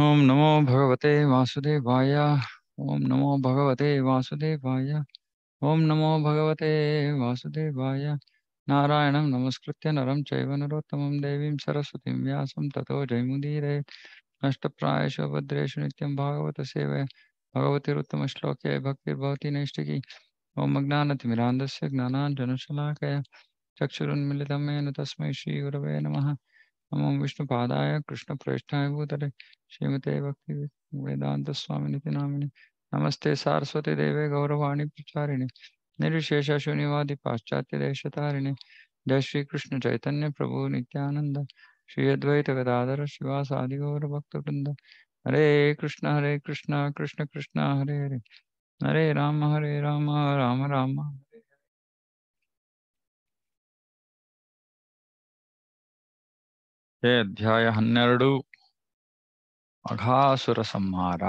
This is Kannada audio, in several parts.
ओम नमो भगवते वासुदेवाय ओम नमो भगवते वासुदेवाय ओम नमो भगवते वासुदेवाय नारायण नमस्कृत्य नरम चैव नरोत्तमं देवीं सरस्वतीं व्यासं ततो जयमुदीरे नष्टप्रायेषु भद्रेषु भागवत सेव भगवतिरुत्तमश्लोके भक्तिर्भवती नैष्टिकी ओम अज्ञानतिमिरान्धस्य ज्ञानाञ्जनशलाकय चक्षुरुन्मिलितं येन तस्मै श्रीगुरवे नमः नमो विष्णुपादाय प्रेष्ठाय भूतले श्रीमते भक्ति वेदान्तस्वामिनिति नामिनि नमस्ते सारस्वती देवे गौरवाणी प्रचारिणे निर्विशेष शून्यवादि पाश्चात्य देशतारिणि जय श्री कृष्ण चैतन्य प्रभु नित्यानंद श्री अद्वैत गदाधर शिवास आदि गौर भक्त वृंद हरे कृष्ण हरे कृष्ण कृष्ण कृष्ण हरे हरे हरे राम हरे राम राम राम हरे ಅಧ್ಯಾಯ ಹನ್ನೆರಡು ಅಘಾಸುರ ಸಂಹಾರ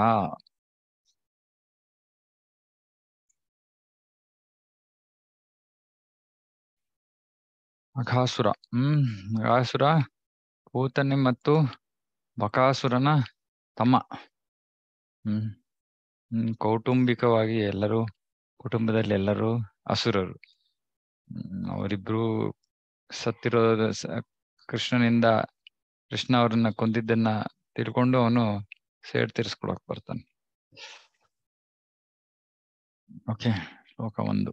ಅಘಾಸುರ ಹ್ಮ್ ಅಘಾಸುರ ಪೂತನಿ ಮತ್ತು ಬಕಾಸುರನ ತಮ್ಮ ಹ್ಮ್ ಕೌಟುಂಬಿಕವಾಗಿ ಎಲ್ಲರೂ ಕುಟುಂಬದಲ್ಲಿ ಎಲ್ಲರೂ ಅಸುರರು ಅವರಿಬ್ರು ಸತ್ತಿರೋ ಕೃಷ್ಣನಿಂದ ಕೃಷ್ಣ ಅವರನ್ನ ಕೊಂದಿದ್ದನ್ನ ತಿಳ್ಕೊಂಡು ಅವನು ಸೇಡ್ ತೀರಿಸ್ಕೊಳಕ್ ಬರ್ತಾನೆ ಓಕೆ ಶ್ಲೋಕ ಒಂದು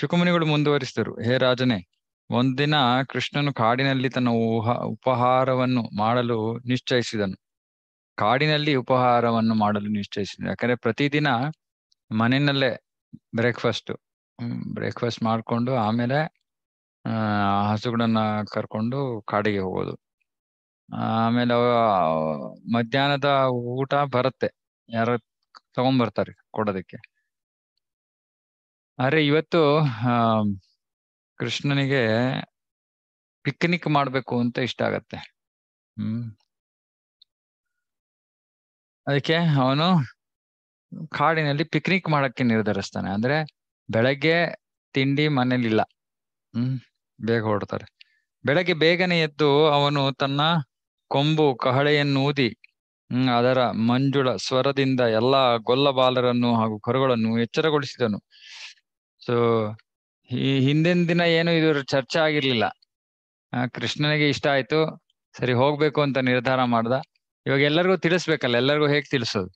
ಶುಕಮುನಿಗಳು ಮುಂದುವರಿಸಿದರು ಹೇ ರಾಜನೇ ಒಂದಿನ ಕೃಷ್ಣನು ಕಾಡಿನಲ್ಲಿ ತನ್ನ ಊಹ ಉಪಹಾರವನ್ನು ಮಾಡಲು ನಿಶ್ಚಯಿಸಿದನು ಕಾಡಿನಲ್ಲಿ ಉಪಹಾರವನ್ನು ಮಾಡಲು ನಿಶ್ಚಯಿಸಿದನು ಯಾಕಂದ್ರೆ ಪ್ರತಿದಿನ ಮನೆಯಲ್ಲೇ ಬ್ರೇಕ್ಫಾಸ್ಟ್ ಬ್ರೇಕ್ಫಾಸ್ಟ್ ಮಾಡಿಕೊಂಡು ಆಮೇಲೆ ಆ ಹಸುಗಳನ್ನ ಕರ್ಕೊಂಡು ಕಾಡಿಗೆ ಹೋಗೋದು ಆಮೇಲೆ ಮಧ್ಯಾಹ್ನದ ಊಟ ಬರುತ್ತೆ ಯಾರೋ ತಗೊಂಡ್ಬರ್ತಾರೆ ಕೊಡೋದಕ್ಕೆ ಆದ್ರೆ ಇವತ್ತು ಕೃಷ್ಣನಿಗೆ ಪಿಕ್ನಿಕ್ ಮಾಡ್ಬೇಕು ಅಂತ ಇಷ್ಟ ಆಗತ್ತೆ ಹ್ಮ್ ಅದಕ್ಕೆ ಅವನು ಕಾಡಿನಲ್ಲಿ ಪಿಕ್ನಿಕ್ ಮಾಡಕ್ಕೆ ನಿರ್ಧರಿಸ್ತಾನೆ ಅಂದ್ರೆ ಬೆಳಗ್ಗೆ ತಿಂಡಿ ಮನೇಲಿಲ್ಲ ಹ್ಮ್ ಬೇಗ ಹೊಡ್ತಾರೆ ಬೆಳಗ್ಗೆ ಬೇಗನೆ ಎದ್ದು ಅವನು ತನ್ನ ಕೊಂಬು ಕಹಳೆಯನ್ನು ಕಹಳೆಯನ್ನೂದಿ ಅದರ ಮಂಜುಳ ಸ್ವರದಿಂದ ಎಲ್ಲಾ ಗೊಲ್ಲ ಬಾಲರನ್ನು ಹಾಗೂ ಕರುಗಳನ್ನು ಎಚ್ಚರಗೊಳಿಸಿದನು ಸೊ ಈ ಹಿಂದಿನ ದಿನ ಏನು ಇದರ ಚರ್ಚೆ ಆಗಿರ್ಲಿಲ್ಲ ಕೃಷ್ಣನಿಗೆ ಇಷ್ಟ ಆಯ್ತು ಸರಿ ಹೋಗ್ಬೇಕು ಅಂತ ನಿರ್ಧಾರ ಮಾಡ್ದ ಇವಾಗ ಎಲ್ಲರಿಗೂ ತಿಳಿಸ್ಬೇಕಲ್ಲ ಎಲ್ಲರಿಗೂ ಹೇಗೆ ತಿಳಿಸೋದು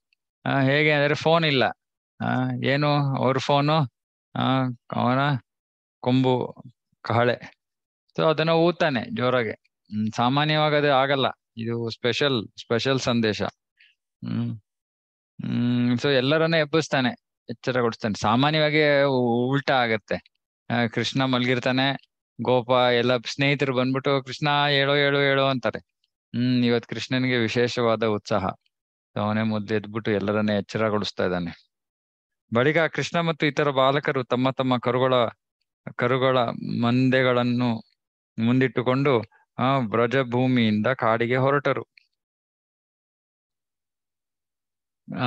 ಹೇಗೆ ಅಂದ್ರೆ ಫೋನ್ ಇಲ್ಲ ಏನು ಅವ್ರ ಫೋನು ಅವನ ಕೊಂಬು ಕಹಳೆ ಸೊ ಅದನ್ನ ಊತಾನೆ ಜೋರಾಗೆ ಸಾಮಾನ್ಯವಾಗಿ ಅದು ಆಗಲ್ಲ ಇದು ಸ್ಪೆಷಲ್ ಸ್ಪೆಷಲ್ ಸಂದೇಶ ಹ್ಮ್ ಹ್ಮ್ ಸೊ ಎಲ್ಲರನ್ನ ಎಬ್ಬಿಸ್ತಾನೆ ಎಚ್ಚರಗೊಳಿಸ್ತಾನೆ ಸಾಮಾನ್ಯವಾಗಿ ಉಲ್ಟಾ ಆಗತ್ತೆ ಕೃಷ್ಣ ಮಲಗಿರ್ತಾನೆ ಗೋಪ ಎಲ್ಲ ಸ್ನೇಹಿತರು ಬಂದ್ಬಿಟ್ಟು ಕೃಷ್ಣ ಹೇಳೋ ಹೇಳೋ ಹೇಳೋ ಅಂತಾರೆ ಹ್ಮ್ ಇವತ್ ಕೃಷ್ಣನಿಗೆ ವಿಶೇಷವಾದ ಉತ್ಸಾಹ ಅವನೇ ಮುದ್ದೆ ಎದ್ಬಿಟ್ಟು ಎಲ್ಲರನ್ನೇ ಎಚ್ಚರಗೊಳಿಸ್ತಾ ಇದ್ದಾನೆ ಬಳಿಕ ಕೃಷ್ಣ ಮತ್ತು ಇತರ ಬಾಲಕರು ತಮ್ಮ ತಮ್ಮ ಕರುಗಳ ಕರುಗಳ ಮಂದೆಗಳನ್ನು ಮುಂದಿಟ್ಟುಕೊಂಡು ಆ ಭೂಮಿಯಿಂದ ಕಾಡಿಗೆ ಹೊರಟರು ಆ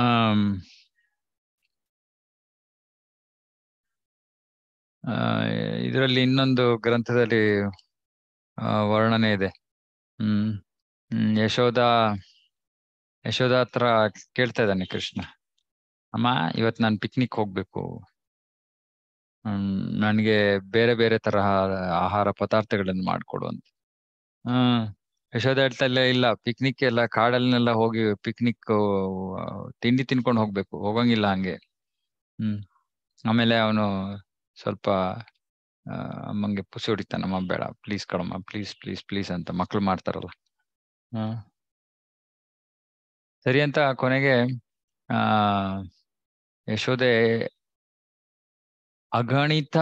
ಇದರಲ್ಲಿ ಇನ್ನೊಂದು ಗ್ರಂಥದಲ್ಲಿ ವರ್ಣನೆ ಇದೆ ಹ್ಮ್ ಯಶೋದ ಯಶೋಧ ಹತ್ರ ಕೇಳ್ತಾ ಇದ್ದಾನೆ ಕೃಷ್ಣ ಅಮ್ಮ ಇವತ್ ನಾನು ಪಿಕ್ನಿಕ್ ಹೋಗ್ಬೇಕು ಹ್ಮ್ ನನ್ಗೆ ಬೇರೆ ಬೇರೆ ತರಹ ಆಹಾರ ಪದಾರ್ಥಗಳನ್ನು ಮಾಡ್ಕೊಡು ಹ್ಮ್ ಯಶೋಧ ಹೇಳ್ತಲ್ಲೇ ಇಲ್ಲ ಪಿಕ್ನಿಕ್ ಎಲ್ಲ ಕಾಡಲ್ನೆಲ್ಲ ಹೋಗಿ ಪಿಕ್ನಿಕ್ ತಿಂಡಿ ತಿನ್ಕೊಂಡು ಹೋಗ್ಬೇಕು ಹೋಗಂಗಿಲ್ಲ ಹಂಗೆ ಹ್ಮ್ ಆಮೇಲೆ ಅವನು ಸ್ವಲ್ಪ ಅಮ್ಮಂಗೆ ಪುಸಿ ಹೊಡಿತಾನಮ್ಮ ಬೇಡ ಪ್ಲೀಸ್ ಕಡಮ್ಮ ಪ್ಲೀಸ್ ಪ್ಲೀಸ್ ಪ್ಲೀಸ್ ಅಂತ ಮಕ್ಳು ಮಾಡ್ತಾರಲ್ಲ ಹ ಸರಿ ಅಂತ ಕೊನೆಗೆ ಆ ಯಶೋದೆ ಅಗಣಿತ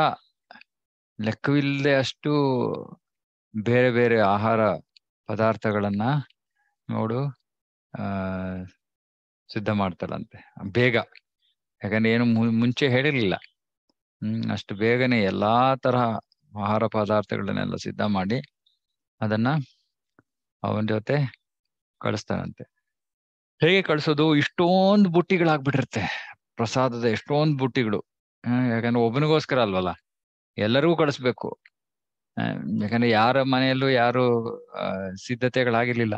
ಲೆಕ್ಕವಿಲ್ಲದೆ ಅಷ್ಟು ಬೇರೆ ಬೇರೆ ಆಹಾರ ಪದಾರ್ಥಗಳನ್ನ ನೋಡು ಆ ಸಿದ್ಧ ಮಾಡ್ತಾಳಂತೆ ಬೇಗ ಯಾಕಂದ್ರೆ ಏನು ಮುಂಚೆ ಹೇಳಿರ್ಲಿಲ್ಲ ಹ್ಮ್ ಅಷ್ಟು ಬೇಗನೆ ಎಲ್ಲಾ ತರಹ ಆಹಾರ ಪದಾರ್ಥಗಳನ್ನೆಲ್ಲ ಸಿದ್ಧ ಮಾಡಿ ಅದನ್ನ ಅವನ ಜೊತೆ ಕಳಿಸ್ತಾನಂತೆ ಹೇಗೆ ಕಳಿಸೋದು ಇಷ್ಟೊಂದು ಬುಟ್ಟಿಗಳಾಗ್ಬಿಟ್ಟಿರುತ್ತೆ ಪ್ರಸಾದದ ಎಷ್ಟೊಂದು ಬುಟ್ಟಿಗಳು ಯಾಕಂದ್ರೆ ಒಬ್ಬನಿಗೋಸ್ಕರ ಅಲ್ವಲ್ಲ ಎಲ್ಲರಿಗೂ ಕಳಿಸ್ಬೇಕು ಯಾಕಂದ್ರೆ ಯಾರ ಮನೆಯಲ್ಲೂ ಯಾರು ಸಿದ್ಧತೆಗಳಾಗಿರ್ಲಿಲ್ಲ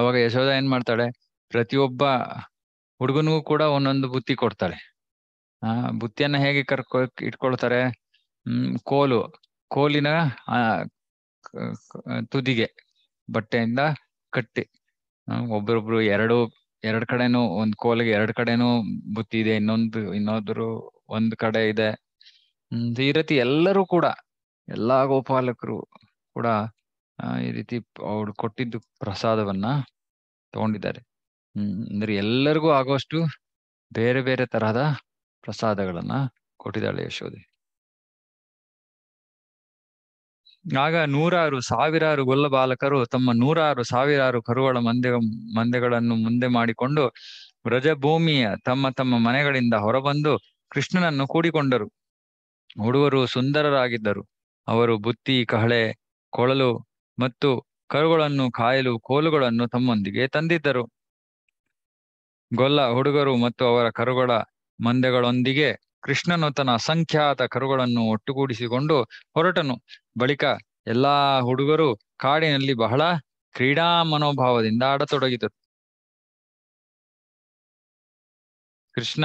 ಅವಾಗ ಯಶೋಧ ಏನ್ ಮಾಡ್ತಾಳೆ ಪ್ರತಿಯೊಬ್ಬ ಹುಡುಗನಿಗೂ ಕೂಡ ಒಂದೊಂದು ಬುತ್ತಿ ಕೊಡ್ತಾಳೆ ಆ ಬುತ್ತಿಯನ್ನ ಹೇಗೆ ಕರ್ಕೊ ಇಟ್ಕೊಳ್ತಾರೆ ಹ್ಮ್ ಕೋಲು ಕೋಲಿನ ಆ ತುದಿಗೆ ಬಟ್ಟೆಯಿಂದ ಕಟ್ಟಿ ಒಬ್ರೊಬ್ರು ಎರಡು ಎರಡ್ ಕಡೆನೂ ಒಂದ್ ಕೋಲಿಗೆ ಎರಡ್ ಕಡೆನೂ ಬುತ್ತಿ ಇದೆ ಇನ್ನೊಂದು ಇನ್ನೊಂದ್ರು ಒಂದ್ ಕಡೆ ಇದೆ ಈ ರೀತಿ ಎಲ್ಲರೂ ಕೂಡ ಎಲ್ಲಾ ಗೋಪಾಲಕರು ಕೂಡ ಈ ರೀತಿ ಅವ್ರು ಕೊಟ್ಟಿದ್ದು ಪ್ರಸಾದವನ್ನ ತಗೊಂಡಿದ್ದಾರೆ ಹ್ಮ್ ಅಂದ್ರೆ ಎಲ್ಲರಿಗೂ ಆಗೋಷ್ಟು ಬೇರೆ ಬೇರೆ ತರಹದ ಪ್ರಸಾದಗಳನ್ನ ಕೊಟ್ಟಿದ್ದಾಳೆ ಯಶೋದೆ ಆಗ ನೂರಾರು ಸಾವಿರಾರು ಗೊಲ್ಲ ಬಾಲಕರು ತಮ್ಮ ನೂರಾರು ಸಾವಿರಾರು ಕರುಗಳ ಮಂದೆ ಮಂದೆಗಳನ್ನು ಮುಂದೆ ಮಾಡಿಕೊಂಡು ವ್ರಜಭೂಮಿಯ ತಮ್ಮ ತಮ್ಮ ಮನೆಗಳಿಂದ ಹೊರಬಂದು ಕೃಷ್ಣನನ್ನು ಕೂಡಿಕೊಂಡರು ಹುಡುಗರು ಸುಂದರರಾಗಿದ್ದರು ಅವರು ಬುತ್ತಿ ಕಹಳೆ ಕೊಳಲು ಮತ್ತು ಕರುಗಳನ್ನು ಕಾಯಲು ಕೋಲುಗಳನ್ನು ತಮ್ಮೊಂದಿಗೆ ತಂದಿದ್ದರು ಗೊಲ್ಲ ಹುಡುಗರು ಮತ್ತು ಅವರ ಕರುಗಳ ಮಂದೆಗಳೊಂದಿಗೆ ಕೃಷ್ಣನು ತನ್ನ ಅಸಂಖ್ಯಾತ ಕರುಗಳನ್ನು ಒಟ್ಟುಗೂಡಿಸಿಕೊಂಡು ಹೊರಟನು ಬಳಿಕ ಎಲ್ಲಾ ಹುಡುಗರು ಕಾಡಿನಲ್ಲಿ ಬಹಳ ಕ್ರೀಡಾ ಮನೋಭಾವದಿಂದ ಆಡತೊಡಗಿದರು ಕೃಷ್ಣ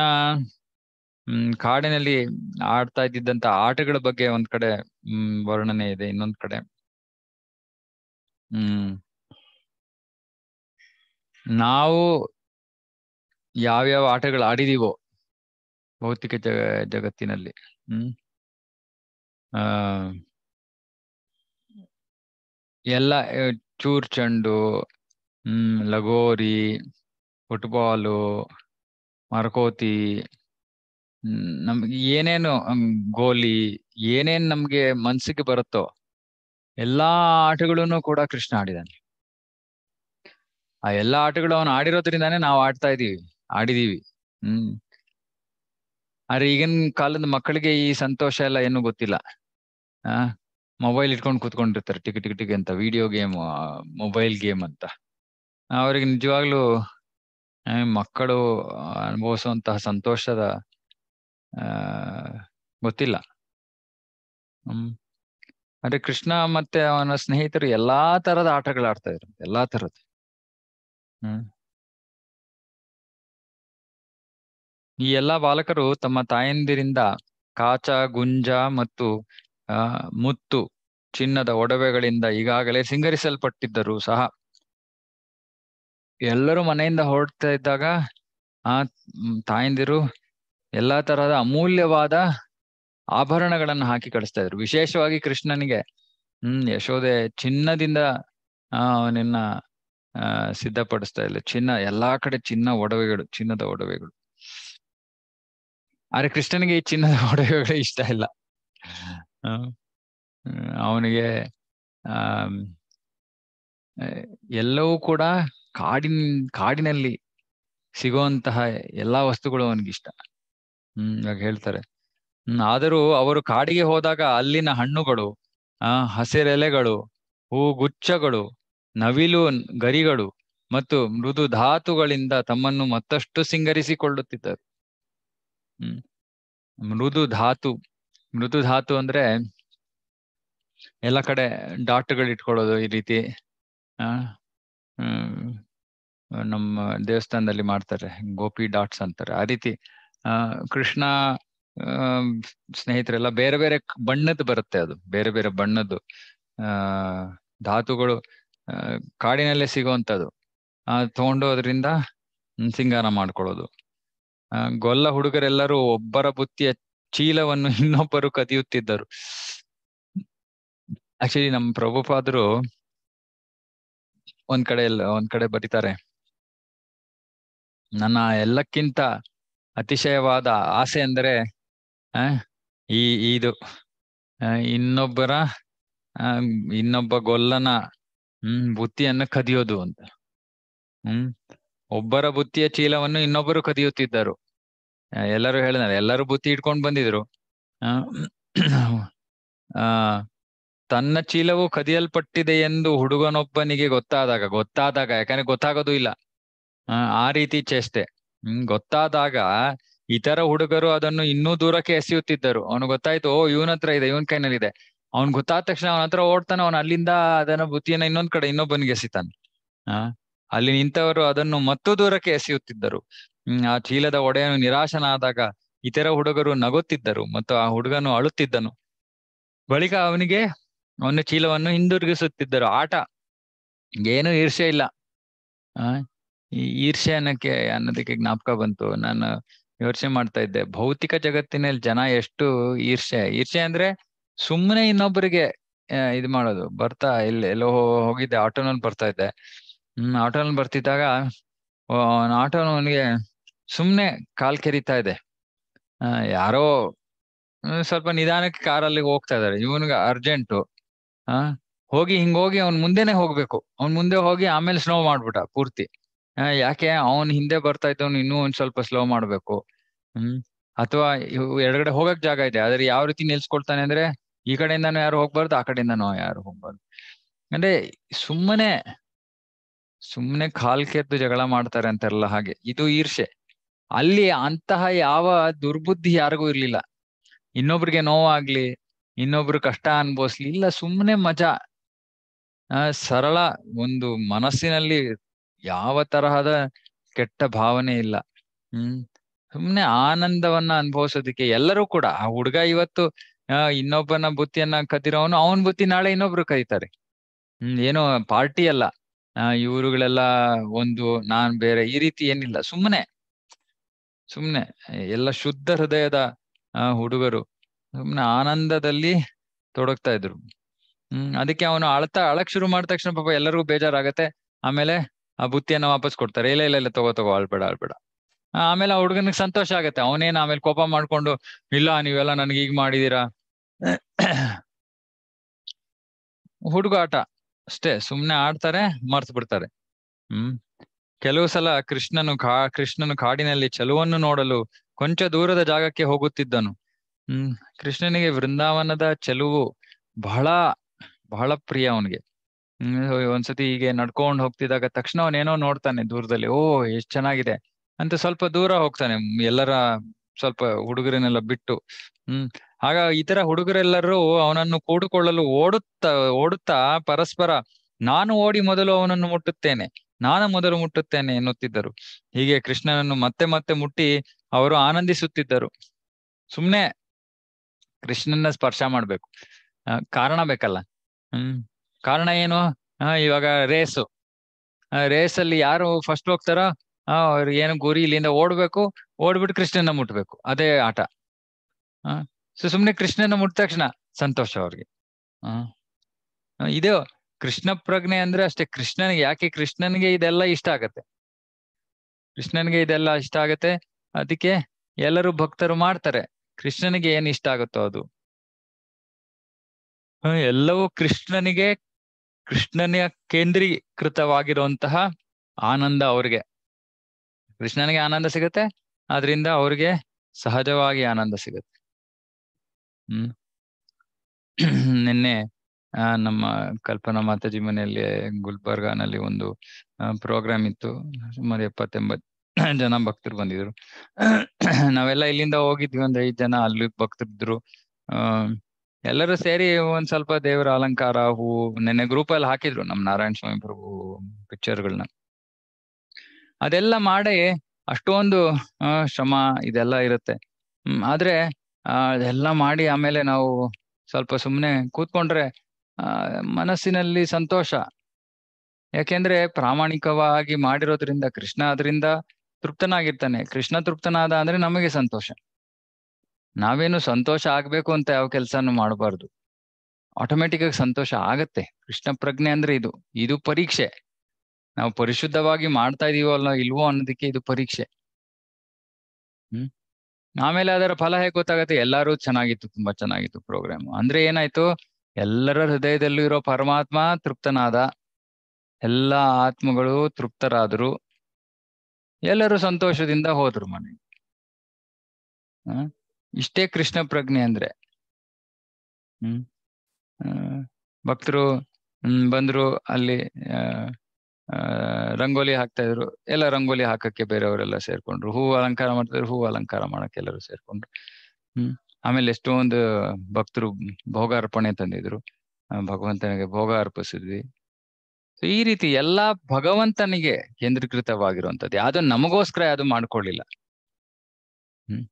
ಹ್ಮ್ ಕಾಡಿನಲ್ಲಿ ಆಡ್ತಾ ಇದ್ದಿದ್ದಂತ ಆಟಗಳ ಬಗ್ಗೆ ಒಂದ್ ಕಡೆ ಹ್ಮ್ ವರ್ಣನೆ ಇದೆ ಇನ್ನೊಂದ್ ಕಡೆ ಹ್ಮ್ ನಾವು ಯಾವ್ಯಾವ ಆಟಗಳು ಆಡಿದೀವೋ ಭೌತಿಕ ಜಗ ಜಗತ್ತಿನಲ್ಲಿ ಹ್ಮ್ ಎಲ್ಲ ಚೂರ್ ಚಂಡು ಹ್ಮ್ ಲಗೋರಿ ಫುಟ್ಬಾಲು ಮರಕೋತಿ ನಮ್ಗೆ ಏನೇನು ಗೋಲಿ ಏನೇನ್ ನಮ್ಗೆ ಮನ್ಸಿಗೆ ಬರುತ್ತೋ ಎಲ್ಲಾ ಆಟಗಳನ್ನು ಕೂಡ ಕೃಷ್ಣ ಆಡಿದಾನೆ ಆ ಎಲ್ಲಾ ಆಟಗಳು ಅವನು ಆಡಿರೋದ್ರಿಂದಾನೇ ನಾವು ಆಡ್ತಾ ಇದೀವಿ ಆಡಿದೀವಿ ಹ್ಮ್ ಆದ್ರೆ ಈಗಿನ ಕಾಲದ ಮಕ್ಕಳಿಗೆ ಈ ಸಂತೋಷ ಎಲ್ಲ ಏನು ಗೊತ್ತಿಲ್ಲ ಆ ಮೊಬೈಲ್ ಇಟ್ಕೊಂಡು ಕೂತ್ಕೊಂಡಿರ್ತಾರೆ ಟಿಕ್ ಟಿಕ್ ಟಿಕ್ ಅಂತ ವಿಡಿಯೋ ಗೇಮ್ ಮೊಬೈಲ್ ಗೇಮ್ ಅಂತ ಅವ್ರಿಗೆ ನಿಜವಾಗ್ಲೂ ಮಕ್ಕಳು ಅನುಭವಿಸುವಂತಹ ಸಂತೋಷದ ಗೊತ್ತಿಲ್ಲ ಹ್ಮ್ ಅಂದ್ರೆ ಕೃಷ್ಣ ಮತ್ತೆ ಅವನ ಸ್ನೇಹಿತರು ಎಲ್ಲಾ ತರದ ಆಡ್ತಾ ಇದ್ರು ಎಲ್ಲಾ ತರದ ಹ್ಮ್ ಈ ಎಲ್ಲಾ ಬಾಲಕರು ತಮ್ಮ ತಾಯಂದಿರಿಂದ ಕಾಚ ಗುಂಜ ಮತ್ತು ಮುತ್ತು ಚಿನ್ನದ ಒಡವೆಗಳಿಂದ ಈಗಾಗಲೇ ಸಿಂಗರಿಸಲ್ಪಟ್ಟಿದ್ದರು ಸಹ ಎಲ್ಲರೂ ಮನೆಯಿಂದ ಹೊರಡ್ತಾ ಇದ್ದಾಗ ಆ ತಾಯಂದಿರು ಎಲ್ಲಾ ತರಹದ ಅಮೂಲ್ಯವಾದ ಆಭರಣಗಳನ್ನು ಹಾಕಿ ಕಳಿಸ್ತಾ ಇದ್ರು ವಿಶೇಷವಾಗಿ ಕೃಷ್ಣನಿಗೆ ಹ್ಮ್ ಯಶೋದೆ ಚಿನ್ನದಿಂದ ಆ ಅವನನ್ನ ಆ ಸಿದ್ಧಪಡಿಸ್ತಾ ಇಲ್ಲ ಚಿನ್ನ ಎಲ್ಲಾ ಕಡೆ ಚಿನ್ನ ಒಡವೆಗಳು ಚಿನ್ನದ ಒಡವೆಗಳು ಆದ್ರೆ ಕೃಷ್ಣನಿಗೆ ಈ ಚಿನ್ನದ ಒಡವೆಗಳು ಇಷ್ಟ ಇಲ್ಲ ಅವನಿಗೆ ಆ ಎಲ್ಲವೂ ಕೂಡ ಕಾಡಿನ ಕಾಡಿನಲ್ಲಿ ಸಿಗುವಂತಹ ಎಲ್ಲಾ ವಸ್ತುಗಳು ಅವನಿಗಿಷ್ಟ ಹ್ಮ್ ಹಾಗೆ ಹೇಳ್ತಾರೆ ಹ್ಮ್ ಆದರೂ ಅವರು ಕಾಡಿಗೆ ಹೋದಾಗ ಅಲ್ಲಿನ ಹಣ್ಣುಗಳು ಆ ಹಸಿರೆಲೆಗಳು ಹೂಗುಚ್ಛಗಳು ನವಿಲು ಗರಿಗಳು ಮತ್ತು ಮೃದು ಧಾತುಗಳಿಂದ ತಮ್ಮನ್ನು ಮತ್ತಷ್ಟು ಸಿಂಗರಿಸಿಕೊಳ್ಳುತ್ತಿದ್ದರು ಹ್ಮ್ ಮೃದು ಧಾತು ಮೃದು ಧಾತು ಅಂದ್ರೆ ಎಲ್ಲ ಕಡೆ ಡಾಟ್ಗಳು ಇಟ್ಕೊಳ್ಳೋದು ಈ ರೀತಿ ಹ್ಮ್ ನಮ್ಮ ದೇವಸ್ಥಾನದಲ್ಲಿ ಮಾಡ್ತಾರೆ ಗೋಪಿ ಡಾಟ್ಸ್ ಅಂತಾರೆ ಆ ರೀತಿ ಕೃಷ್ಣ ಸ್ನೇಹಿತರೆಲ್ಲ ಬೇರೆ ಬೇರೆ ಬಣ್ಣದ್ದು ಬರುತ್ತೆ ಅದು ಬೇರೆ ಬೇರೆ ಬಣ್ಣದ್ದು ಆ ಧಾತುಗಳು ಕಾಡಿನಲ್ಲೇ ಸಿಗುವಂಥದ್ದು ಆ ತಗೊಂಡು ಅದರಿಂದ ಸಿಂಗಾರ ಮಾಡ್ಕೊಳ್ಳೋದು ಗೊಲ್ಲ ಹುಡುಗರೆಲ್ಲರೂ ಒಬ್ಬರ ಬುತ್ತಿಯ ಚೀಲವನ್ನು ಇನ್ನೊಬ್ಬರು ಕದಿಯುತ್ತಿದ್ದರು ಆಕ್ಚುಲಿ ನಮ್ಮ ಪ್ರಭುಪಾದರು ಒಂದ್ ಕಡೆ ಎಲ್ಲ ಒಂದ್ ಕಡೆ ಬರೀತಾರೆ ನನ್ನ ಎಲ್ಲಕ್ಕಿಂತ ಅತಿಶಯವಾದ ಆಸೆ ಅಂದರೆ ಈ ಇದು ಇನ್ನೊಬ್ಬರ ಇನ್ನೊಬ್ಬ ಗೊಲ್ಲನ ಹ್ಮ್ ಬುತ್ತಿಯನ್ನು ಕದಿಯೋದು ಅಂತ ಹ್ಮ್ ಒಬ್ಬರ ಬುತ್ತಿಯ ಚೀಲವನ್ನು ಇನ್ನೊಬ್ಬರು ಕದಿಯುತ್ತಿದ್ದರು ಎಲ್ಲರೂ ಹೇಳಿದ್ರೆ ಎಲ್ಲರೂ ಬುತ್ತಿ ಇಟ್ಕೊಂಡು ಬಂದಿದ್ರು ಆ ತನ್ನ ಚೀಲವು ಕದಿಯಲ್ಪಟ್ಟಿದೆ ಎಂದು ಹುಡುಗನೊಬ್ಬನಿಗೆ ಗೊತ್ತಾದಾಗ ಗೊತ್ತಾದಾಗ ಯಾಕಂದ್ರೆ ಗೊತ್ತಾಗೋದು ಇಲ್ಲ ಆ ರೀತಿ ಚೇಷ್ಟೆ ಹ್ಮ್ ಗೊತ್ತಾದಾಗ ಇತರ ಹುಡುಗರು ಅದನ್ನು ಇನ್ನೂ ದೂರಕ್ಕೆ ಎಸೆಯುತ್ತಿದ್ದರು ಅವನು ಗೊತ್ತಾಯ್ತು ಓ ಇವನ ಹತ್ರ ಇದೆ ಇವನ್ ಇದೆ ಅವ್ನ್ ಗೊತ್ತಾದ ತಕ್ಷಣ ಅವನ ಹತ್ರ ಓಡ್ತಾನೆ ಅವನು ಅಲ್ಲಿಂದ ಅದನ್ನ ಬುತ್ತಿಯನ್ನ ಇನ್ನೊಂದ್ ಕಡೆ ಇನ್ನೊಬ್ಬನಿಗೆ ಎಸಿತಾನೆ ಆ ಅಲ್ಲಿ ನಿಂತವರು ಅದನ್ನು ಮತ್ತೂ ದೂರಕ್ಕೆ ಎಸೆಯುತ್ತಿದ್ದರು ಹ್ಮ್ ಆ ಚೀಲದ ಒಡೆಯನು ನಿರಾಶನಾದಾಗ ಇತರ ಹುಡುಗರು ನಗುತ್ತಿದ್ದರು ಮತ್ತು ಆ ಹುಡುಗನು ಅಳುತ್ತಿದ್ದನು ಬಳಿಕ ಅವನಿಗೆ ಅವನ ಚೀಲವನ್ನು ಹಿಂದಿರುಗಿಸುತ್ತಿದ್ದರು ಆಟ ಏನು ಈರ್ಷೆ ಇಲ್ಲ ಆ ಈ ಈರ್ಷೆ ಅನ್ನಕ್ಕೆ ಅನ್ನೋದಕ್ಕೆ ಜ್ಞಾಪಕ ಬಂತು ನಾನು ಯೋಚನೆ ಮಾಡ್ತಾ ಇದ್ದೆ ಭೌತಿಕ ಜಗತ್ತಿನಲ್ಲಿ ಜನ ಎಷ್ಟು ಈರ್ಷೆ ಈರ್ಷೆ ಅಂದ್ರೆ ಸುಮ್ಮನೆ ಇನ್ನೊಬ್ಬರಿಗೆ ಇದು ಮಾಡೋದು ಬರ್ತಾ ಇಲ್ಲಿ ಎಲ್ಲೋ ಹೋಗಿದ್ದೆ ಆಟೋನಲ್ಲಿ ಬರ್ತಾ ಇದ್ದೆ ಹ್ಮ್ ಆಟೋನಲ್ಲಿ ಬರ್ತಿದ್ದಾಗ ಆಟೋನವನಿಗೆ ಸುಮ್ಮನೆ ಕಾಲ್ ಕೆರಿತಾ ಇದೆ ಯಾರೋ ಸ್ವಲ್ಪ ನಿಧಾನಕ್ಕೆ ಕಾರಲ್ಲಿ ಹೋಗ್ತಾ ಇದಾರೆ ಇವನ್ಗೆ ಅರ್ಜೆಂಟು ಹಾ ಹೋಗಿ ಹಿಂಗೋಗಿ ಹೋಗಿ ಮುಂದೆನೆ ಹೋಗ್ಬೇಕು ಅವ್ನ್ ಮುಂದೆ ಹೋಗಿ ಆಮೇಲೆ ಸ್ನೋ ಮಾಡ್ಬಿಟ್ಟ ಪೂರ್ತಿ ಯಾಕೆ ಅವನ್ ಹಿಂದೆ ಬರ್ತಾ ಇದ್ದವನು ಇನ್ನೂ ಒಂದ್ ಸ್ವಲ್ಪ ಸ್ಲೋ ಮಾಡ್ಬೇಕು ಹ್ಮ್ ಅಥವಾ ಎರಡ್ಗಡೆ ಹೋಗಕ್ ಜಾಗ ಇದೆ ಆದ್ರೆ ಯಾವ ರೀತಿ ನಿಲ್ಸ್ಕೊಳ್ತಾನೆ ಅಂದ್ರೆ ಈ ಕಡೆಯಿಂದಾನು ಯಾರು ಹೋಗ್ಬಾರ್ದು ಆ ಕಡೆಯಿಂದಾನು ಯಾರು ಹೋಗ್ಬಾರ್ದು ಅಂದ್ರೆ ಸುಮ್ಮನೆ ಸುಮ್ಮನೆ ಕಾಲ್ ಕೆದ್ದು ಜಗಳ ಮಾಡ್ತಾರೆ ಅಂತಾರಲ್ಲ ಹಾಗೆ ಇದು ಈರ್ಷೆ ಅಲ್ಲಿ ಅಂತಹ ಯಾವ ದುರ್ಬುದ್ಧಿ ಯಾರಿಗೂ ಇರ್ಲಿಲ್ಲ ಇನ್ನೊಬ್ರಿಗೆ ನೋವಾಗ್ಲಿ ಇನ್ನೊಬ್ರು ಕಷ್ಟ ಅನ್ಭವಿಸ್ಲಿ ಇಲ್ಲ ಸುಮ್ಮನೆ ಮಜಾ ಸರಳ ಒಂದು ಮನಸ್ಸಿನಲ್ಲಿ ಯಾವ ತರಹದ ಕೆಟ್ಟ ಭಾವನೆ ಇಲ್ಲ ಹ್ಮ್ ಸುಮ್ನೆ ಆನಂದವನ್ನ ಅನುಭವಿಸೋದಕ್ಕೆ ಎಲ್ಲರೂ ಕೂಡ ಆ ಹುಡುಗ ಇವತ್ತು ಇನ್ನೊಬ್ಬನ ಬುತ್ತಿಯನ್ನ ಕದಿರೋನು ಅವನ್ ಬುತ್ತಿ ನಾಳೆ ಇನ್ನೊಬ್ರು ಕದಿತಾರೆ ಹ್ಮ್ ಏನೋ ಪಾರ್ಟಿ ಅಲ್ಲ ಆ ಇವರುಗಳೆಲ್ಲ ಒಂದು ನಾನ್ ಬೇರೆ ಈ ರೀತಿ ಏನಿಲ್ಲ ಸುಮ್ಮನೆ ಸುಮ್ನೆ ಎಲ್ಲ ಶುದ್ಧ ಹೃದಯದ ಹುಡುಗರು ಸುಮ್ನೆ ಆನಂದದಲ್ಲಿ ತೊಡಗ್ತಾ ಇದ್ರು ಹ್ಮ್ ಅದಕ್ಕೆ ಅವನು ಅಳ್ತಾ ಅಳಕ್ ಶುರು ಮಾಡಿದ ತಕ್ಷಣ ಪಾಪ ಎಲ್ಲರಿಗೂ ಬೇಜಾರಾಗತ್ತೆ ಆಮೇಲೆ ಆ ಬುತ್ತಿಯನ್ನ ವಾಪಸ್ ಕೊಡ್ತಾರೆ ಇಲ್ಲ ಇಲ್ಲ ಇಲ್ಲ ತಗೋ ತಗೋ ಆಳ್ಬೇಡ ಆಳ್ಬೇಡ ಆಮೇಲೆ ಆ ಹುಡುಗನಿಗೆ ಸಂತೋಷ ಆಗತ್ತೆ ಅವನೇನ್ ಆಮೇಲೆ ಕೋಪ ಮಾಡ್ಕೊಂಡು ಇಲ್ಲ ನೀವೆಲ್ಲ ನನ್ಗೆ ಈಗ ಮಾಡಿದೀರಾ ಆಟ ಅಷ್ಟೇ ಸುಮ್ನೆ ಆಡ್ತಾರೆ ಮರ್ತ್ ಬಿಡ್ತಾರೆ ಹ್ಮ್ ಕೆಲವು ಸಲ ಕೃಷ್ಣನು ಕಾ ಕೃಷ್ಣನು ಕಾಡಿನಲ್ಲಿ ಚಲುವನ್ನು ನೋಡಲು ಕೊಂಚ ದೂರದ ಜಾಗಕ್ಕೆ ಹೋಗುತ್ತಿದ್ದನು ಹ್ಮ್ ಕೃಷ್ಣನಿಗೆ ವೃಂದಾವನದ ಚೆಲುವು ಬಹಳ ಬಹಳ ಪ್ರಿಯ ಅವನಿಗೆ ಒಂದ್ಸತಿ ಹೀಗೆ ನಡ್ಕೊಂಡು ಹೋಗ್ತಿದಾಗ ತಕ್ಷಣ ಅವನೇನೋ ನೋಡ್ತಾನೆ ದೂರದಲ್ಲಿ ಓ ಎಷ್ಟ್ ಚೆನ್ನಾಗಿದೆ ಅಂತ ಸ್ವಲ್ಪ ದೂರ ಹೋಗ್ತಾನೆ ಎಲ್ಲರ ಸ್ವಲ್ಪ ಹುಡುಗರನ್ನೆಲ್ಲ ಬಿಟ್ಟು ಹ್ಮ್ ಆಗ ಈ ತರ ಹುಡುಗರೆಲ್ಲರೂ ಅವನನ್ನು ಕೂಡಿಕೊಳ್ಳಲು ಓಡುತ್ತಾ ಓಡುತ್ತಾ ಪರಸ್ಪರ ನಾನು ಓಡಿ ಮೊದಲು ಅವನನ್ನು ಮುಟ್ಟುತ್ತೇನೆ ನಾನು ಮೊದಲು ಮುಟ್ಟುತ್ತೇನೆ ಎನ್ನುತ್ತಿದ್ದರು ಹೀಗೆ ಕೃಷ್ಣನನ್ನು ಮತ್ತೆ ಮತ್ತೆ ಮುಟ್ಟಿ ಅವರು ಆನಂದಿಸುತ್ತಿದ್ದರು ಸುಮ್ನೆ ಕೃಷ್ಣನ ಸ್ಪರ್ಶ ಮಾಡ್ಬೇಕು ಕಾರಣ ಬೇಕಲ್ಲ ಹ್ಮ್ ಕಾರಣ ಏನು ಇವಾಗ ರೇಸು ರೇಸ್ ಅಲ್ಲಿ ಯಾರು ಫಸ್ಟ್ ಹೋಗ್ತಾರೋ ಅವ್ರಿಗೆ ಏನು ಗುರಿ ಇಲ್ಲಿಂದ ಓಡ್ಬೇಕು ಓಡ್ಬಿಟ್ಟು ಕೃಷ್ಣನ ಮುಟ್ಬೇಕು ಅದೇ ಆಟ ಸೊ ಸುಮ್ನೆ ಕೃಷ್ಣನ ಮುಟ್ಟ ತಕ್ಷಣ ಸಂತೋಷ ಅವ್ರಿಗೆ ಇದು ಕೃಷ್ಣ ಪ್ರಜ್ಞೆ ಅಂದ್ರೆ ಅಷ್ಟೇ ಕೃಷ್ಣನಿಗೆ ಯಾಕೆ ಕೃಷ್ಣನ್ಗೆ ಇದೆಲ್ಲ ಇಷ್ಟ ಆಗತ್ತೆ ಕೃಷ್ಣನ್ಗೆ ಇದೆಲ್ಲ ಇಷ್ಟ ಆಗತ್ತೆ ಅದಕ್ಕೆ ಎಲ್ಲರೂ ಭಕ್ತರು ಮಾಡ್ತಾರೆ ಕೃಷ್ಣನಿಗೆ ಏನ್ ಇಷ್ಟ ಆಗುತ್ತೋ ಅದು ಎಲ್ಲವೂ ಕೃಷ್ಣನಿಗೆ ಕೃಷ್ಣನ ಕೇಂದ್ರೀಕೃತವಾಗಿರುವಂತಹ ಆನಂದ ಅವ್ರಿಗೆ ಕೃಷ್ಣನಿಗೆ ಆನಂದ ಸಿಗುತ್ತೆ ಆದ್ರಿಂದ ಅವ್ರಿಗೆ ಸಹಜವಾಗಿ ಆನಂದ ಸಿಗುತ್ತೆ ಹ್ಮ್ ನಿನ್ನೆ ಆ ನಮ್ಮ ಕಲ್ಪನಾ ಮಾತಾಜಿ ಮನೆಯಲ್ಲಿ ಗುಲ್ಬರ್ಗಾನಲ್ಲಿ ಒಂದು ಪ್ರೋಗ್ರಾಮ್ ಇತ್ತು ಸುಮಾರು ಎಪ್ಪತ್ತೆಂಬತ್ ಜನ ಭಕ್ತರು ಬಂದಿದ್ರು ನಾವೆಲ್ಲ ಇಲ್ಲಿಂದ ಹೋಗಿದ್ವಿ ಒಂದ್ ಐದ್ ಜನ ಅಲ್ಲಿ ಭಕ್ತರಿದ್ರು ಆ ಎಲ್ಲರೂ ಸೇರಿ ಒಂದ್ ಸ್ವಲ್ಪ ದೇವರ ಅಲಂಕಾರ ಹೂ ನೆನ್ನೆ ಗ್ರೂಪ್ ಅಲ್ಲಿ ಹಾಕಿದ್ರು ನಮ್ ನಾರಾಯಣ ಸ್ವಾಮಿ ಪ್ರಭು ಪಿಕ್ಚರ್ಗಳನ್ನ ಅದೆಲ್ಲ ಮಾಡಿ ಅಷ್ಟೊಂದು ಶ್ರಮ ಇದೆಲ್ಲ ಇರುತ್ತೆ ಹ್ಮ್ ಆದ್ರೆ ಆ ಅದೆಲ್ಲ ಮಾಡಿ ಆಮೇಲೆ ನಾವು ಸ್ವಲ್ಪ ಸುಮ್ನೆ ಕೂತ್ಕೊಂಡ್ರೆ ಆ ಮನಸ್ಸಿನಲ್ಲಿ ಸಂತೋಷ ಯಾಕೆಂದ್ರೆ ಪ್ರಾಮಾಣಿಕವಾಗಿ ಮಾಡಿರೋದ್ರಿಂದ ಕೃಷ್ಣ ಅದರಿಂದ ತೃಪ್ತನಾಗಿರ್ತಾನೆ ಕೃಷ್ಣ ತೃಪ್ತನಾದ ಅಂದ್ರೆ ನಮಗೆ ಸಂತೋಷ ನಾವೇನು ಸಂತೋಷ ಆಗ್ಬೇಕು ಅಂತ ಯಾವ ಕೆಲಸನೂ ಮಾಡಬಾರ್ದು ಆಟೋಮೆಟಿಕ್ ಆಗಿ ಸಂತೋಷ ಆಗತ್ತೆ ಕೃಷ್ಣ ಪ್ರಜ್ಞೆ ಅಂದ್ರೆ ಇದು ಇದು ಪರೀಕ್ಷೆ ನಾವು ಪರಿಶುದ್ಧವಾಗಿ ಮಾಡ್ತಾ ಇದೀವೋ ಅಲ್ಲ ಇಲ್ವೋ ಅನ್ನೋದಕ್ಕೆ ಇದು ಪರೀಕ್ಷೆ ಹ್ಮ್ ಆಮೇಲೆ ಅದರ ಫಲ ಹೇಗೆ ಗೊತ್ತಾಗತ್ತೆ ಎಲ್ಲಾರು ಚೆನ್ನಾಗಿತ್ತು ತುಂಬಾ ಚೆನ್ನಾಗಿತ್ತು ಪ್ರೋಗ್ರಾಮ್ ಅಂದ್ರೆ ಏನಾಯ್ತು ಎಲ್ಲರ ಹೃದಯದಲ್ಲೂ ಇರೋ ಪರಮಾತ್ಮ ತೃಪ್ತನಾದ ಎಲ್ಲ ಆತ್ಮಗಳು ತೃಪ್ತರಾದ್ರು ಎಲ್ಲರೂ ಸಂತೋಷದಿಂದ ಹೋದ್ರು ಮನೆಗೆ ಇಷ್ಟೇ ಕೃಷ್ಣ ಪ್ರಜ್ಞೆ ಅಂದ್ರೆ ಹ್ಮ್ ಭಕ್ತರು ಬಂದ್ರು ಅಲ್ಲಿ ರಂಗೋಲಿ ಹಾಕ್ತಾ ಇದ್ರು ಎಲ್ಲ ರಂಗೋಲಿ ಹಾಕಕ್ಕೆ ಬೇರೆಯವರೆಲ್ಲ ಸೇರ್ಕೊಂಡ್ರು ಹೂ ಅಲಂಕಾರ ಮಾಡ್ತಿದ್ರು ಹೂ ಅಲಂಕಾರ ಮಾಡಕ್ಕೆ ಎಲ್ಲರೂ ಸೇರ್ಕೊಂಡ್ರು ಹ್ಮ್ ಆಮೇಲೆ ಎಷ್ಟೊಂದು ಭಕ್ತರು ಭೋಗ ಅರ್ಪಣೆ ತಂದಿದ್ರು ಭಗವಂತನಿಗೆ ಭೋಗ ಅರ್ಪಿಸಿದ್ವಿ ಈ ರೀತಿ ಎಲ್ಲಾ ಭಗವಂತನಿಗೆ ಕೇಂದ್ರೀಕೃತವಾಗಿರುವಂತದ್ದು ಯಾವುದೋ ನಮಗೋಸ್ಕರ ಯಾವುದು ಮಾಡ್ಕೊಳ್ಳಿಲ್ಲ ಹ್ಮ್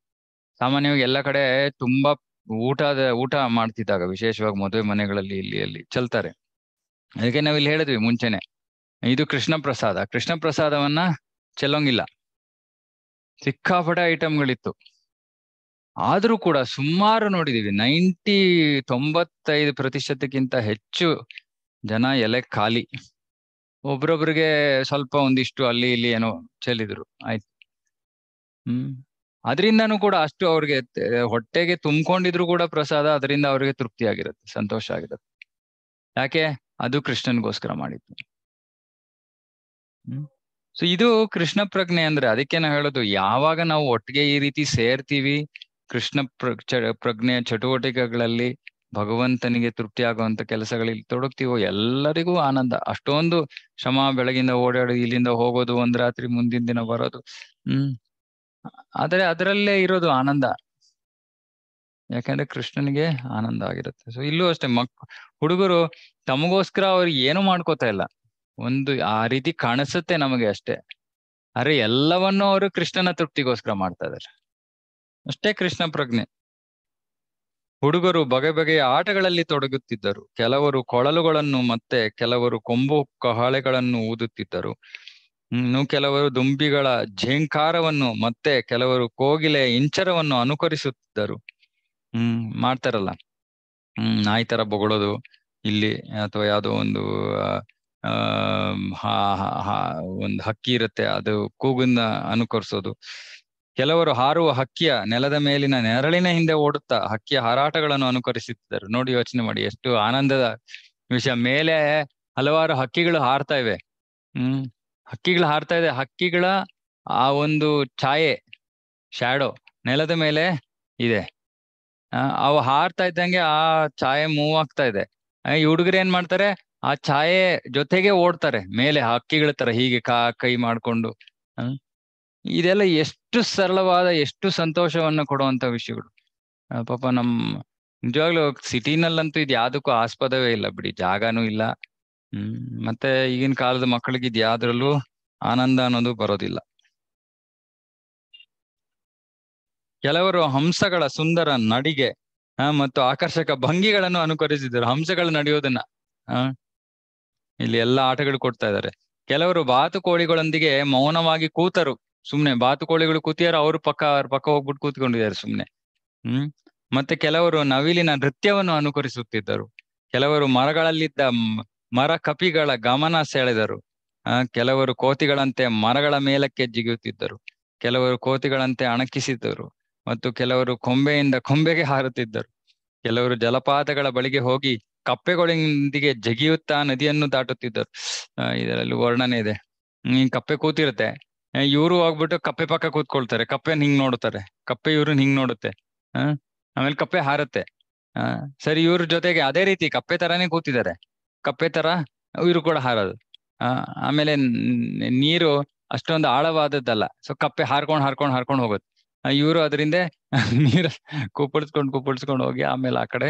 ಸಾಮಾನ್ಯವಾಗಿ ಎಲ್ಲ ಕಡೆ ತುಂಬಾ ಊಟದ ಊಟ ಮಾಡ್ತಿದ್ದಾಗ ವಿಶೇಷವಾಗಿ ಮದುವೆ ಮನೆಗಳಲ್ಲಿ ಇಲ್ಲಿ ಅಲ್ಲಿ ಚಲ್ತಾರೆ ಅದಕ್ಕೆ ನಾವಿಲ್ಲಿ ಹೇಳಿದ್ವಿ ಮುಂಚೆನೆ ಇದು ಕೃಷ್ಣ ಪ್ರಸಾದ ಕೃಷ್ಣ ಪ್ರಸಾದವನ್ನ ಚೆಲ್ಲೋಂಗಿಲ್ಲ ಸಿಕ್ಕಾಪಟ್ಟೆ ಐಟಮ್ಗಳಿತ್ತು ಆದ್ರೂ ಕೂಡ ಸುಮಾರು ನೋಡಿದೀವಿ ನೈಂಟಿ ತೊಂಬತ್ತೈದು ಪ್ರತಿಶತಕ್ಕಿಂತ ಹೆಚ್ಚು ಜನ ಎಲೆ ಖಾಲಿ ಒಬ್ರೊಬ್ರಿಗೆ ಸ್ವಲ್ಪ ಒಂದಿಷ್ಟು ಅಲ್ಲಿ ಇಲ್ಲಿ ಏನೋ ಚೆಲ್ಲಿದ್ರು ಆಯ್ತು ಹ್ಮ್ ಅದರಿಂದನು ಕೂಡ ಅಷ್ಟು ಅವ್ರಿಗೆ ಹೊಟ್ಟೆಗೆ ತುಂಬಿಕೊಂಡಿದ್ರು ಕೂಡ ಪ್ರಸಾದ ಅದರಿಂದ ಅವ್ರಿಗೆ ತೃಪ್ತಿ ಆಗಿರುತ್ತೆ ಸಂತೋಷ ಆಗಿರುತ್ತೆ ಯಾಕೆ ಅದು ಕೃಷ್ಣನ್ಗೋಸ್ಕರ ಮಾಡಿದ್ದು ಸೊ ಇದು ಕೃಷ್ಣ ಪ್ರಜ್ಞೆ ಅಂದ್ರೆ ಅದಕ್ಕೆ ನಾ ಹೇಳೋದು ಯಾವಾಗ ನಾವು ಒಟ್ಟಿಗೆ ಈ ರೀತಿ ಸೇರ್ತೀವಿ ಕೃಷ್ಣ ಪ್ರಜ್ಞೆಯ ಚಟುವಟಿಕೆಗಳಲ್ಲಿ ಭಗವಂತನಿಗೆ ತೃಪ್ತಿ ಆಗುವಂತ ಕೆಲಸಗಳಲ್ಲಿ ತೊಡಗ್ತೀವೋ ಎಲ್ಲರಿಗೂ ಆನಂದ ಅಷ್ಟೊಂದು ಶ್ರಮ ಬೆಳಗಿಂದ ಓಡಾಡೋದು ಇಲ್ಲಿಂದ ಹೋಗೋದು ಒಂದ್ ರಾತ್ರಿ ಮುಂದಿನ ದಿನ ಬರೋದು ಹ್ಮ್ ಆದರೆ ಅದರಲ್ಲೇ ಇರೋದು ಆನಂದ ಯಾಕಂದ್ರೆ ಕೃಷ್ಣನಿಗೆ ಆನಂದ ಆಗಿರುತ್ತೆ ಸೊ ಇಲ್ಲೂ ಅಷ್ಟೇ ಮಕ್ ಹುಡುಗರು ತಮಗೋಸ್ಕರ ಅವ್ರು ಏನು ಮಾಡ್ಕೋತಾ ಇಲ್ಲ ಒಂದು ಆ ರೀತಿ ಕಾಣಿಸುತ್ತೆ ನಮಗೆ ಅಷ್ಟೇ ಅರೆ ಎಲ್ಲವನ್ನೂ ಅವರು ಕೃಷ್ಣನ ತೃಪ್ತಿಗೋಸ್ಕರ ಮಾಡ್ತಾ ಇದಾರೆ ಅಷ್ಟೇ ಕೃಷ್ಣ ಪ್ರಜ್ಞೆ ಹುಡುಗರು ಬಗೆ ಬಗೆಯ ಆಟಗಳಲ್ಲಿ ತೊಡಗುತ್ತಿದ್ದರು ಕೆಲವರು ಕೊಳಲುಗಳನ್ನು ಮತ್ತೆ ಕೆಲವರು ಕೊಂಬು ಕಹಳೆಗಳನ್ನು ಊದುತ್ತಿದ್ದರು ಇನ್ನು ಕೆಲವರು ದುಂಬಿಗಳ ಝೇಂಕಾರವನ್ನು ಮತ್ತೆ ಕೆಲವರು ಕೋಗಿಲೆ ಇಂಚರವನ್ನು ಅನುಕರಿಸುತ್ತಿದ್ದರು ಹ್ಮ್ ಮಾಡ್ತಾರಲ್ಲ ಹ್ಮ್ ನಾಯಿ ತರ ಬೊಗಳೋದು ಇಲ್ಲಿ ಅಥವಾ ಯಾವುದೋ ಒಂದು ಒಂದು ಹಕ್ಕಿ ಇರುತ್ತೆ ಅದು ಕೂಗನ್ನ ಅನುಕರಿಸೋದು ಕೆಲವರು ಹಾರುವ ಹಕ್ಕಿಯ ನೆಲದ ಮೇಲಿನ ನೆರಳಿನ ಹಿಂದೆ ಓಡುತ್ತಾ ಹಕ್ಕಿಯ ಹಾರಾಟಗಳನ್ನು ಅನುಕರಿಸುತ್ತಿದ್ದರು ನೋಡಿ ಯೋಚನೆ ಮಾಡಿ ಎಷ್ಟು ಆನಂದದ ವಿಷಯ ಮೇಲೆ ಹಲವಾರು ಹಕ್ಕಿಗಳು ಹಾರ್ತಾ ಇವೆ ಹ್ಮ್ ಹಕ್ಕಿಗಳು ಹಾರ್ತಾ ಇದೆ ಹಕ್ಕಿಗಳ ಆ ಒಂದು ಛಾಯೆ ಶ್ಯಾಡೋ ನೆಲದ ಮೇಲೆ ಇದೆ ಅವು ಹಾರ್ತಾ ಇದ್ದಂಗೆ ಆ ಛಾಯೆ ಮೂವ್ ಆಗ್ತಾ ಇದೆ ಈ ಹುಡುಗರು ಏನ್ ಮಾಡ್ತಾರೆ ಆ ಛಾಯೆ ಜೊತೆಗೆ ಓಡ್ತಾರೆ ಮೇಲೆ ಹಕ್ಕಿಗಳ ತರ ಹೀಗೆ ಕಾ ಕೈ ಮಾಡ್ಕೊಂಡು ಇದೆಲ್ಲ ಎಷ್ಟು ಸರಳವಾದ ಎಷ್ಟು ಸಂತೋಷವನ್ನು ಕೊಡುವಂತ ವಿಷಯಗಳು ಪಾಪ ನಮ್ ನಿಜವಾಗ್ಲೂ ಸಿಟಿನಲ್ಲಂತೂ ಇದು ಯಾವುದಕ್ಕೂ ಆಸ್ಪದವೇ ಇಲ್ಲ ಬಿಡಿ ಜಾಗನೂ ಇಲ್ಲ ಹ್ಮ್ ಮತ್ತೆ ಈಗಿನ ಕಾಲದ ಮಕ್ಕಳಿಗೆ ಇದು ಯಾವ್ದ್ರಲ್ಲೂ ಆನಂದ ಅನ್ನೋದು ಬರೋದಿಲ್ಲ ಕೆಲವರು ಹಂಸಗಳ ಸುಂದರ ನಡಿಗೆ ಮತ್ತು ಆಕರ್ಷಕ ಭಂಗಿಗಳನ್ನು ಅನುಕರಿಸಿದರು ಹಂಸಗಳು ನಡೆಯೋದನ್ನ ಹ ಇಲ್ಲಿ ಎಲ್ಲಾ ಆಟಗಳು ಕೊಡ್ತಾ ಇದ್ದಾರೆ ಕೆಲವರು ಬಾತುಕೋಳಿಗಳೊಂದಿಗೆ ಮೌನವಾಗಿ ಕೂತರು ಸುಮ್ನೆ ಬಾತುಕೋಳಿಗಳು ಕೂತಿಯಾರ ಅವರು ಪಕ್ಕ ಅವ್ರ ಪಕ್ಕ ಹೋಗ್ಬಿಟ್ಟು ಕೂತ್ಕೊಂಡಿದ್ದಾರೆ ಸುಮ್ನೆ ಹ್ಮ್ ಮತ್ತೆ ಕೆಲವರು ನವಿಲಿನ ನೃತ್ಯವನ್ನು ಅನುಕರಿಸುತ್ತಿದ್ದರು ಕೆಲವರು ಮರಗಳಲ್ಲಿದ್ದ ಮರ ಕಪಿಗಳ ಗಮನ ಸೆಳೆದರು ಕೆಲವರು ಕೋತಿಗಳಂತೆ ಮರಗಳ ಮೇಲಕ್ಕೆ ಜಿಗಿಯುತ್ತಿದ್ದರು ಕೆಲವರು ಕೋತಿಗಳಂತೆ ಅಣಕಿಸಿದ್ದರು ಮತ್ತು ಕೆಲವರು ಕೊಂಬೆಯಿಂದ ಕೊಂಬೆಗೆ ಹಾರುತ್ತಿದ್ದರು ಕೆಲವರು ಜಲಪಾತಗಳ ಬಳಿಗೆ ಹೋಗಿ ಕಪ್ಪೆಗಳೊಂದಿಗೆ ಜಗಿಯುತ್ತಾ ನದಿಯನ್ನು ದಾಟುತ್ತಿದ್ದರು ಇದರಲ್ಲಿ ವರ್ಣನೆ ಇದೆ ಕಪ್ಪೆ ಕೂತಿರುತ್ತೆ ಇವರು ಹೋಗ್ಬಿಟ್ಟು ಕಪ್ಪೆ ಪಕ್ಕ ಕೂತ್ಕೊಳ್ತಾರೆ ಕಪ್ಪೆ ಹಿಂಗ್ ನೋಡುತ್ತಾರೆ ಕಪ್ಪೆ ಇವ್ರನ್ನ ಹಿಂಗ್ ನೋಡುತ್ತೆ ಆಮೇಲೆ ಕಪ್ಪೆ ಹಾರುತ್ತೆ ಸರಿ ಇವ್ರ ಜೊತೆಗೆ ಅದೇ ರೀತಿ ಕಪ್ಪೆ ತರಾನೇ ಕೂತಿದ್ದಾರೆ ಕಪ್ಪೆ ತರ ಇರು ಕೂಡ ಹಾರೋದು ಆಮೇಲೆ ನೀರು ಅಷ್ಟೊಂದು ಆಳವಾದದ್ದಲ್ಲ ಸೊ ಕಪ್ಪೆ ಹಾರ್ಕೊಂಡ್ ಹಾರ್ಕೊಂಡ್ ಹಾರ್ಕೊಂಡ್ ಹೋಗೋದು ಇವರು ಅದರಿಂದ ನೀರ್ ಕುಪ್ಪಳಿಸ್ಕೊಂಡು ಕುಪ್ಪಳಿಸ್ಕೊಂಡು ಹೋಗಿ ಆಮೇಲೆ ಆ ಕಡೆ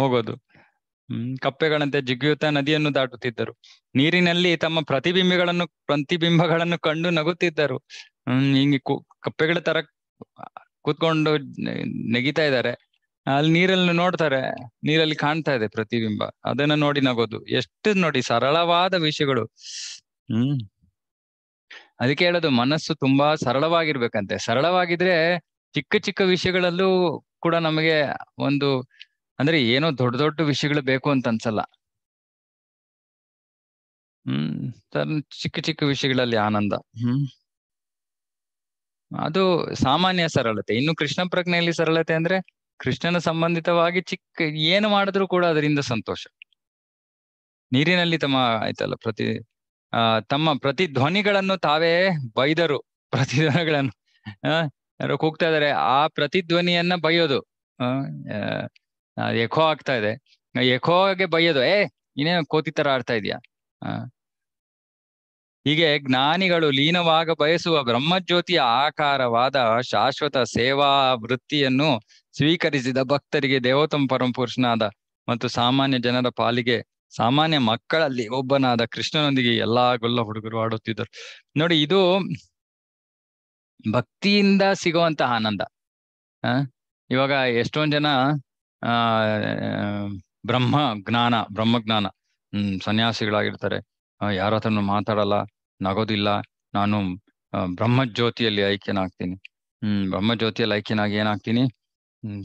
ಹೋಗೋದು ಹ್ಮ್ ಕಪ್ಪೆಗಳಂತೆ ಜಿಗಿಯುತ್ತಾ ನದಿಯನ್ನು ದಾಟುತ್ತಿದ್ದರು ನೀರಿನಲ್ಲಿ ತಮ್ಮ ಪ್ರತಿಬಿಂಬಗಳನ್ನು ಪ್ರತಿಬಿಂಬಗಳನ್ನು ಕಂಡು ನಗುತ್ತಿದ್ದರು ಹ್ಮ್ ಹಿಂಗೆ ಕಪ್ಪೆಗಳ ತರ ಕೂತ್ಕೊಂಡು ನೆಗಿತಾ ಇದ್ದಾರೆ ಅಲ್ಲಿ ನೀರಲ್ಲಿ ನೋಡ್ತಾರೆ ನೀರಲ್ಲಿ ಕಾಣ್ತಾ ಇದೆ ಪ್ರತಿಬಿಂಬ ಅದನ್ನ ನೋಡಿ ನಗೋದು ಎಷ್ಟು ನೋಡಿ ಸರಳವಾದ ವಿಷಯಗಳು ಹ್ಮ್ ಅದಕ್ಕೆ ಹೇಳೋದು ಮನಸ್ಸು ತುಂಬಾ ಸರಳವಾಗಿರ್ಬೇಕಂತೆ ಸರಳವಾಗಿದ್ರೆ ಚಿಕ್ಕ ಚಿಕ್ಕ ವಿಷಯಗಳಲ್ಲೂ ಕೂಡ ನಮಗೆ ಒಂದು ಅಂದ್ರೆ ಏನೋ ದೊಡ್ಡ ದೊಡ್ಡ ವಿಷಯಗಳು ಬೇಕು ಅಂತ ಅನ್ಸಲ್ಲ ಹ್ಮ್ ಚಿಕ್ಕ ಚಿಕ್ಕ ವಿಷಯಗಳಲ್ಲಿ ಆನಂದ ಹ್ಮ್ ಅದು ಸಾಮಾನ್ಯ ಸರಳತೆ ಇನ್ನು ಕೃಷ್ಣ ಪ್ರಜ್ಞೆಯಲ್ಲಿ ಸರಳತೆ ಅಂದ್ರೆ ಕೃಷ್ಣನ ಸಂಬಂಧಿತವಾಗಿ ಚಿಕ್ಕ ಏನು ಮಾಡಿದ್ರು ಕೂಡ ಅದರಿಂದ ಸಂತೋಷ ನೀರಿನಲ್ಲಿ ತಮ್ಮ ಆಯ್ತಲ್ಲ ಪ್ರತಿ ಆ ತಮ್ಮ ಪ್ರತಿಧ್ವನಿಗಳನ್ನು ತಾವೇ ಬೈದರು ಪ್ರತಿಧ್ವನಿಗಳನ್ನು ಯಾರು ಕೂಗ್ತಾ ಇದಾರೆ ಆ ಪ್ರತಿಧ್ವನಿಯನ್ನ ಬೈಯೋದು ಎಖೋ ಆಗ್ತಾ ಇದೆ ಎಖೋಗೆ ಬೈಯೋದು ಏ ಇನ್ನೇನು ಕೋತಿ ತರ ಆಡ್ತಾ ಇದೆಯಾ ಹೀಗೆ ಜ್ಞಾನಿಗಳು ಲೀನವಾಗ ಬಯಸುವ ಬ್ರಹ್ಮಜ್ಯೋತಿಯ ಆಕಾರವಾದ ಶಾಶ್ವತ ಸೇವಾ ವೃತ್ತಿಯನ್ನು ಸ್ವೀಕರಿಸಿದ ಭಕ್ತರಿಗೆ ದೇವೋತ್ತಮ ಪರಮಪುರುಷನಾದ ಮತ್ತು ಸಾಮಾನ್ಯ ಜನರ ಪಾಲಿಗೆ ಸಾಮಾನ್ಯ ಮಕ್ಕಳಲ್ಲಿ ಒಬ್ಬನಾದ ಕೃಷ್ಣನೊಂದಿಗೆ ಎಲ್ಲಾ ಗೊಲ್ಲ ಹುಡುಗರು ಆಡುತ್ತಿದ್ದರು ನೋಡಿ ಇದು ಭಕ್ತಿಯಿಂದ ಸಿಗುವಂತ ಆನಂದ ಆ ಇವಾಗ ಎಷ್ಟೊಂದು ಜನ ಆ ಬ್ರಹ್ಮ ಜ್ಞಾನ ಬ್ರಹ್ಮಜ್ಞಾನ ಹ್ಮ್ ಸನ್ಯಾಸಿಗಳಾಗಿರ್ತಾರೆ ಯಾರ ಹತ್ರನು ಮಾತಾಡಲ್ಲ ನಗೋದಿಲ್ಲ ನಾನು ಬ್ರಹ್ಮ ಜ್ಯೋತಿಯಲ್ಲಿ ಐಕ್ಯನಾಗ್ತೀನಿ ಹ್ಮ್ ಬ್ರಹ್ಮ ಜ್ಯೋತಿಯಲ್ಲಿ ಐಕ್ಯನಾಗಿ ಏನಾಗ್ತೀನಿ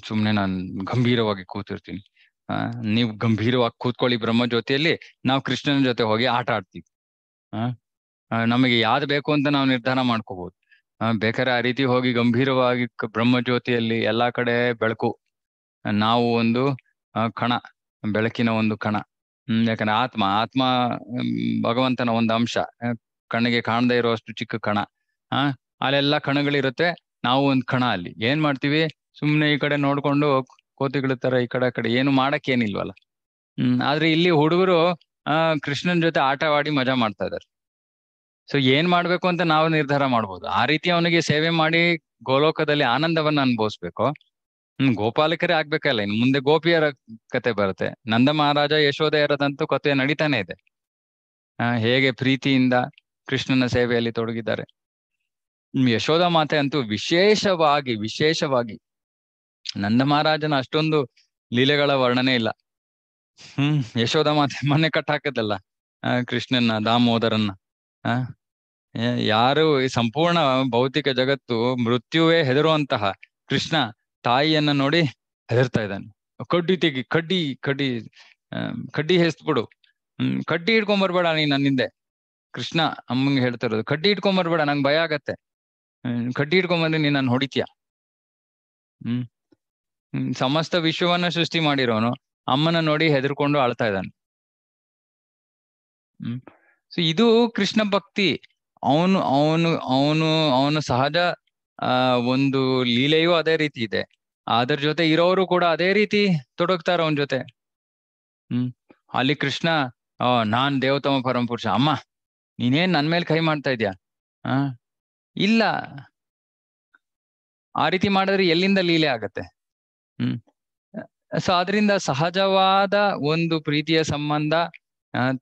ಸುಮ್ನೆ ನಾನ್ ಗಂಭೀರವಾಗಿ ಕೂತಿರ್ತೀನಿ ಆ ನೀವ್ ಗಂಭೀರವಾಗಿ ಕೂತ್ಕೊಳ್ಳಿ ಬ್ರಹ್ಮ ಜ್ಯೋತಿಯಲ್ಲಿ ನಾವು ಕೃಷ್ಣನ ಜೊತೆ ಹೋಗಿ ಆಟ ಆಡ್ತೀವಿ ಆ ನಮಗೆ ಯಾವ್ದು ಬೇಕು ಅಂತ ನಾವು ನಿರ್ಧಾರ ಮಾಡ್ಕೋಬಹುದು ಬೇಕಾದ್ರೆ ಆ ರೀತಿ ಹೋಗಿ ಗಂಭೀರವಾಗಿ ಬ್ರಹ್ಮ ಜ್ಯೋತಿಯಲ್ಲಿ ಎಲ್ಲಾ ಕಡೆ ಬೆಳಕು ನಾವು ಒಂದು ಕಣ ಬೆಳಕಿನ ಒಂದು ಕಣ ಹ್ಮ್ ಯಾಕಂದ್ರೆ ಆತ್ಮ ಆತ್ಮ ಭಗವಂತನ ಒಂದು ಅಂಶ ಕಣ್ಣಿಗೆ ಕಾಣದೇ ಇರುವಷ್ಟು ಚಿಕ್ಕ ಕಣ ಆ ಅಲ್ಲೆಲ್ಲಾ ಕಣಗಳಿರುತ್ತೆ ನಾವು ಒಂದ್ ಕಣ ಅಲ್ಲಿ ಏನ್ ಮಾಡ್ತೀವಿ ಸುಮ್ನೆ ಈ ಕಡೆ ನೋಡ್ಕೊಂಡು ಕೋತಿಗಳ ಈ ಕಡೆ ಕಡೆ ಏನು ಮಾಡಕ್ ಏನಿಲ್ವಲ್ಲ ಹ್ಮ್ ಆದ್ರೆ ಇಲ್ಲಿ ಹುಡುಗರು ಆ ಕೃಷ್ಣನ್ ಜೊತೆ ಆಟವಾಡಿ ಮಜಾ ಮಾಡ್ತಾ ಇದಾರೆ ಸೊ ಏನ್ ಮಾಡ್ಬೇಕು ಅಂತ ನಾವು ನಿರ್ಧಾರ ಮಾಡ್ಬೋದು ಆ ರೀತಿ ಅವನಿಗೆ ಸೇವೆ ಮಾಡಿ ಗೋಲೋಕದಲ್ಲಿ ಆನಂದವನ್ನ ಅನುಭವಿಸ್ಬೇಕು ಹ್ಮ್ ಗೋಪಾಲಕರೇ ಆಗ್ಬೇಕಲ್ಲ ಇನ್ ಮುಂದೆ ಗೋಪಿಯರ ಕತೆ ಬರುತ್ತೆ ನಂದ ಮಹಾರಾಜ ಯಶೋಧೆಯರದಂತೂ ಕತೆ ನಡೀತಾನೆ ಇದೆ ಆ ಹೇಗೆ ಪ್ರೀತಿಯಿಂದ ಕೃಷ್ಣನ ಸೇವೆಯಲ್ಲಿ ತೊಡಗಿದ್ದಾರೆ ಯಶೋಧ ಮಾತೆ ಅಂತೂ ವಿಶೇಷವಾಗಿ ವಿಶೇಷವಾಗಿ ನಂದ ಮಹಾರಾಜನ ಅಷ್ಟೊಂದು ಲೀಲೆಗಳ ವರ್ಣನೆ ಇಲ್ಲ ಹ್ಮ್ ಯಶೋಧ ಮಾತೆ ಮೊನ್ನೆ ಕಟ್ ಹಾಕದಲ್ಲ ಕೃಷ್ಣನ್ನ ದಾಮೋದರನ್ನ ಯಾರು ಯಾರು ಸಂಪೂರ್ಣ ಭೌತಿಕ ಜಗತ್ತು ಮೃತ್ಯುವೇ ಹೆದರುವಂತಹ ಕೃಷ್ಣ ತಾಯಿಯನ್ನ ನೋಡಿ ಹೆದರ್ತಾ ಇದ್ದಾನೆ ಕಡ್ಡಿ ತೆಗಿ ಕಡ್ಡಿ ಕಡ್ಡಿ ಕಡ್ಡಿ ಹೆಸ್ಬಿಡು ಹ್ಮ್ ಕಡ್ಡಿ ಹಿಡ್ಕೊಂಡ್ ಬರ್ಬೇಡ ನೀ ನನ್ನಿಂದೆ ಕೃಷ್ಣ ಅಮ್ಮಂಗೆ ಹೇಳ್ತಾ ಇರೋದು ಕಡ್ಡಿ ಇಟ್ಕೊಂಡ್ಬರ್ಬೇಡ ಬರ್ಬೇಡ ನಂಗೆ ಭಯ ಆಗತ್ತೆ ಕಡ್ಡಿ ಇಟ್ಕೊಂಡ್ ಬಂದ್ರೆ ನೀನ್ ನಾನು ಹೊಡಿತೀಯ ಹ್ಮ್ ಸಮಸ್ತ ವಿಶ್ವವನ್ನ ಸೃಷ್ಟಿ ಮಾಡಿರೋನು ಅಮ್ಮನ ನೋಡಿ ಹೆದರ್ಕೊಂಡು ಆಳ್ತಾ ಇದ್ದಾನೆ ಹ್ಮ್ ಸೊ ಇದು ಕೃಷ್ಣ ಭಕ್ತಿ ಅವನು ಅವನು ಅವನು ಅವನು ಸಹಜ ಆ ಒಂದು ಲೀಲೆಯೂ ಅದೇ ರೀತಿ ಇದೆ ಅದರ ಜೊತೆ ಇರೋರು ಕೂಡ ಅದೇ ರೀತಿ ತೊಡಗ್ತಾರ ಅವನ ಜೊತೆ ಹ್ಮ್ ಅಲ್ಲಿ ಕೃಷ್ಣ ನಾನ್ ದೇವತಮ ಪರಮಪುರುಷ ಅಮ್ಮ ನೀನೇನ್ ನನ್ ಮೇಲೆ ಕೈ ಮಾಡ್ತಾ ಇದ್ಯಾ ಆ ಇಲ್ಲ ಆ ರೀತಿ ಮಾಡಿದ್ರೆ ಎಲ್ಲಿಂದ ಲೀಲೆ ಆಗತ್ತೆ ಹ್ಮ್ ಸೊ ಅದರಿಂದ ಸಹಜವಾದ ಒಂದು ಪ್ರೀತಿಯ ಸಂಬಂಧ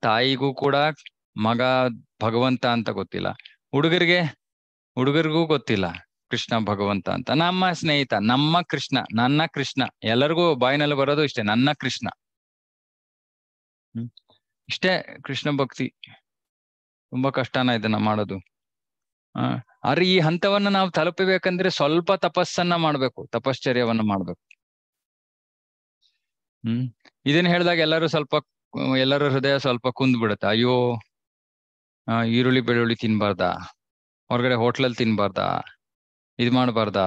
ತಾಯಿಗೂ ಕೂಡ ಮಗ ಭಗವಂತ ಅಂತ ಗೊತ್ತಿಲ್ಲ ಹುಡುಗರಿಗೆ ಹುಡುಗರಿಗೂ ಗೊತ್ತಿಲ್ಲ ಕೃಷ್ಣ ಭಗವಂತ ಅಂತ ನಮ್ಮ ಸ್ನೇಹಿತ ನಮ್ಮ ಕೃಷ್ಣ ನನ್ನ ಕೃಷ್ಣ ಎಲ್ಲರಿಗೂ ಬಾಯಿನಲ್ಲಿ ಬರೋದು ಇಷ್ಟೇ ನನ್ನ ಕೃಷ್ಣ ಇಷ್ಟೇ ಕೃಷ್ಣ ಭಕ್ತಿ ತುಂಬಾ ಕಷ್ಟನ ಇದನ್ನ ಮಾಡೋದು ಆದ್ರೆ ಈ ಹಂತವನ್ನ ನಾವು ತಲುಪಬೇಕಂದ್ರೆ ಸ್ವಲ್ಪ ತಪಸ್ಸನ್ನ ಮಾಡ್ಬೇಕು ತಪಶ್ಚರ್ಯವನ್ನ ಮಾಡ್ಬೇಕು ಹ್ಮ್ ಇದನ್ನ ಹೇಳಿದಾಗ ಎಲ್ಲರೂ ಸ್ವಲ್ಪ ಎಲ್ಲರ ಹೃದಯ ಸ್ವಲ್ಪ ಕುಂದ್ ಬಿಡುತ್ತೆ ಅಯ್ಯೋ ಈರುಳ್ಳಿ ಬೆಳ್ಳುಳ್ಳಿ ತಿನ್ಬಾರ್ದ ಹೊರಗಡೆ ಹೋಟ್ಲಲ್ಲಿ ತಿನ್ಬಾರ್ದ ಇದು ಮಾಡಬಾರ್ದ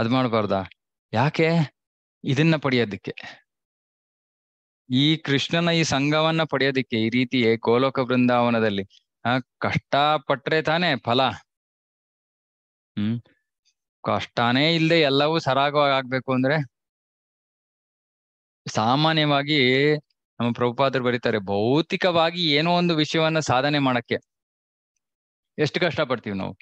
ಅದ್ ಮಾಡ್ಬಾರ್ದ ಯಾಕೆ ಇದನ್ನ ಪಡೆಯೋದಕ್ಕೆ ಈ ಕೃಷ್ಣನ ಈ ಸಂಘವನ್ನ ಪಡೆಯೋದಿಕ್ಕೆ ಈ ರೀತಿಯೇ ಗೋಲೋಕ ಬೃಂದಾವನದಲ್ಲಿ ಆ ಕಷ್ಟ ಪಟ್ರೆ ತಾನೇ ಫಲ ಹ್ಮ್ ಕಷ್ಟಾನೇ ಇಲ್ಲದೆ ಎಲ್ಲವೂ ಸರಾಗವಾಗಿ ಆಗ್ಬೇಕು ಅಂದ್ರೆ ಸಾಮಾನ್ಯವಾಗಿ ನಮ್ಮ ಪ್ರಭುಪಾದರು ಬರೀತಾರೆ ಭೌತಿಕವಾಗಿ ಏನೋ ಒಂದು ವಿಷಯವನ್ನ ಸಾಧನೆ ಮಾಡಕ್ಕೆ ಎಷ್ಟು ಕಷ್ಟ ಪಡ್ತೀವಿ ನಾವು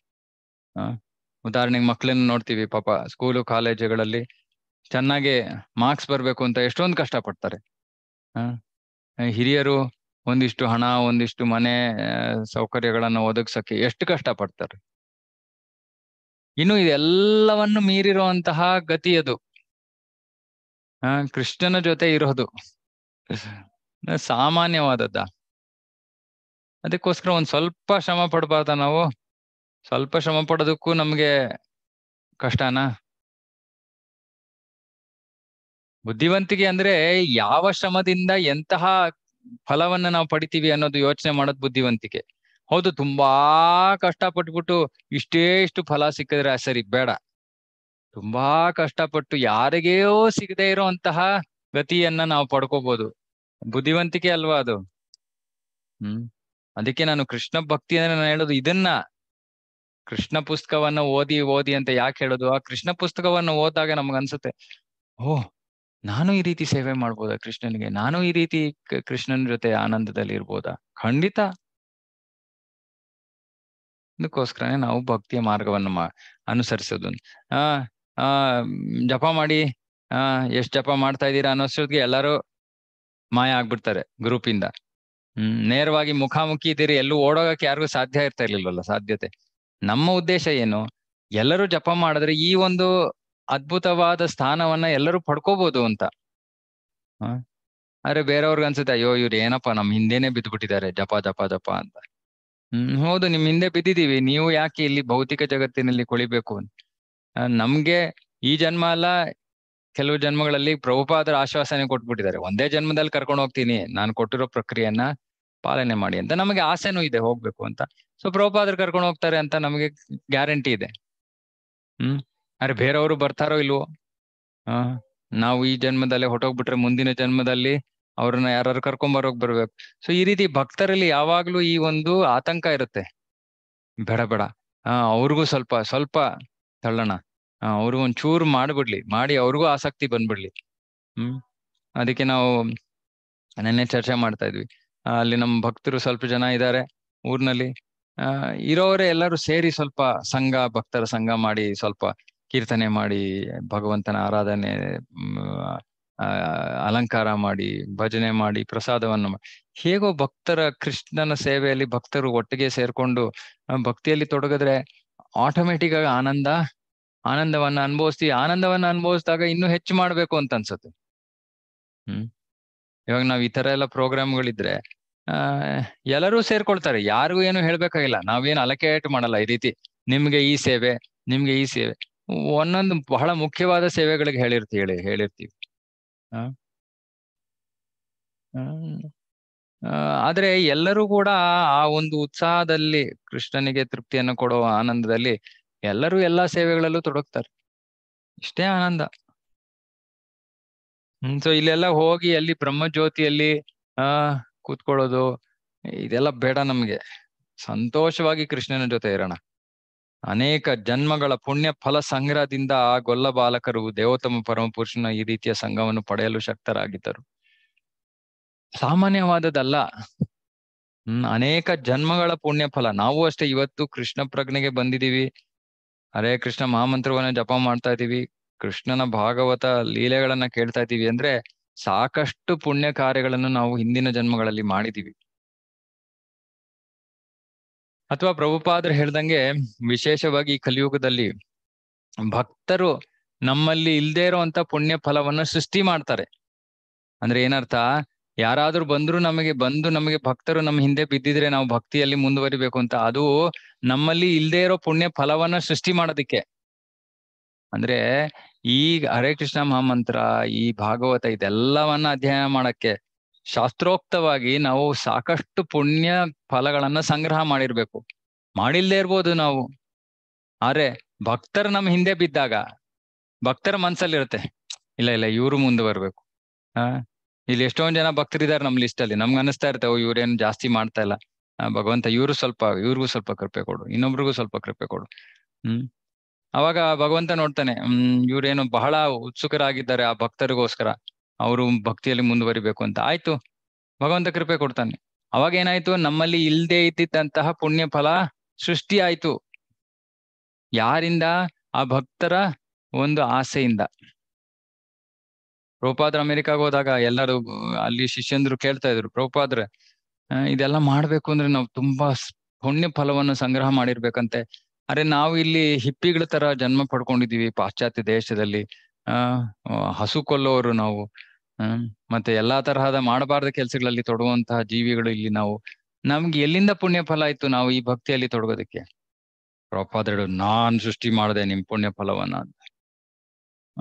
ಉದಾಹರಣೆಗೆ ಮಕ್ಕಳನ್ನ ನೋಡ್ತೀವಿ ಪಾಪ ಸ್ಕೂಲು ಕಾಲೇಜುಗಳಲ್ಲಿ ಚೆನ್ನಾಗಿ ಮಾರ್ಕ್ಸ್ ಬರಬೇಕು ಅಂತ ಎಷ್ಟೊಂದು ಕಷ್ಟ ಪಡ್ತಾರೆ ಹಿರಿಯರು ಒಂದಿಷ್ಟು ಹಣ ಒಂದಿಷ್ಟು ಮನೆ ಸೌಕರ್ಯಗಳನ್ನು ಒದಗಿಸೋಕೆ ಎಷ್ಟು ಕಷ್ಟ ಪಡ್ತಾರೆ ಇನ್ನು ಇದೆಲ್ಲವನ್ನು ಮೀರಿರುವಂತಹ ಗತಿ ಅದು ಆ ಕೃಷ್ಣನ ಜೊತೆ ಇರೋದು ಸಾಮಾನ್ಯವಾದದ್ದ ಅದಕ್ಕೋಸ್ಕರ ಒಂದ್ ಸ್ವಲ್ಪ ಶ್ರಮ ಪಡ್ಬಾರ್ದ ನಾವು ಸ್ವಲ್ಪ ಶ್ರಮ ಪಡೋದಕ್ಕೂ ನಮ್ಗೆ ಕಷ್ಟನಾ ಬುದ್ಧಿವಂತಿಕೆ ಅಂದ್ರೆ ಯಾವ ಶ್ರಮದಿಂದ ಎಂತಹ ಫಲವನ್ನ ನಾವು ಪಡಿತೀವಿ ಅನ್ನೋದು ಯೋಚನೆ ಮಾಡೋದು ಬುದ್ಧಿವಂತಿಕೆ ಹೌದು ತುಂಬಾ ಕಷ್ಟ ಪಟ್ಬಿಟ್ಟು ಇಷ್ಟೇ ಇಷ್ಟು ಫಲ ಸಿಕ್ಕಿದ್ರೆ ಸರಿ ಬೇಡ ತುಂಬಾ ಕಷ್ಟಪಟ್ಟು ಯಾರಿಗೆಯೋ ಸಿಗದೆ ಇರುವಂತಹ ಗತಿಯನ್ನ ನಾವು ಪಡ್ಕೋಬಹುದು ಬುದ್ಧಿವಂತಿಕೆ ಅಲ್ವಾ ಅದು ಹ್ಮ್ ಅದಕ್ಕೆ ನಾನು ಕೃಷ್ಣ ಭಕ್ತಿ ಅಂದ್ರೆ ನಾನು ಹೇಳೋದು ಇದನ್ನ ಕೃಷ್ಣ ಪುಸ್ತಕವನ್ನ ಓದಿ ಓದಿ ಅಂತ ಯಾಕೆ ಹೇಳೋದು ಆ ಕೃಷ್ಣ ಪುಸ್ತಕವನ್ನು ಓದಾಗ ಅನ್ಸುತ್ತೆ ಓ ನಾನು ಈ ರೀತಿ ಸೇವೆ ಮಾಡ್ಬೋದ ಕೃಷ್ಣನಿಗೆ ನಾನು ಈ ರೀತಿ ಕೃಷ್ಣನ ಜೊತೆ ಆನಂದದಲ್ಲಿ ಇರ್ಬೋದಾ ಖಂಡಿತ ಅದಕ್ಕೋಸ್ಕರನೇ ನಾವು ಭಕ್ತಿಯ ಮಾರ್ಗವನ್ನು ಅನುಸರಿಸೋದು ಆ ಆ ಜಪ ಮಾಡಿ ಆ ಎಷ್ಟ್ ಜಪ ಮಾಡ್ತಾ ಇದ್ದೀರಾ ಅನ್ನೋಷ್ಟೊತ್ತಿಗೆ ಎಲ್ಲರೂ ಮಾಯ ಆಗ್ಬಿಡ್ತಾರೆ ಗ್ರೂಪ್ ಇಂದ ಹ್ಮ್ ನೇರವಾಗಿ ಮುಖಾಮುಖಿ ಇದ್ದೀರಿ ಎಲ್ಲೂ ಓಡೋಗಕ್ಕೆ ಯಾರಿಗೂ ಸಾಧ್ಯ ಇರ್ತಾ ಇರ್ಲಿಲ್ವಲ್ಲ ಸಾಧ್ಯತೆ ನಮ್ಮ ಉದ್ದೇಶ ಏನು ಎಲ್ಲರೂ ಜಪ ಮಾಡಿದ್ರೆ ಈ ಒಂದು ಅದ್ಭುತವಾದ ಸ್ಥಾನವನ್ನ ಎಲ್ಲರೂ ಪಡ್ಕೋಬಹುದು ಅಂತ ಅರೆ ಬೇರೆಯವ್ರಿಗೆ ಅನ್ಸುತ್ತೆ ಅಯ್ಯೋ ಇವ್ರು ಏನಪ್ಪ ನಮ್ ಹಿಂದೆನೆ ಬಿದ್ಬಿಟ್ಟಿದ್ದಾರೆ ಜಪ ಜಪ ಜಪ ಅಂತ ಹ್ಮ್ ಹೌದು ನಿಮ್ ಹಿಂದೆ ಬಿದ್ದಿದೀವಿ ನೀವು ಯಾಕೆ ಇಲ್ಲಿ ಭೌತಿಕ ಜಗತ್ತಿನಲ್ಲಿ ಕೊಳಿಬೇಕು ಅಂತ ನಮ್ಗೆ ಈ ಜನ್ಮ ಅಲ್ಲ ಕೆಲವು ಜನ್ಮಗಳಲ್ಲಿ ಪ್ರಭುಪಾದರ ಆಶ್ವಾಸನೆ ಕೊಟ್ಬಿಟ್ಟಿದ್ದಾರೆ ಒಂದೇ ಜನ್ಮದಲ್ಲಿ ಕರ್ಕೊಂಡು ಹೋಗ್ತೀನಿ ನಾನು ಕೊಟ್ಟಿರೋ ಪ್ರಕ್ರಿಯೆಯನ್ನ ಪಾಲನೆ ಮಾಡಿ ಅಂತ ನಮಗೆ ಆಸೆನೂ ಇದೆ ಹೋಗ್ಬೇಕು ಅಂತ ಸೊ ಪ್ರಭುಪಾದ್ರ ಕರ್ಕೊಂಡು ಹೋಗ್ತಾರೆ ಅಂತ ನಮಗೆ ಗ್ಯಾರಂಟಿ ಇದೆ ಹ್ಮ್ ಅರೆ ಬೇರೆಯವರು ಬರ್ತಾರೋ ಇಲ್ವೋ ಹಾ ನಾವು ಈ ಜನ್ಮದಲ್ಲಿ ಹೊಟ್ಟೋಗ್ಬಿಟ್ರೆ ಮುಂದಿನ ಜನ್ಮದಲ್ಲಿ ಅವ್ರನ್ನ ಯಾರು ಕರ್ಕೊಂಡ್ ಬರೋಕ್ ಬರ್ಬೇಕು ಸೊ ಈ ರೀತಿ ಭಕ್ತರಲ್ಲಿ ಯಾವಾಗ್ಲೂ ಈ ಒಂದು ಆತಂಕ ಇರುತ್ತೆ ಬೇಡ ಬೇಡ ಹಾ ಅವ್ರಿಗೂ ಸ್ವಲ್ಪ ಸ್ವಲ್ಪ ತಳ್ಳೋಣ ಅವರು ಒಂಚೂರು ಮಾಡಿಬಿಡ್ಲಿ ಮಾಡಿ ಅವ್ರಿಗೂ ಆಸಕ್ತಿ ಬಂದ್ಬಿಡ್ಲಿ ಹ್ಮ್ ಅದಕ್ಕೆ ನಾವು ನೆನ್ನೆ ಚರ್ಚೆ ಮಾಡ್ತಾ ಇದ್ವಿ ಅಲ್ಲಿ ನಮ್ಮ ಭಕ್ತರು ಸ್ವಲ್ಪ ಜನ ಇದ್ದಾರೆ ಊರ್ನಲ್ಲಿ ಆ ಇರೋರೆ ಎಲ್ಲರೂ ಸೇರಿ ಸ್ವಲ್ಪ ಸಂಘ ಭಕ್ತರ ಸಂಘ ಮಾಡಿ ಸ್ವಲ್ಪ ಕೀರ್ತನೆ ಮಾಡಿ ಭಗವಂತನ ಆರಾಧನೆ ಅಲಂಕಾರ ಮಾಡಿ ಭಜನೆ ಮಾಡಿ ಪ್ರಸಾದವನ್ನು ಹೇಗೋ ಭಕ್ತರ ಕೃಷ್ಣನ ಸೇವೆಯಲ್ಲಿ ಭಕ್ತರು ಒಟ್ಟಿಗೆ ಸೇರ್ಕೊಂಡು ಭಕ್ತಿಯಲ್ಲಿ ತೊಡಗಿದ್ರೆ ಆಟೋಮೆಟಿಕ್ ಆಗಿ ಆನಂದ ಆನಂದವನ್ನ ಅನುಭವಿಸ್ತೀವಿ ಆನಂದವನ್ನ ಅನುಭವಿಸಿದಾಗ ಇನ್ನೂ ಹೆಚ್ಚು ಮಾಡ್ಬೇಕು ಅಂತ ಅನ್ಸುತ್ತೆ ಹ್ಮ್ ಇವಾಗ ನಾವ್ ಈ ತರ ಎಲ್ಲ ಪ್ರೋಗ್ರಾಮ್ಗಳಿದ್ರೆ ಆ ಎಲ್ಲರೂ ಸೇರ್ಕೊಳ್ತಾರೆ ಯಾರಿಗೂ ಏನು ಹೇಳ್ಬೇಕಾಗಿಲ್ಲ ನಾವೇನು ಅಲಕೇಟ್ ಮಾಡಲ್ಲ ಈ ರೀತಿ ನಿಮ್ಗೆ ಈ ಸೇವೆ ನಿಮ್ಗೆ ಈ ಸೇವೆ ಒಂದೊಂದು ಬಹಳ ಮುಖ್ಯವಾದ ಸೇವೆಗಳಿಗೆ ಹೇಳಿರ್ತೀವಿ ಹೇಳಿ ಹೇಳಿರ್ತೀವಿ ಹ್ಮ್ ಆದ್ರೆ ಎಲ್ಲರೂ ಕೂಡ ಆ ಒಂದು ಉತ್ಸಾಹದಲ್ಲಿ ಕೃಷ್ಣನಿಗೆ ತೃಪ್ತಿಯನ್ನು ಕೊಡುವ ಆನಂದದಲ್ಲಿ ಎಲ್ಲರೂ ಎಲ್ಲಾ ಸೇವೆಗಳಲ್ಲೂ ತೊಡಗ್ತಾರೆ ಇಷ್ಟೇ ಆನಂದ ಹ್ಮ್ ಸೊ ಇಲ್ಲೆಲ್ಲ ಹೋಗಿ ಅಲ್ಲಿ ಬ್ರಹ್ಮಜ್ಯೋತಿಯಲ್ಲಿ ಆ ಕೂತ್ಕೊಳ್ಳೋದು ಇದೆಲ್ಲ ಬೇಡ ನಮ್ಗೆ ಸಂತೋಷವಾಗಿ ಕೃಷ್ಣನ ಜೊತೆ ಇರೋಣ ಅನೇಕ ಜನ್ಮಗಳ ಪುಣ್ಯ ಫಲ ಸಂಗ್ರಹದಿಂದ ಆ ಗೊಲ್ಲ ಬಾಲಕರು ದೇವೋತ್ತಮ ಪರಮಪುರುಷನ ಈ ರೀತಿಯ ಸಂಘವನ್ನು ಪಡೆಯಲು ಶಕ್ತರಾಗಿದ್ದರು ಸಾಮಾನ್ಯವಾದದ್ದಲ್ಲ ಹ್ಮ್ ಅನೇಕ ಜನ್ಮಗಳ ಪುಣ್ಯ ಫಲ ನಾವು ಅಷ್ಟೇ ಇವತ್ತು ಕೃಷ್ಣ ಪ್ರಜ್ಞೆಗೆ ಬಂದಿದೀವಿ ಅರೇ ಕೃಷ್ಣ ಮಹಾಮಂತ್ರವನ್ನ ಜಪ ಮಾಡ್ತಾ ಇದ್ದೀವಿ ಕೃಷ್ಣನ ಭಾಗವತ ಲೀಲೆಗಳನ್ನ ಕೇಳ್ತಾ ಇದ್ದೀವಿ ಅಂದ್ರೆ ಸಾಕಷ್ಟು ಪುಣ್ಯ ಕಾರ್ಯಗಳನ್ನು ನಾವು ಹಿಂದಿನ ಜನ್ಮಗಳಲ್ಲಿ ಮಾಡಿದೀವಿ ಅಥವಾ ಪ್ರಭುಪಾದ್ರ ಹೇಳ್ದಂಗೆ ವಿಶೇಷವಾಗಿ ಈ ಕಲಿಯುಗದಲ್ಲಿ ಭಕ್ತರು ನಮ್ಮಲ್ಲಿ ಇಲ್ದೇ ಇರುವಂತ ಪುಣ್ಯ ಫಲವನ್ನ ಸೃಷ್ಟಿ ಮಾಡ್ತಾರೆ ಅಂದ್ರೆ ಏನರ್ಥ ಯಾರಾದ್ರೂ ಬಂದ್ರು ನಮಗೆ ಬಂದು ನಮಗೆ ಭಕ್ತರು ನಮ್ಮ ಹಿಂದೆ ಬಿದ್ದಿದ್ರೆ ನಾವು ಭಕ್ತಿಯಲ್ಲಿ ಮುಂದುವರಿಬೇಕು ಅಂತ ಅದು ನಮ್ಮಲ್ಲಿ ಇಲ್ಲದೆ ಇರೋ ಪುಣ್ಯ ಫಲವನ್ನ ಸೃಷ್ಟಿ ಮಾಡೋದಕ್ಕೆ ಅಂದ್ರೆ ಈ ಹರೇ ಕೃಷ್ಣ ಮಹಾಮಂತ್ರ ಈ ಭಾಗವತ ಇದೆಲ್ಲವನ್ನ ಅಧ್ಯಯನ ಮಾಡಕ್ಕೆ ಶಾಸ್ತ್ರೋಕ್ತವಾಗಿ ನಾವು ಸಾಕಷ್ಟು ಪುಣ್ಯ ಫಲಗಳನ್ನ ಸಂಗ್ರಹ ಮಾಡಿರ್ಬೇಕು ಮಾಡಿಲ್ಲದೆ ಇರ್ಬೋದು ನಾವು ಆದ್ರೆ ಭಕ್ತರು ನಮ್ಮ ಹಿಂದೆ ಬಿದ್ದಾಗ ಭಕ್ತರ ಮನ್ಸಲ್ಲಿರುತ್ತೆ ಇಲ್ಲ ಇಲ್ಲ ಇವ್ರು ಮುಂದುವರ್ಬೇಕು ಆ ಇಲ್ಲಿ ಎಷ್ಟೊಂದ್ ಜನ ಭಕ್ತರಿದ್ದಾರೆ ನಮ್ ಲಿಸ್ಟ್ ಅಲ್ಲಿ ನಮ್ಗೆ ಅನಿಸ್ತಾ ಇರ್ತೇವೆ ಇವ್ರೇನು ಜಾಸ್ತಿ ಮಾಡ್ತಾ ಇಲ್ಲ ಭಗವಂತ ಇವರು ಸ್ವಲ್ಪ ಇವ್ರಿಗೂ ಸ್ವಲ್ಪ ಕೃಪೆ ಕೊಡು ಇನ್ನೊಬ್ರಿಗೂ ಸ್ವಲ್ಪ ಕೃಪೆ ಕೊಡು ಹ್ಮ್ ಅವಾಗ ಭಗವಂತ ನೋಡ್ತಾನೆ ಹ್ಮ್ ಇವ್ರೇನು ಬಹಳ ಉತ್ಸುಕರಾಗಿದ್ದಾರೆ ಆ ಭಕ್ತರಿಗೋಸ್ಕರ ಅವರು ಭಕ್ತಿಯಲ್ಲಿ ಮುಂದುವರಿಬೇಕು ಅಂತ ಆಯ್ತು ಭಗವಂತ ಕೃಪೆ ಕೊಡ್ತಾನೆ ಅವಾಗ ಏನಾಯ್ತು ನಮ್ಮಲ್ಲಿ ಇಲ್ದೇ ಇದ್ದಿದ್ದಂತಹ ಪುಣ್ಯ ಫಲ ಸೃಷ್ಟಿ ಆಯ್ತು ಯಾರಿಂದ ಆ ಭಕ್ತರ ಒಂದು ಆಸೆಯಿಂದ ಪ್ರಭುಪಾದ್ರ ಅಮೆರಿಕಾಗ ಹೋದಾಗ ಎಲ್ಲರೂ ಅಲ್ಲಿ ಶಿಷ್ಯಂದ್ರು ಕೇಳ್ತಾ ಇದ್ರು ಪ್ರಭುಪಾದ್ರೆ ಇದೆಲ್ಲ ಮಾಡ್ಬೇಕು ಅಂದ್ರೆ ನಾವು ತುಂಬಾ ಪುಣ್ಯ ಫಲವನ್ನು ಸಂಗ್ರಹ ಮಾಡಿರ್ಬೇಕಂತೆ ಅರೆ ನಾವು ಇಲ್ಲಿ ಹಿಪ್ಪಿಗಳ ತರ ಜನ್ಮ ಪಡ್ಕೊಂಡಿದೀವಿ ಪಾಶ್ಚಾತ್ಯ ದೇಶದಲ್ಲಿ ಆ ಹಸು ಕೊಲ್ಲೋರು ನಾವು ಹ್ಮ್ ಮತ್ತೆ ಎಲ್ಲಾ ತರಹದ ಮಾಡಬಾರದ ಕೆಲ್ಸಗಳಲ್ಲಿ ತೊಡಗುವಂತಹ ಜೀವಿಗಳು ಇಲ್ಲಿ ನಾವು ನಮ್ಗೆ ಎಲ್ಲಿಂದ ಪುಣ್ಯ ಫಲ ಆಯ್ತು ನಾವು ಈ ಭಕ್ತಿಯಲ್ಲಿ ತೊಡಗೋದಕ್ಕೆ ಪ್ರಪಾದಗಳು ನಾನ್ ಸೃಷ್ಟಿ ಮಾಡಿದೆ ನಿಮ್ ಪುಣ್ಯ ಫಲವನ್ನ ಅಂತ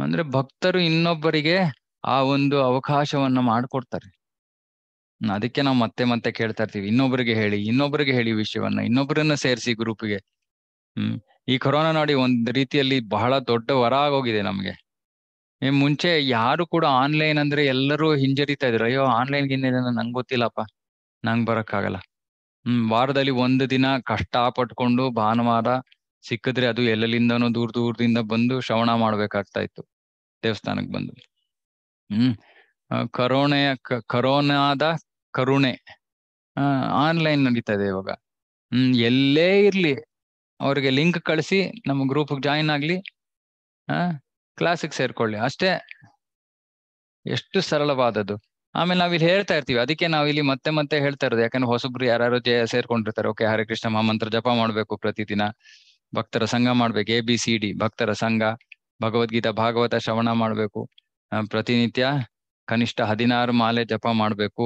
ಅಂದ್ರೆ ಭಕ್ತರು ಇನ್ನೊಬ್ಬರಿಗೆ ಆ ಒಂದು ಅವಕಾಶವನ್ನ ಮಾಡಿಕೊಡ್ತಾರೆ ಅದಕ್ಕೆ ನಾವು ಮತ್ತೆ ಮತ್ತೆ ಕೇಳ್ತಾ ಇರ್ತೀವಿ ಇನ್ನೊಬ್ರಿಗೆ ಹೇಳಿ ಇನ್ನೊಬ್ರಿಗೆ ಹೇಳಿ ವಿಷಯವನ್ನ ಇನ್ನೊಬ್ಬರನ್ನ ಸೇರಿಸಿ ಗ್ರೂಪ್ಗೆ ಹ್ಮ್ ಈ ಕೊರೋನಾ ನೋಡಿ ಒಂದ್ ರೀತಿಯಲ್ಲಿ ಬಹಳ ದೊಡ್ಡ ವರ ಆಗೋಗಿದೆ ನಮ್ಗೆ ಮುಂಚೆ ಯಾರು ಕೂಡ ಆನ್ಲೈನ್ ಅಂದ್ರೆ ಎಲ್ಲರೂ ಹಿಂಜರಿತಾ ಇದ್ರು ಅಯ್ಯೋ ಆನ್ಲೈನ್ ಗಿನ್ನೇನ ನಂಗೆ ಗೊತ್ತಿಲ್ಲಪ್ಪ ನಂಗೆ ಬರಕ್ಕಾಗಲ್ಲ ಹ್ಮ್ ವಾರದಲ್ಲಿ ಒಂದು ದಿನ ಕಷ್ಟ ಪಟ್ಕೊಂಡು ಭಾನುವಾರ ಸಿಕ್ಕಿದ್ರೆ ಅದು ಎಲ್ಲೆಲ್ಲಿಂದನೂ ದೂರ ದೂರದಿಂದ ಬಂದು ಶ್ರವಣ ಮಾಡ್ಬೇಕಾಗ್ತಾ ಇತ್ತು ದೇವಸ್ಥಾನಕ್ಕೆ ಬಂದು ಹ್ಮ್ ಕರೋಣೆಯ ಕರೋನಾದ ಕರುಣೆ ಆನ್ಲೈನ್ ನಡೀತಾ ಇದೆ ಇವಾಗ ಹ್ಮ್ ಎಲ್ಲೇ ಇರ್ಲಿ ಅವ್ರಿಗೆ ಲಿಂಕ್ ಕಳಿಸಿ ನಮ್ಮ ಗ್ರೂಪ್ ಜಾಯಿನ್ ಆಗ್ಲಿ ಆ ಕ್ಲಾಸಿಗೆ ಸೇರ್ಕೊಳ್ಳಿ ಅಷ್ಟೇ ಎಷ್ಟು ಸರಳವಾದದ್ದು ಆಮೇಲೆ ನಾವಿಲ್ಲಿ ಹೇಳ್ತಾ ಇರ್ತೀವಿ ಅದಕ್ಕೆ ಇಲ್ಲಿ ಮತ್ತೆ ಮತ್ತೆ ಹೇಳ್ತಾ ಇರೋದು ಯಾಕಂದ್ರೆ ಹೊಸಬ್ರು ಯಾರು ಜಯ ಸೇರ್ಕೊಂಡಿರ್ತಾರೆ ಓಕೆ ಹರೇ ಕೃಷ್ಣ ಮಹಾಮಂತ್ರ ಜಪ ಮಾಡ್ಬೇಕು ಪ್ರತಿದಿನ ಭಕ್ತರ ಸಂಘ ಮಾಡ್ಬೇಕು ಎ ಬಿ ಸಿ ಡಿ ಭಕ್ತರ ಸಂಘ ಭಗವದ್ಗೀತಾ ಭಾಗವತ ಶ್ರವಣ ಮಾಡ್ಬೇಕು ಪ್ರತಿನಿತ್ಯ ಕನಿಷ್ಠ ಹದಿನಾರು ಮಾಲೆ ಜಪ ಮಾಡ್ಬೇಕು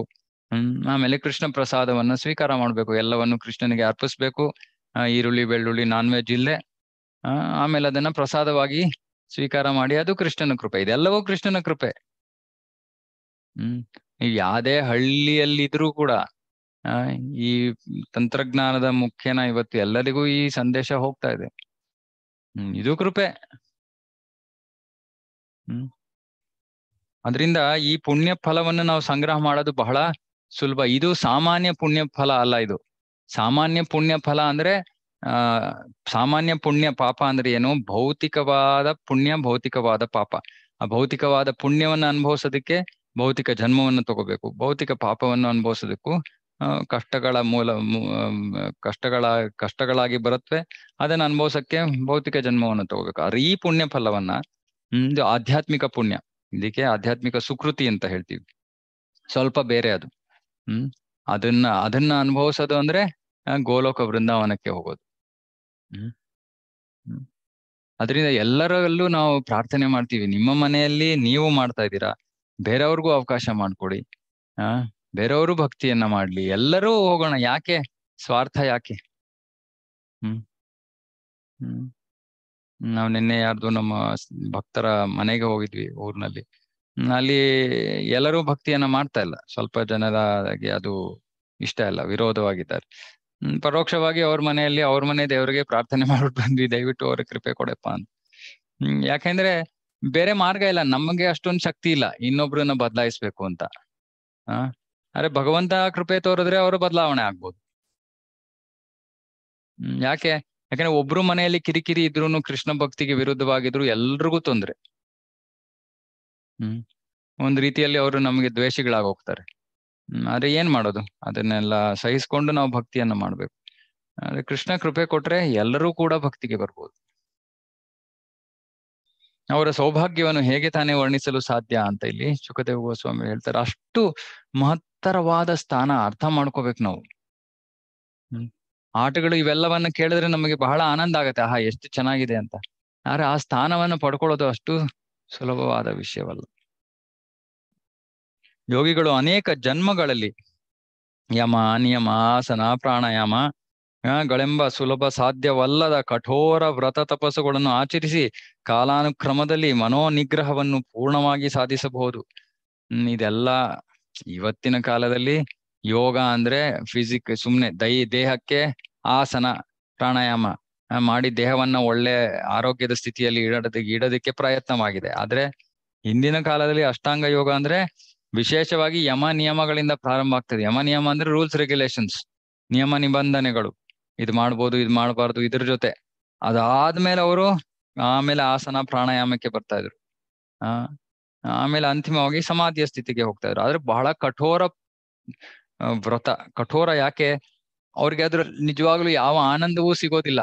ಹ್ಮ್ ಆಮೇಲೆ ಕೃಷ್ಣ ಪ್ರಸಾದವನ್ನ ಸ್ವೀಕಾರ ಮಾಡ್ಬೇಕು ಎಲ್ಲವನ್ನು ಕೃಷ್ಣನಿಗೆ ಅರ್ಪಿಸ್ಬೇಕು ಈರುಳ್ಳಿ ಬೆಳ್ಳುಳ್ಳಿ ನಾನ್ ವೆಜ್ ಇಲ್ಲೇ ಆಮೇಲೆ ಅದನ್ನ ಪ್ರಸಾದವಾಗಿ ಸ್ವೀಕಾರ ಮಾಡಿ ಅದು ಕೃಷ್ಣನ ಕೃಪೆ ಇದೆಲ್ಲವೂ ಕೃಷ್ಣನ ಕೃಪೆ ಹ್ಮ್ ನೀವು ಯಾವುದೇ ಹಳ್ಳಿಯಲ್ಲಿದ್ರೂ ಕೂಡ ಈ ತಂತ್ರಜ್ಞಾನದ ಮುಖ್ಯನ ಇವತ್ತು ಎಲ್ಲರಿಗೂ ಈ ಸಂದೇಶ ಹೋಗ್ತಾ ಇದೆ ಹ್ಮ್ ಇದು ಕೃಪೆ ಹ್ಮ್ ಅದರಿಂದ ಈ ಪುಣ್ಯ ಫಲವನ್ನು ನಾವು ಸಂಗ್ರಹ ಮಾಡೋದು ಬಹಳ ಸುಲಭ ಇದು ಸಾಮಾನ್ಯ ಪುಣ್ಯ ಫಲ ಅಲ್ಲ ಇದು ಸಾಮಾನ್ಯ ಪುಣ್ಯ ಫಲ ಅಂದ್ರೆ ಆ ಸಾಮಾನ್ಯ ಪುಣ್ಯ ಪಾಪ ಅಂದ್ರೆ ಏನು ಭೌತಿಕವಾದ ಪುಣ್ಯ ಭೌತಿಕವಾದ ಪಾಪ ಆ ಭೌತಿಕವಾದ ಪುಣ್ಯವನ್ನ ಅನುಭವಿಸೋದಕ್ಕೆ ಭೌತಿಕ ಜನ್ಮವನ್ನು ತಗೋಬೇಕು ಭೌತಿಕ ಪಾಪವನ್ನು ಅನುಭವಿಸೋದಕ್ಕೂ ಕಷ್ಟಗಳ ಮೂಲ ಕಷ್ಟಗಳ ಕಷ್ಟಗಳಾಗಿ ಬರುತ್ತವೆ ಅದನ್ನ ಅನುಭವಿಸಕ್ಕೆ ಭೌತಿಕ ಜನ್ಮವನ್ನು ತಗೋಬೇಕು ಆದ್ರೆ ಈ ಪುಣ್ಯ ಫಲವನ್ನ ಆಧ್ಯಾತ್ಮಿಕ ಪುಣ್ಯ ಇದಕ್ಕೆ ಆಧ್ಯಾತ್ಮಿಕ ಸುಕೃತಿ ಅಂತ ಹೇಳ್ತೀವಿ ಸ್ವಲ್ಪ ಬೇರೆ ಅದು ಹ್ಮ್ ಅದನ್ನ ಅದನ್ನ ಅನುಭವಿಸೋದು ಅಂದ್ರೆ ಗೋಲೋಕ ಬೃಂದಾವನಕ್ಕೆ ಹೋಗೋದು ಹ್ಮ್ ಅದರಿಂದ ಎಲ್ಲರಲ್ಲೂ ನಾವು ಪ್ರಾರ್ಥನೆ ಮಾಡ್ತೀವಿ ನಿಮ್ಮ ಮನೆಯಲ್ಲಿ ನೀವು ಮಾಡ್ತಾ ಇದ್ದೀರಾ ಬೇರೆಯವ್ರಿಗೂ ಅವಕಾಶ ಮಾಡ್ಕೊಡಿ ಆ ಬೇರೆಯವರು ಭಕ್ತಿಯನ್ನ ಮಾಡ್ಲಿ ಎಲ್ಲರೂ ಹೋಗೋಣ ಯಾಕೆ ಸ್ವಾರ್ಥ ಯಾಕೆ ಹ್ಮ್ ಹ್ಮ್ ನಾವು ನಿನ್ನೆ ಯಾರ್ದು ನಮ್ಮ ಭಕ್ತರ ಮನೆಗೆ ಹೋಗಿದ್ವಿ ಊರ್ನಲ್ಲಿ ಅಲ್ಲಿ ಎಲ್ಲರೂ ಭಕ್ತಿಯನ್ನ ಮಾಡ್ತಾ ಇಲ್ಲ ಸ್ವಲ್ಪ ಜನರಾಗಿ ಅದು ಇಷ್ಟ ಇಲ್ಲ ವಿರೋಧವಾಗಿದ್ದಾರೆ ಪರೋಕ್ಷವಾಗಿ ಅವ್ರ ಮನೆಯಲ್ಲಿ ಅವ್ರ ಮನೆ ದೇವರಿಗೆ ಪ್ರಾರ್ಥನೆ ಮಾಡ್ಬಿಟ್ಟು ಬಂದ್ವಿ ದಯವಿಟ್ಟು ಅವ್ರಿಗೆ ಕೃಪೆ ಕೊಡಪ್ಪ ಅಂತ ಯಾಕೆಂದ್ರೆ ಬೇರೆ ಮಾರ್ಗ ಇಲ್ಲ ನಮಗೆ ಅಷ್ಟೊಂದು ಶಕ್ತಿ ಇಲ್ಲ ಇನ್ನೊಬ್ರನ್ನ ಬದಲಾಯಿಸ್ಬೇಕು ಅಂತ ಹಾ ಅರೆ ಭಗವಂತ ಕೃಪೆ ತೋರಿದ್ರೆ ಅವರು ಬದಲಾವಣೆ ಆಗ್ಬೋದು ಯಾಕೆ ಯಾಕಂದ್ರೆ ಒಬ್ರು ಮನೆಯಲ್ಲಿ ಕಿರಿಕಿರಿ ಇದ್ರು ಕೃಷ್ಣ ಭಕ್ತಿಗೆ ವಿರುದ್ಧವಾಗಿದ್ರು ಎಲ್ರಿಗೂ ತೊಂದ್ರೆ ಹ್ಮ್ ಒಂದ್ ರೀತಿಯಲ್ಲಿ ಅವರು ನಮ್ಗೆ ದ್ವೇಷಿಗಳಾಗೋಗ್ತಾರೆ ಹ್ಮ್ ಆದ್ರೆ ಏನ್ ಮಾಡೋದು ಅದನ್ನೆಲ್ಲ ಸಹಿಸ್ಕೊಂಡು ನಾವು ಭಕ್ತಿಯನ್ನ ಮಾಡ್ಬೇಕು ಆದ್ರೆ ಕೃಷ್ಣ ಕೃಪೆ ಕೊಟ್ರೆ ಎಲ್ಲರೂ ಕೂಡ ಭಕ್ತಿಗೆ ಬರ್ಬೋದು ಅವರ ಸೌಭಾಗ್ಯವನ್ನು ಹೇಗೆ ತಾನೇ ವರ್ಣಿಸಲು ಸಾಧ್ಯ ಅಂತ ಇಲ್ಲಿ ಶುಕದೇವ ಗೋಸ್ವಾಮಿ ಹೇಳ್ತಾರೆ ಅಷ್ಟು ಮಹತ್ತರವಾದ ಸ್ಥಾನ ಅರ್ಥ ಮಾಡ್ಕೋಬೇಕು ನಾವು ಆಟಗಳು ಇವೆಲ್ಲವನ್ನ ಕೇಳಿದ್ರೆ ನಮಗೆ ಬಹಳ ಆನಂದ ಆಗುತ್ತೆ ಆಹಾ ಎಷ್ಟು ಚೆನ್ನಾಗಿದೆ ಅಂತ ಆದ್ರೆ ಆ ಸ್ಥಾನವನ್ನು ಪಡ್ಕೊಳ್ಳೋದು ಅಷ್ಟು ಸುಲಭವಾದ ವಿಷಯವಲ್ಲ ಯೋಗಿಗಳು ಅನೇಕ ಜನ್ಮಗಳಲ್ಲಿ ಯಮ ನಿಯಮ ಆಸನ ಪ್ರಾಣಾಯಾಮ ಗಳೆಂಬ ಸುಲಭ ಸಾಧ್ಯವಲ್ಲದ ಕಠೋರ ವ್ರತ ತಪಸ್ಸುಗಳನ್ನು ಆಚರಿಸಿ ಕಾಲಾನುಕ್ರಮದಲ್ಲಿ ಮನೋನಿಗ್ರಹವನ್ನು ಪೂರ್ಣವಾಗಿ ಸಾಧಿಸಬಹುದು ಇದೆಲ್ಲ ಇವತ್ತಿನ ಕಾಲದಲ್ಲಿ ಯೋಗ ಅಂದ್ರೆ ಫಿಸಿಕ್ ಸುಮ್ನೆ ದೈ ದೇಹಕ್ಕೆ ಆಸನ ಪ್ರಾಣಾಯಾಮ ಮಾಡಿ ದೇಹವನ್ನ ಒಳ್ಳೆ ಆರೋಗ್ಯದ ಸ್ಥಿತಿಯಲ್ಲಿ ಇಡೋದ ಇಡೋದಕ್ಕೆ ಪ್ರಯತ್ನವಾಗಿದೆ ಆದ್ರೆ ಹಿಂದಿನ ಕಾಲದಲ್ಲಿ ಅಷ್ಟಾಂಗ ಯೋಗ ಅಂದ್ರೆ ವಿಶೇಷವಾಗಿ ಯಮ ನಿಯಮಗಳಿಂದ ಪ್ರಾರಂಭ ಆಗ್ತದೆ ಯಮ ನಿಯಮ ಅಂದ್ರೆ ರೂಲ್ಸ್ ರೆಗ್ಯುಲೇಷನ್ಸ್ ನಿಯಮ ನಿಬಂಧನೆಗಳು ಇದು ಮಾಡ್ಬೋದು ಇದು ಮಾಡಬಾರ್ದು ಇದ್ರ ಜೊತೆ ಅದಾದ್ಮೇಲೆ ಅವರು ಆಮೇಲೆ ಆಸನ ಪ್ರಾಣಾಯಾಮಕ್ಕೆ ಬರ್ತಾ ಇದ್ರು ಆ ಆಮೇಲೆ ಅಂತಿಮವಾಗಿ ಸಮಾಧಿಯ ಸ್ಥಿತಿಗೆ ಹೋಗ್ತಾ ಇದ್ರು ಆದ್ರೆ ಬಹಳ ಕಠೋರ ವ್ರತ ಕಠೋರ ಯಾಕೆ ಅವ್ರಿಗೆ ಅದ್ರ ನಿಜವಾಗ್ಲೂ ಯಾವ ಆನಂದವೂ ಸಿಗೋದಿಲ್ಲ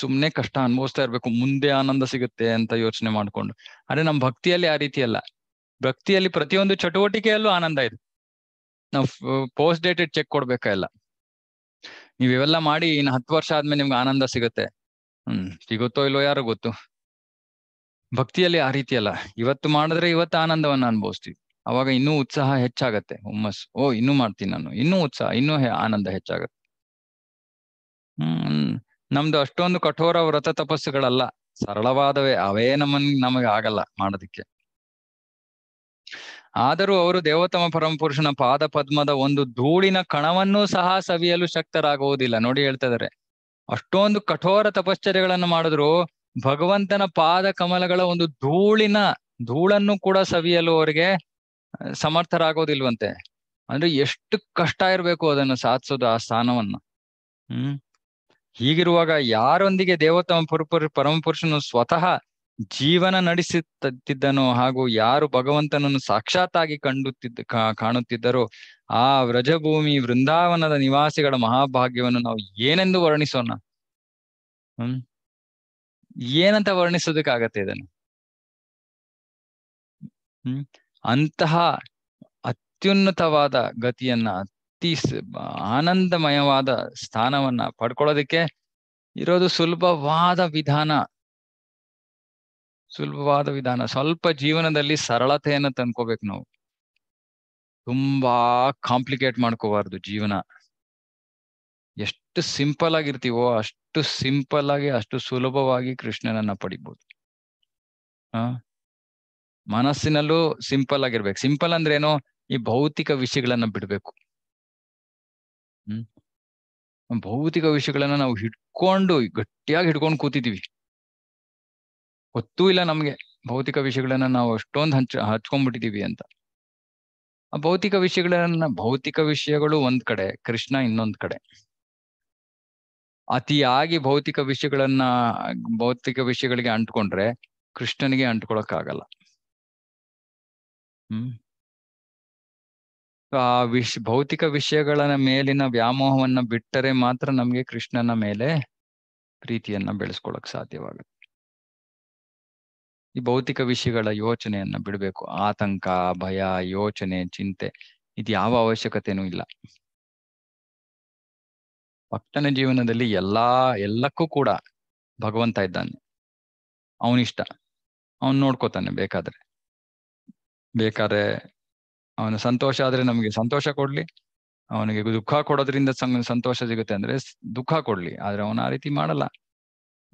ಸುಮ್ನೆ ಕಷ್ಟ ಅನುಭವಿಸ್ತಾ ಇರ್ಬೇಕು ಮುಂದೆ ಆನಂದ ಸಿಗುತ್ತೆ ಅಂತ ಯೋಚನೆ ಮಾಡ್ಕೊಂಡು ಆದ್ರೆ ನಮ್ ಭಕ್ತಿಯಲ್ಲಿ ಆ ರೀತಿ ಅಲ್ಲ ಭಕ್ತಿಯಲ್ಲಿ ಪ್ರತಿಯೊಂದು ಚಟುವಟಿಕೆಯಲ್ಲೂ ಆನಂದ ಇದೆ ನಾವು ಪೋಸ್ಟ್ ಡೇಟೆಡ್ ಚೆಕ್ ಕೊಡ್ಬೇಕಾ ಇಲ್ಲ ನೀವ್ ಇವೆಲ್ಲ ಮಾಡಿ ಇನ್ನು ಹತ್ತು ವರ್ಷ ಆದ್ಮೇಲೆ ನಿಮ್ಗೆ ಆನಂದ ಸಿಗುತ್ತೆ ಹ್ಮ್ ಸಿಗುತ್ತೋ ಇಲ್ಲೋ ಯಾರು ಗೊತ್ತು ಭಕ್ತಿಯಲ್ಲಿ ಆ ರೀತಿ ಅಲ್ಲ ಇವತ್ತು ಮಾಡಿದ್ರೆ ಇವತ್ತು ಆನಂದವನ್ನ ಅನುಭವಿಸ್ತೀವಿ ಅವಾಗ ಇನ್ನೂ ಉತ್ಸಾಹ ಹೆಚ್ಚಾಗತ್ತೆ ಹುಮ್ಮಸ್ ಓ ಇನ್ನೂ ಮಾಡ್ತೀನಿ ನಾನು ಇನ್ನೂ ಉತ್ಸಾಹ ಇನ್ನೂ ಆನಂದ ಹೆಚ್ಚಾಗತ್ತೆ ಹ್ಮ್ ನಮ್ದು ಅಷ್ಟೊಂದು ಕಠೋರ ವ್ರತ ತಪಸ್ಸುಗಳಲ್ಲ ಸರಳವಾದವೇ ಅವೇ ನಮ್ಮನ್ ನಮಗೆ ಆಗಲ್ಲ ಮಾಡೋದಿಕ್ಕೆ ಆದರೂ ಅವರು ದೇವೋತ್ತಮ ಪರಮಪುರುಷನ ಪಾದ ಪದ್ಮದ ಒಂದು ಧೂಳಿನ ಕಣವನ್ನೂ ಸಹ ಸವಿಯಲು ಶಕ್ತರಾಗುವುದಿಲ್ಲ ನೋಡಿ ಹೇಳ್ತಾ ಇದಾರೆ ಅಷ್ಟೊಂದು ಕಠೋರ ತಪಶ್ಚರ್ಯಗಳನ್ನು ಮಾಡಿದ್ರು ಭಗವಂತನ ಪಾದ ಕಮಲಗಳ ಒಂದು ಧೂಳಿನ ಧೂಳನ್ನು ಕೂಡ ಸವಿಯಲು ಅವರಿಗೆ ಸಮರ್ಥರಾಗೋದಿಲ್ವಂತೆ ಅಂದ್ರೆ ಎಷ್ಟು ಕಷ್ಟ ಇರಬೇಕು ಅದನ್ನು ಸಾಧಿಸೋದು ಆ ಸ್ಥಾನವನ್ನ ಹ್ಮ್ ಹೀಗಿರುವಾಗ ಯಾರೊಂದಿಗೆ ದೇವತಮ ಪುರುಪುರು ಪರಮಪುರುಷನು ಸ್ವತಃ ಜೀವನ ನಡೆಸುತ್ತಿದ್ದನೋ ಹಾಗೂ ಯಾರು ಭಗವಂತನನ್ನು ಸಾಕ್ಷಾತ್ತಾಗಿ ಕಂಡುತ್ತಿದ್ದ ಕಾಣುತ್ತಿದ್ದರೋ ಆ ವ್ರಜಭೂಮಿ ವೃಂದಾವನದ ನಿವಾಸಿಗಳ ಮಹಾಭಾಗ್ಯವನ್ನು ನಾವು ಏನೆಂದು ವರ್ಣಿಸೋಣ ಹ್ಮ್ ಏನಂತ ವರ್ಣಿಸೋದಕ್ಕಾಗತ್ತೆ ಇದನ್ನು ಹ್ಮ್ ಅಂತಹ ಅತ್ಯುನ್ನತವಾದ ಗತಿಯನ್ನ ಅತಿ ಆನಂದಮಯವಾದ ಸ್ಥಾನವನ್ನ ಪಡ್ಕೊಳ್ಳೋದಕ್ಕೆ ಇರೋದು ಸುಲಭವಾದ ವಿಧಾನ ಸುಲಭವಾದ ವಿಧಾನ ಸ್ವಲ್ಪ ಜೀವನದಲ್ಲಿ ಸರಳತೆಯನ್ನ ತಂದ್ಕೋಬೇಕು ನಾವು ತುಂಬಾ ಕಾಂಪ್ಲಿಕೇಟ್ ಮಾಡ್ಕೋಬಾರ್ದು ಜೀವನ ಎಷ್ಟು ಸಿಂಪಲ್ ಆಗಿರ್ತೀವೋ ಅಷ್ಟು ಸಿಂಪಲ್ ಆಗಿ ಅಷ್ಟು ಸುಲಭವಾಗಿ ಕೃಷ್ಣನನ್ನ ಪಡಿಬಹುದು ಆ ಮನಸ್ಸಿನಲ್ಲೂ ಸಿಂಪಲ್ ಆಗಿರ್ಬೇಕು ಸಿಂಪಲ್ ಅಂದ್ರೆ ಏನೋ ಈ ಭೌತಿಕ ವಿಷಯಗಳನ್ನ ಬಿಡ್ಬೇಕು ಹ್ಮ್ ಭೌತಿಕ ವಿಷಯಗಳನ್ನ ನಾವು ಹಿಡ್ಕೊಂಡು ಗಟ್ಟಿಯಾಗಿ ಹಿಡ್ಕೊಂಡು ಕೂತಿದೀವಿ ಗೊತ್ತೂ ಇಲ್ಲ ನಮ್ಗೆ ಭೌತಿಕ ವಿಷಯಗಳನ್ನ ನಾವು ಅಷ್ಟೊಂದು ಹಂಚ ಹಚ್ಕೊಂಡ್ಬಿಟ್ಟಿದೀವಿ ಅಂತ ಆ ಭೌತಿಕ ವಿಷಯಗಳನ್ನ ಭೌತಿಕ ವಿಷಯಗಳು ಒಂದ್ ಕಡೆ ಕೃಷ್ಣ ಇನ್ನೊಂದ್ ಕಡೆ ಅತಿಯಾಗಿ ಭೌತಿಕ ವಿಷಯಗಳನ್ನ ಭೌತಿಕ ವಿಷಯಗಳಿಗೆ ಅಂಟ್ಕೊಂಡ್ರೆ ಕೃಷ್ಣನಿಗೆ ಅಂಟ್ಕೊಳಕ್ ಆಗಲ್ಲ ಹ್ಮ್ ಆ ವಿಶ್ ಭೌತಿಕ ವಿಷಯಗಳ ಮೇಲಿನ ವ್ಯಾಮೋಹವನ್ನ ಬಿಟ್ಟರೆ ಮಾತ್ರ ನಮ್ಗೆ ಕೃಷ್ಣನ ಮೇಲೆ ಪ್ರೀತಿಯನ್ನ ಬೆಳೆಸ್ಕೊಳಕ್ ಸಾಧ್ಯವಾಗುತ್ತೆ ಈ ಭೌತಿಕ ವಿಷಯಗಳ ಯೋಚನೆಯನ್ನ ಬಿಡಬೇಕು ಆತಂಕ ಭಯ ಯೋಚನೆ ಚಿಂತೆ ಇದು ಯಾವ ಅವಶ್ಯಕತೆನೂ ಇಲ್ಲ ಭಕ್ತನ ಜೀವನದಲ್ಲಿ ಎಲ್ಲಾ ಎಲ್ಲಕ್ಕೂ ಕೂಡ ಭಗವಂತ ಇದ್ದಾನೆ ಅವನಿಷ್ಟ ಅವನ್ ನೋಡ್ಕೋತಾನೆ ಬೇಕಾದ್ರೆ ಬೇಕಾದ್ರೆ ಅವನ ಸಂತೋಷ ಆದ್ರೆ ನಮ್ಗೆ ಸಂತೋಷ ಕೊಡ್ಲಿ ಅವನಿಗೆ ದುಃಖ ಕೊಡೋದ್ರಿಂದ ಸಂತೋಷ ಸಿಗುತ್ತೆ ಅಂದ್ರೆ ದುಃಖ ಕೊಡ್ಲಿ ಆದ್ರೆ ಅವನು ಆ ರೀತಿ ಮಾಡಲ್ಲ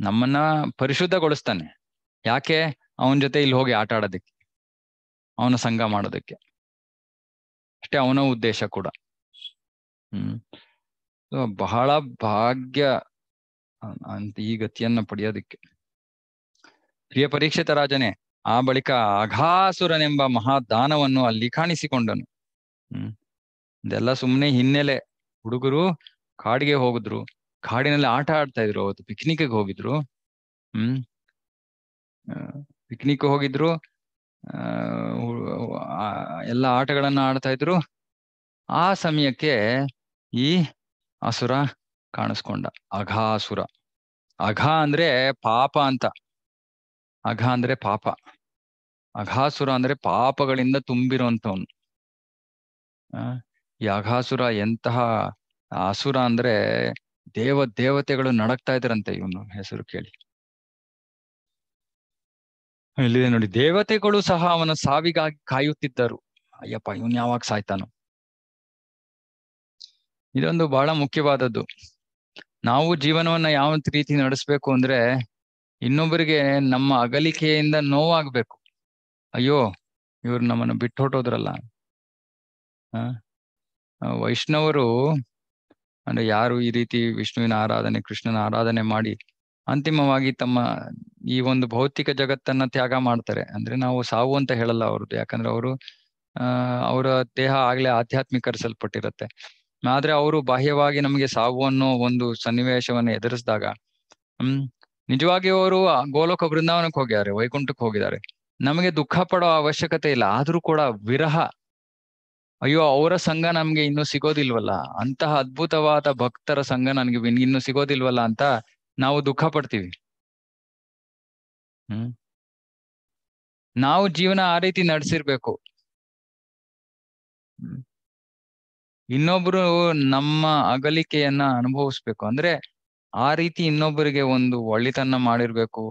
ನಮ್ಮನ್ನ ಪರಿಶುದ್ಧಗೊಳಿಸ್ತಾನೆ ಯಾಕೆ ಅವನ ಜೊತೆ ಇಲ್ಲಿ ಹೋಗಿ ಆಟ ಆಡೋದಕ್ಕೆ ಅವನ ಸಂಘ ಮಾಡೋದಕ್ಕೆ ಅಷ್ಟೇ ಅವನ ಉದ್ದೇಶ ಕೂಡ ಹ್ಮ್ ಬಹಳ ಭಾಗ್ಯ ಅಂತ ಈ ಗತಿಯನ್ನ ಪಡೆಯೋದಕ್ಕೆ ಪ್ರಿಯ ಪರೀಕ್ಷಿತ ರಾಜನೇ ಆ ಬಳಿಕ ಅಘಾಸುರನೆಂಬ ಮಹಾದಾನವನ್ನು ಅಲ್ಲಿ ಕಾಣಿಸಿಕೊಂಡನು ಹ್ಮ್ ಇದೆಲ್ಲ ಸುಮ್ಮನೆ ಹಿನ್ನೆಲೆ ಹುಡುಗರು ಕಾಡಿಗೆ ಹೋಗಿದ್ರು ಕಾಡಿನಲ್ಲಿ ಆಟ ಆಡ್ತಾ ಇದ್ರು ಅವತ್ತು ಪಿಕ್ನಿಕ್ ಹೋಗಿದ್ರು ಹ್ಮ್ ಪಿಕ್ನಿಕ್ ಹೋಗಿದ್ರು ಎಲ್ಲ ಆಟಗಳನ್ನ ಆಡ್ತಾ ಇದ್ರು ಆ ಸಮಯಕ್ಕೆ ಈ ಅಸುರ ಕಾಣಿಸ್ಕೊಂಡ ಅಘಾಸುರ ಅಘ ಅಂದ್ರೆ ಪಾಪ ಅಂತ ಅಘ ಅಂದ್ರೆ ಪಾಪ ಅಘಾಸುರ ಅಂದ್ರೆ ಪಾಪಗಳಿಂದ ತುಂಬಿರುವಂತವನು ಈ ಅಘಾಸುರ ಎಂತಹ ಅಸುರ ಅಂದ್ರೆ ದೇವ ದೇವತೆಗಳು ನಡಕ್ತಾ ಇದ್ರಂತೆ ಇವನು ಹೆಸರು ಕೇಳಿ ಇಲ್ಲಿದೆ ನೋಡಿ ದೇವತೆಗಳು ಸಹ ಅವನ ಸಾವಿಗಾಗಿ ಕಾಯುತ್ತಿದ್ದರು ಅಯ್ಯಪ್ಪ ಇವನ್ ಯಾವಾಗ ಸಾಯ್ತಾನೋ ಇದೊಂದು ಬಹಳ ಮುಖ್ಯವಾದದ್ದು ನಾವು ಜೀವನವನ್ನ ಯಾವ ರೀತಿ ನಡೆಸ್ಬೇಕು ಅಂದ್ರೆ ಇನ್ನೊಬ್ಬರಿಗೆ ನಮ್ಮ ಅಗಲಿಕೆಯಿಂದ ನೋವಾಗ್ಬೇಕು ಅಯ್ಯೋ ಇವ್ರು ನಮ್ಮನ್ನು ಬಿಟ್ಟು ಹೊಟ್ಟೋದ್ರಲ್ಲ ವೈಷ್ಣವರು ಅಂದ್ರೆ ಯಾರು ಈ ರೀತಿ ವಿಷ್ಣುವಿನ ಆರಾಧನೆ ಕೃಷ್ಣನ ಆರಾಧನೆ ಮಾಡಿ ಅಂತಿಮವಾಗಿ ತಮ್ಮ ಈ ಒಂದು ಭೌತಿಕ ಜಗತ್ತನ್ನ ತ್ಯಾಗ ಮಾಡ್ತಾರೆ ಅಂದ್ರೆ ನಾವು ಸಾವು ಅಂತ ಹೇಳಲ್ಲ ಅವ್ರದ್ದು ಯಾಕಂದ್ರೆ ಅವರು ಅವರ ದೇಹ ಆಗ್ಲೇ ಆಧ್ಯಾತ್ಮೀಕರಿಸಲ್ಪಟ್ಟಿರತ್ತೆ ಆದ್ರೆ ಅವರು ಬಾಹ್ಯವಾಗಿ ನಮಗೆ ಸಾವು ಅನ್ನೋ ಒಂದು ಸನ್ನಿವೇಶವನ್ನು ಎದುರಿಸಿದಾಗ ಹ್ಮ್ ನಿಜವಾಗಿ ಅವರು ಗೋಲೋಕ ಬೃಂದಾವನಕ್ಕೆ ಹೋಗಿದ್ದಾರೆ ವೈಕುಂಠಕ್ಕೆ ಹೋಗಿದ್ದಾರೆ ನಮಗೆ ದುಃಖ ಪಡೋ ಅವಶ್ಯಕತೆ ಇಲ್ಲ ಆದ್ರೂ ಕೂಡ ವಿರಹ ಅಯ್ಯೋ ಅವರ ಸಂಘ ನಮ್ಗೆ ಇನ್ನು ಸಿಗೋದಿಲ್ವಲ್ಲ ಅಂತಹ ಅದ್ಭುತವಾದ ಭಕ್ತರ ಸಂಘ ನನ್ಗೆ ಇನ್ನು ಸಿಗೋದಿಲ್ವಲ್ಲ ಅಂತ ನಾವು ದುಃಖ ಪಡ್ತೀವಿ ಹ್ಮ್ ನಾವು ಜೀವನ ಆ ರೀತಿ ನಡೆಸಿರ್ಬೇಕು ಇನ್ನೊಬ್ರು ನಮ್ಮ ಅಗಲಿಕೆಯನ್ನ ಅನುಭವಿಸ್ಬೇಕು ಅಂದ್ರೆ ಆ ರೀತಿ ಇನ್ನೊಬ್ಬರಿಗೆ ಒಂದು ಒಳ್ಳಿತನ್ನ ಮಾಡಿರ್ಬೇಕು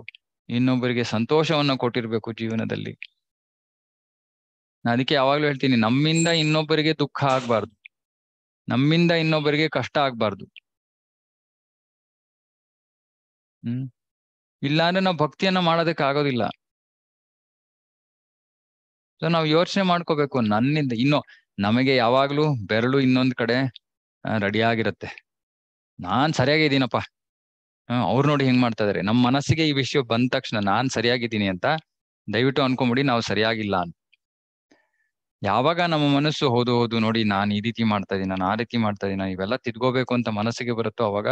ಇನ್ನೊಬ್ಬರಿಗೆ ಸಂತೋಷವನ್ನ ಕೊಟ್ಟಿರ್ಬೇಕು ಜೀವನದಲ್ಲಿ ಅದಕ್ಕೆ ಯಾವಾಗ್ಲೂ ಹೇಳ್ತೀನಿ ನಮ್ಮಿಂದ ಇನ್ನೊಬ್ಬರಿಗೆ ದುಃಖ ಆಗ್ಬಾರ್ದು ನಮ್ಮಿಂದ ಇನ್ನೊಬ್ಬರಿಗೆ ಕಷ್ಟ ಆಗ್ಬಾರ್ದು ಹ್ಮ್ ಇಲ್ಲಾಂದ್ರೆ ನಾವು ಭಕ್ತಿಯನ್ನ ಮಾಡೋದಕ್ಕೆ ಆಗೋದಿಲ್ಲ ಸೊ ನಾವು ಯೋಚನೆ ಮಾಡ್ಕೋಬೇಕು ನನ್ನಿಂದ ಇನ್ನೂ ನಮಗೆ ಯಾವಾಗ್ಲೂ ಬೆರಳು ಇನ್ನೊಂದ್ ಕಡೆ ರೆಡಿ ಆಗಿರತ್ತೆ ನಾನ್ ಸರಿಯಾಗಿದ್ದೀನಪ್ಪ ಹ್ಮ್ ಅವ್ರು ನೋಡಿ ಹೆಂಗ್ ಮಾಡ್ತಾ ಇದಾರೆ ನಮ್ ಮನಸ್ಸಿಗೆ ಈ ವಿಷಯ ಬಂದ ತಕ್ಷಣ ನಾನ್ ಸರಿಯಾಗಿದ್ದೀನಿ ಅಂತ ದಯವಿಟ್ಟು ಅನ್ಕೊಂಬಿಡಿ ನಾವು ಸರಿಯಾಗಿಲ್ಲ ಅಂತ ಯಾವಾಗ ನಮ್ಮ ಮನಸ್ಸು ಹೌದು ಹೌದು ನೋಡಿ ನಾನ್ ಈ ರೀತಿ ಮಾಡ್ತಾ ಇದೀನಿ ನಾನು ಆ ರೀತಿ ಮಾಡ್ತಾ ಇದೀನಿ ಇವೆಲ್ಲ ತಿದ್ಕೋಬೇಕು ಅಂತ ಮನಸ್ಸಿಗೆ ಬರುತ್ತೋ ಅವಾಗ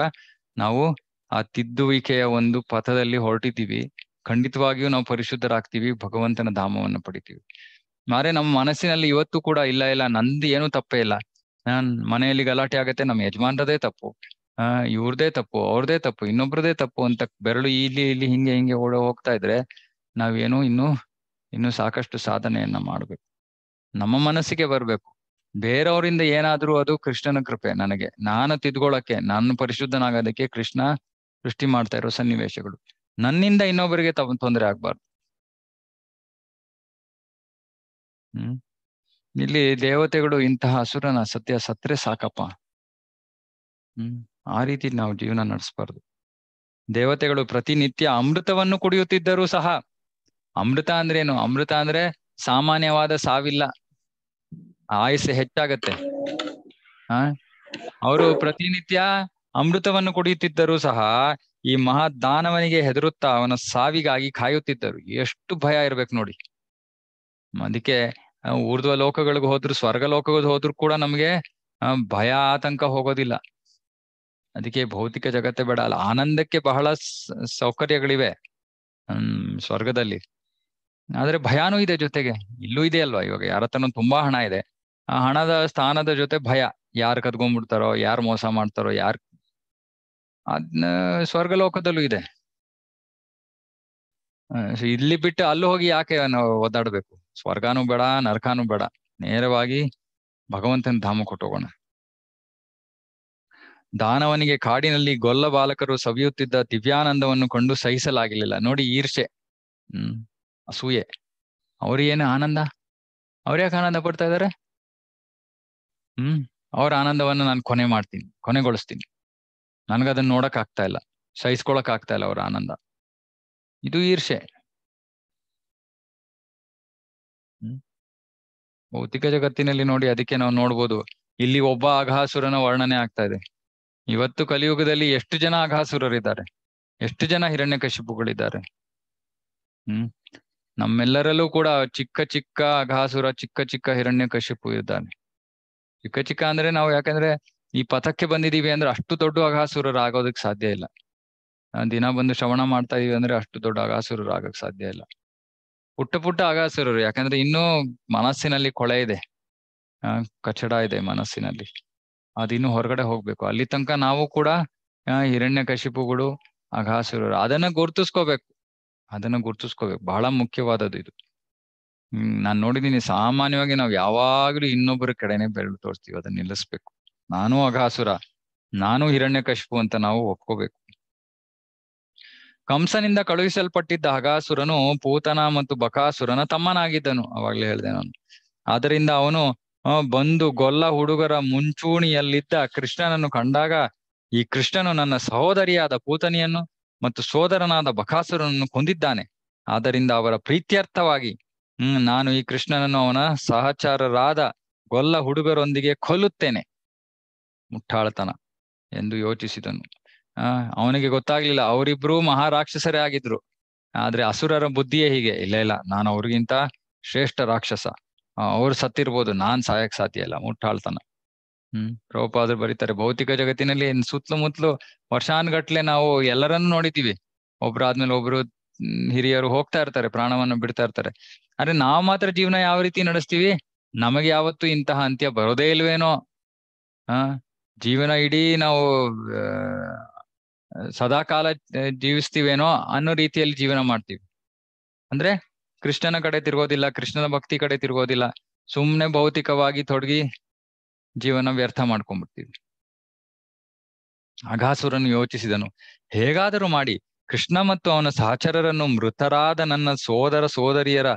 ನಾವು ಆ ತಿದ್ದುವಿಕೆಯ ಒಂದು ಪಥದಲ್ಲಿ ಹೊರಟಿದ್ದೀವಿ ಖಂಡಿತವಾಗಿಯೂ ನಾವು ಪರಿಶುದ್ಧರಾಗ್ತೀವಿ ಭಗವಂತನ ಧಾಮವನ್ನು ಪಡಿತೀವಿ ಮಾರೆ ನಮ್ಮ ಮನಸ್ಸಿನಲ್ಲಿ ಇವತ್ತು ಕೂಡ ಇಲ್ಲ ಇಲ್ಲ ನಂದು ಏನು ತಪ್ಪೇ ಇಲ್ಲ ನಾನ್ ಮನೆಯಲ್ಲಿ ಗಲಾಟೆ ಆಗತ್ತೆ ನಮ್ಮ ಯಜಮಾನ್ರದೇ ತಪ್ಪು ಆ ಇವ್ರದೇ ತಪ್ಪು ಅವ್ರದೇ ತಪ್ಪು ಇನ್ನೊಬ್ರದೇ ತಪ್ಪು ಅಂತ ಬೆರಳು ಇಲ್ಲಿ ಇಲ್ಲಿ ಹಿಂಗೆ ಹಿಂಗೆ ಓಡ ಹೋಗ್ತಾ ಇದ್ರೆ ನಾವೇನು ಇನ್ನು ಇನ್ನು ಸಾಕಷ್ಟು ಸಾಧನೆಯನ್ನ ಮಾಡ್ಬೇಕು ನಮ್ಮ ಮನಸ್ಸಿಗೆ ಬರ್ಬೇಕು ಬೇರೆಯವರಿಂದ ಏನಾದ್ರೂ ಅದು ಕೃಷ್ಣನ ಕೃಪೆ ನನಗೆ ನಾನು ತಿದ್ಕೊಳ್ಳಕ್ಕೆ ನಾನು ಪರಿಶುದ್ಧನಾಗೋದಕ್ಕೆ ಕೃಷ್ಣ ಸೃಷ್ಟಿ ಮಾಡ್ತಾ ಇರೋ ಸನ್ನಿವೇಶಗಳು ನನ್ನಿಂದ ಇನ್ನೊಬ್ಬರಿಗೆ ತ ತೊಂದರೆ ಆಗ್ಬಾರ್ದು ಹ್ಮ್ ಇಲ್ಲಿ ದೇವತೆಗಳು ಇಂತಹ ಹಸುರನ ಸತ್ಯ ಸತ್ರೆ ಸಾಕಪ್ಪ ಹ್ಮ್ ಆ ರೀತಿ ನಾವು ಜೀವನ ನಡೆಸಬಾರ್ದು ದೇವತೆಗಳು ಪ್ರತಿನಿತ್ಯ ಅಮೃತವನ್ನು ಕುಡಿಯುತ್ತಿದ್ದರೂ ಸಹ ಅಮೃತ ಅಂದ್ರೇನು ಅಮೃತ ಅಂದ್ರೆ ಸಾಮಾನ್ಯವಾದ ಸಾವಿಲ್ಲ ಆಯಸ್ಸು ಹೆಚ್ಚಾಗತ್ತೆ ಆ ಅವರು ಪ್ರತಿನಿತ್ಯ ಅಮೃತವನ್ನು ಕುಡಿಯುತ್ತಿದ್ದರೂ ಸಹ ಈ ಮಹಾ ದಾನವನಿಗೆ ಹೆದರುತ್ತಾ ಅವನ ಸಾವಿಗಾಗಿ ಕಾಯುತ್ತಿದ್ದರು ಎಷ್ಟು ಭಯ ಇರ್ಬೇಕು ನೋಡಿ ಅದಕ್ಕೆ ಊರ್ಧ್ವ ಲೋಕಗಳಿಗೆ ಹೋದ್ರು ಸ್ವರ್ಗ ಲೋಕಗಳಿಗೆ ಹೋದ್ರು ಕೂಡ ನಮ್ಗೆ ಭಯ ಆತಂಕ ಹೋಗೋದಿಲ್ಲ ಅದಕ್ಕೆ ಭೌತಿಕ ಜಗತ್ತೇ ಬೇಡ ಅಲ್ಲ ಆನಂದಕ್ಕೆ ಬಹಳ ಸೌಕರ್ಯಗಳಿವೆ ಹ್ಮ್ ಸ್ವರ್ಗದಲ್ಲಿ ಆದ್ರೆ ಭಯಾನೂ ಇದೆ ಜೊತೆಗೆ ಇಲ್ಲೂ ಇದೆ ಅಲ್ವಾ ಇವಾಗ ಯಾರ ತುಂಬಾ ಹಣ ಇದೆ ಆ ಹಣದ ಸ್ಥಾನದ ಜೊತೆ ಭಯ ಯಾರು ಕದ್ಕೊಂಡ್ಬಿಡ್ತಾರೋ ಯಾರು ಮೋಸ ಮಾಡ್ತಾರೋ ಯಾರು ಅದ್ನ ಲೋಕದಲ್ಲೂ ಇದೆ ಇಲ್ಲಿ ಬಿಟ್ಟು ಅಲ್ಲೂ ಹೋಗಿ ಯಾಕೆ ಒದ್ದಾಡ್ಬೇಕು ಸ್ವರ್ಗಾನು ಬೇಡ ನರಕಾನು ಬೇಡ ನೇರವಾಗಿ ಭಗವಂತನ ಧಾಮ ಕೊಟ್ಟೋಗೋಣ ದಾನವನಿಗೆ ಕಾಡಿನಲ್ಲಿ ಗೊಲ್ಲ ಬಾಲಕರು ಸವಿಯುತ್ತಿದ್ದ ದಿವ್ಯಾನಂದವನ್ನು ಕಂಡು ಸಹಿಸಲಾಗಲಿಲ್ಲ ನೋಡಿ ಈರ್ಷೆ ಹ್ಮ್ ಅಸೂಯೆ ಅವ್ರಿಗೇನು ಆನಂದ ಯಾಕೆ ಆನಂದ ಪಡ್ತಾ ಇದಾರೆ ಹ್ಮ್ ಅವ್ರ ಆನಂದವನ್ನು ನಾನು ಕೊನೆ ಮಾಡ್ತೀನಿ ಕೊನೆಗೊಳಿಸ್ತೀನಿ ನನ್ಗದನ್ನ ನೋಡಕ್ ಆಗ್ತಾ ಇಲ್ಲ ಸಹಿಸ್ಕೊಳಕ್ ಆಗ್ತಾ ಇಲ್ಲ ಅವ್ರ ಆನಂದ ಇದು ಈರ್ಷೆ ಭೌತಿಕ ಜಗತ್ತಿನಲ್ಲಿ ನೋಡಿ ಅದಕ್ಕೆ ನಾವು ನೋಡ್ಬೋದು ಇಲ್ಲಿ ಒಬ್ಬ ಅಘಾಸುರನ ವರ್ಣನೆ ಆಗ್ತಾ ಇದೆ ಇವತ್ತು ಕಲಿಯುಗದಲ್ಲಿ ಎಷ್ಟು ಜನ ಅಘಾಸುರರಿದ್ದಾರೆ ಎಷ್ಟು ಜನ ಹಿರಣ್ಯ ಕಶಿಪುಗಳಿದ್ದಾರೆ ಹ್ಮ್ ನಮ್ಮೆಲ್ಲರಲ್ಲೂ ಕೂಡ ಚಿಕ್ಕ ಚಿಕ್ಕ ಅಘಾಸುರ ಚಿಕ್ಕ ಚಿಕ್ಕ ಹಿರಣ್ಯ ಕಶಿಪು ಇದ್ದಾನೆ ಚಿಕ್ಕ ಚಿಕ್ಕ ಅಂದ್ರೆ ನಾವು ಯಾಕಂದ್ರೆ ಈ ಪಥಕ್ಕೆ ಬಂದಿದೀವಿ ಅಂದ್ರೆ ಅಷ್ಟು ದೊಡ್ಡ ಅಘಾಸುರರಾಗೋದಕ್ಕೆ ಸಾಧ್ಯ ಇಲ್ಲ ದಿನ ಬಂದು ಶ್ರವಣ ಮಾಡ್ತಾ ಇದೀವಿ ಅಂದ್ರೆ ಅಷ್ಟು ದೊಡ್ಡ ಅಘಾಸುರರು ಸಾಧ್ಯ ಇಲ್ಲ ಪುಟ್ಟ ಪುಟ್ಟ ಅಘಾಸುರರು ಯಾಕಂದ್ರೆ ಇನ್ನೂ ಮನಸ್ಸಿನಲ್ಲಿ ಕೊಳೆ ಇದೆ ಕಚಡ ಇದೆ ಮನಸ್ಸಿನಲ್ಲಿ ಅದಿನ್ನು ಹೊರಗಡೆ ಹೋಗ್ಬೇಕು ಅಲ್ಲಿ ತನಕ ನಾವು ಕೂಡ ಹಿರಣ್ಯ ಕಶಿಪುಗಳು ಅಘಾಸುರರು ಅದನ್ನ ಗುರ್ತಿಸ್ಕೋಬೇಕು ಅದನ್ನ ಗುರ್ತಿಸ್ಕೋಬೇಕು ಬಹಳ ಮುಖ್ಯವಾದದ್ದು ಇದು ಹ್ಮ್ ನಾನ್ ನೋಡಿದೀನಿ ಸಾಮಾನ್ಯವಾಗಿ ನಾವು ಯಾವಾಗ್ಲೂ ಇನ್ನೊಬ್ಬರ ಕಡೆನೆ ಬೆರಳು ತೋರಿಸ್ತೀವಿ ಅದನ್ನ ನಿಲ್ಲಿಸ್ಬೇಕು ನಾನು ಅಘಾಸುರ ನಾನು ಹಿರಣ್ಯ ಕಶಿಪು ಅಂತ ನಾವು ಒಪ್ಕೋಬೇಕು ಕಂಸನಿಂದ ಕಳುಹಿಸಲ್ಪಟ್ಟಿದ್ದ ಅಘಾಸುರನು ಪೂತನ ಮತ್ತು ಬಕಾಸುರನ ತಮ್ಮನಾಗಿದ್ದನು ಅವಾಗ್ಲೇ ಹೇಳ್ದೆ ನಾನು ಆದ್ರಿಂದ ಅವನು ಬಂದು ಗೊಲ್ಲ ಹುಡುಗರ ಮುಂಚೂಣಿಯಲ್ಲಿದ್ದ ಕೃಷ್ಣನನ್ನು ಕಂಡಾಗ ಈ ಕೃಷ್ಣನು ನನ್ನ ಸಹೋದರಿಯಾದ ಪೂತನಿಯನ್ನು ಮತ್ತು ಸೋದರನಾದ ಬಕಾಸುರನನ್ನು ಕೊಂದಿದ್ದಾನೆ ಆದ್ದರಿಂದ ಅವರ ಪ್ರೀತ್ಯರ್ಥವಾಗಿ ಹ್ಮ್ ನಾನು ಈ ಕೃಷ್ಣನನ್ನು ಅವನ ಸಹಚಾರರಾದ ಗೊಲ್ಲ ಹುಡುಗರೊಂದಿಗೆ ಕೊಲ್ಲುತ್ತೇನೆ ಮುಟ್ಟಾಳತನ ಎಂದು ಯೋಚಿಸಿದನು ಆ ಅವನಿಗೆ ಗೊತ್ತಾಗ್ಲಿಲ್ಲ ಅವರಿಬ್ರು ಮಹಾರಾಕ್ಷಸರೇ ಆಗಿದ್ರು ಆದ್ರೆ ಅಸುರರ ಬುದ್ಧಿಯೇ ಹೀಗೆ ಇಲ್ಲ ಇಲ್ಲ ನಾನು ಅವ್ರಿಗಿಂತ ಶ್ರೇಷ್ಠ ರಾಕ್ಷಸ ಅವ್ರು ಸತ್ತಿರ್ಬೋದು ನಾನ್ ಸಾಯಕ್ ಸಾಧ್ಯ ಇಲ್ಲ ಮುಟ್ಟಾಳ್ತನ ಹ್ಮ್ ಪ್ರಭುಪಾದರು ಬರೀತಾರೆ ಭೌತಿಕ ಜಗತ್ತಿನಲ್ಲಿ ಸುತ್ತಲೂ ಮುತ್ತಲು ವರ್ಷಾನ್ಗಟ್ಲೆ ನಾವು ಎಲ್ಲರನ್ನು ನೋಡಿದೀವಿ ಒಬ್ರಾದ್ಮೇಲೆ ಒಬ್ರು ಹಿರಿಯರು ಹೋಗ್ತಾ ಇರ್ತಾರೆ ಪ್ರಾಣವನ್ನು ಬಿಡ್ತಾ ಇರ್ತಾರೆ ಅಂದ್ರೆ ನಾವು ಮಾತ್ರ ಜೀವನ ಯಾವ ರೀತಿ ನಡೆಸ್ತೀವಿ ನಮಗೆ ಯಾವತ್ತು ಇಂತಹ ಅಂತ್ಯ ಬರೋದೇ ಇಲ್ವೇನೋ ಆ ಜೀವನ ಇಡೀ ನಾವು ಸದಾಕಾಲ ಜೀವಿಸ್ತೀವೇನೋ ಅನ್ನೋ ರೀತಿಯಲ್ಲಿ ಜೀವನ ಮಾಡ್ತೀವಿ ಅಂದ್ರೆ ಕೃಷ್ಣನ ಕಡೆ ತಿರುಗೋದಿಲ್ಲ ಕೃಷ್ಣನ ಭಕ್ತಿ ಕಡೆ ತಿರುಗೋದಿಲ್ಲ ಸುಮ್ನೆ ಭೌತಿಕವಾಗಿ ತೊಡಗಿ ಜೀವನ ವ್ಯರ್ಥ ಮಾಡ್ಕೊಂಡ್ಬಿಡ್ತೀವಿ ಅಘಾಸುರನು ಯೋಚಿಸಿದನು ಹೇಗಾದರೂ ಮಾಡಿ ಕೃಷ್ಣ ಮತ್ತು ಅವನ ಸಹಚರರನ್ನು ಮೃತರಾದ ನನ್ನ ಸೋದರ ಸೋದರಿಯರ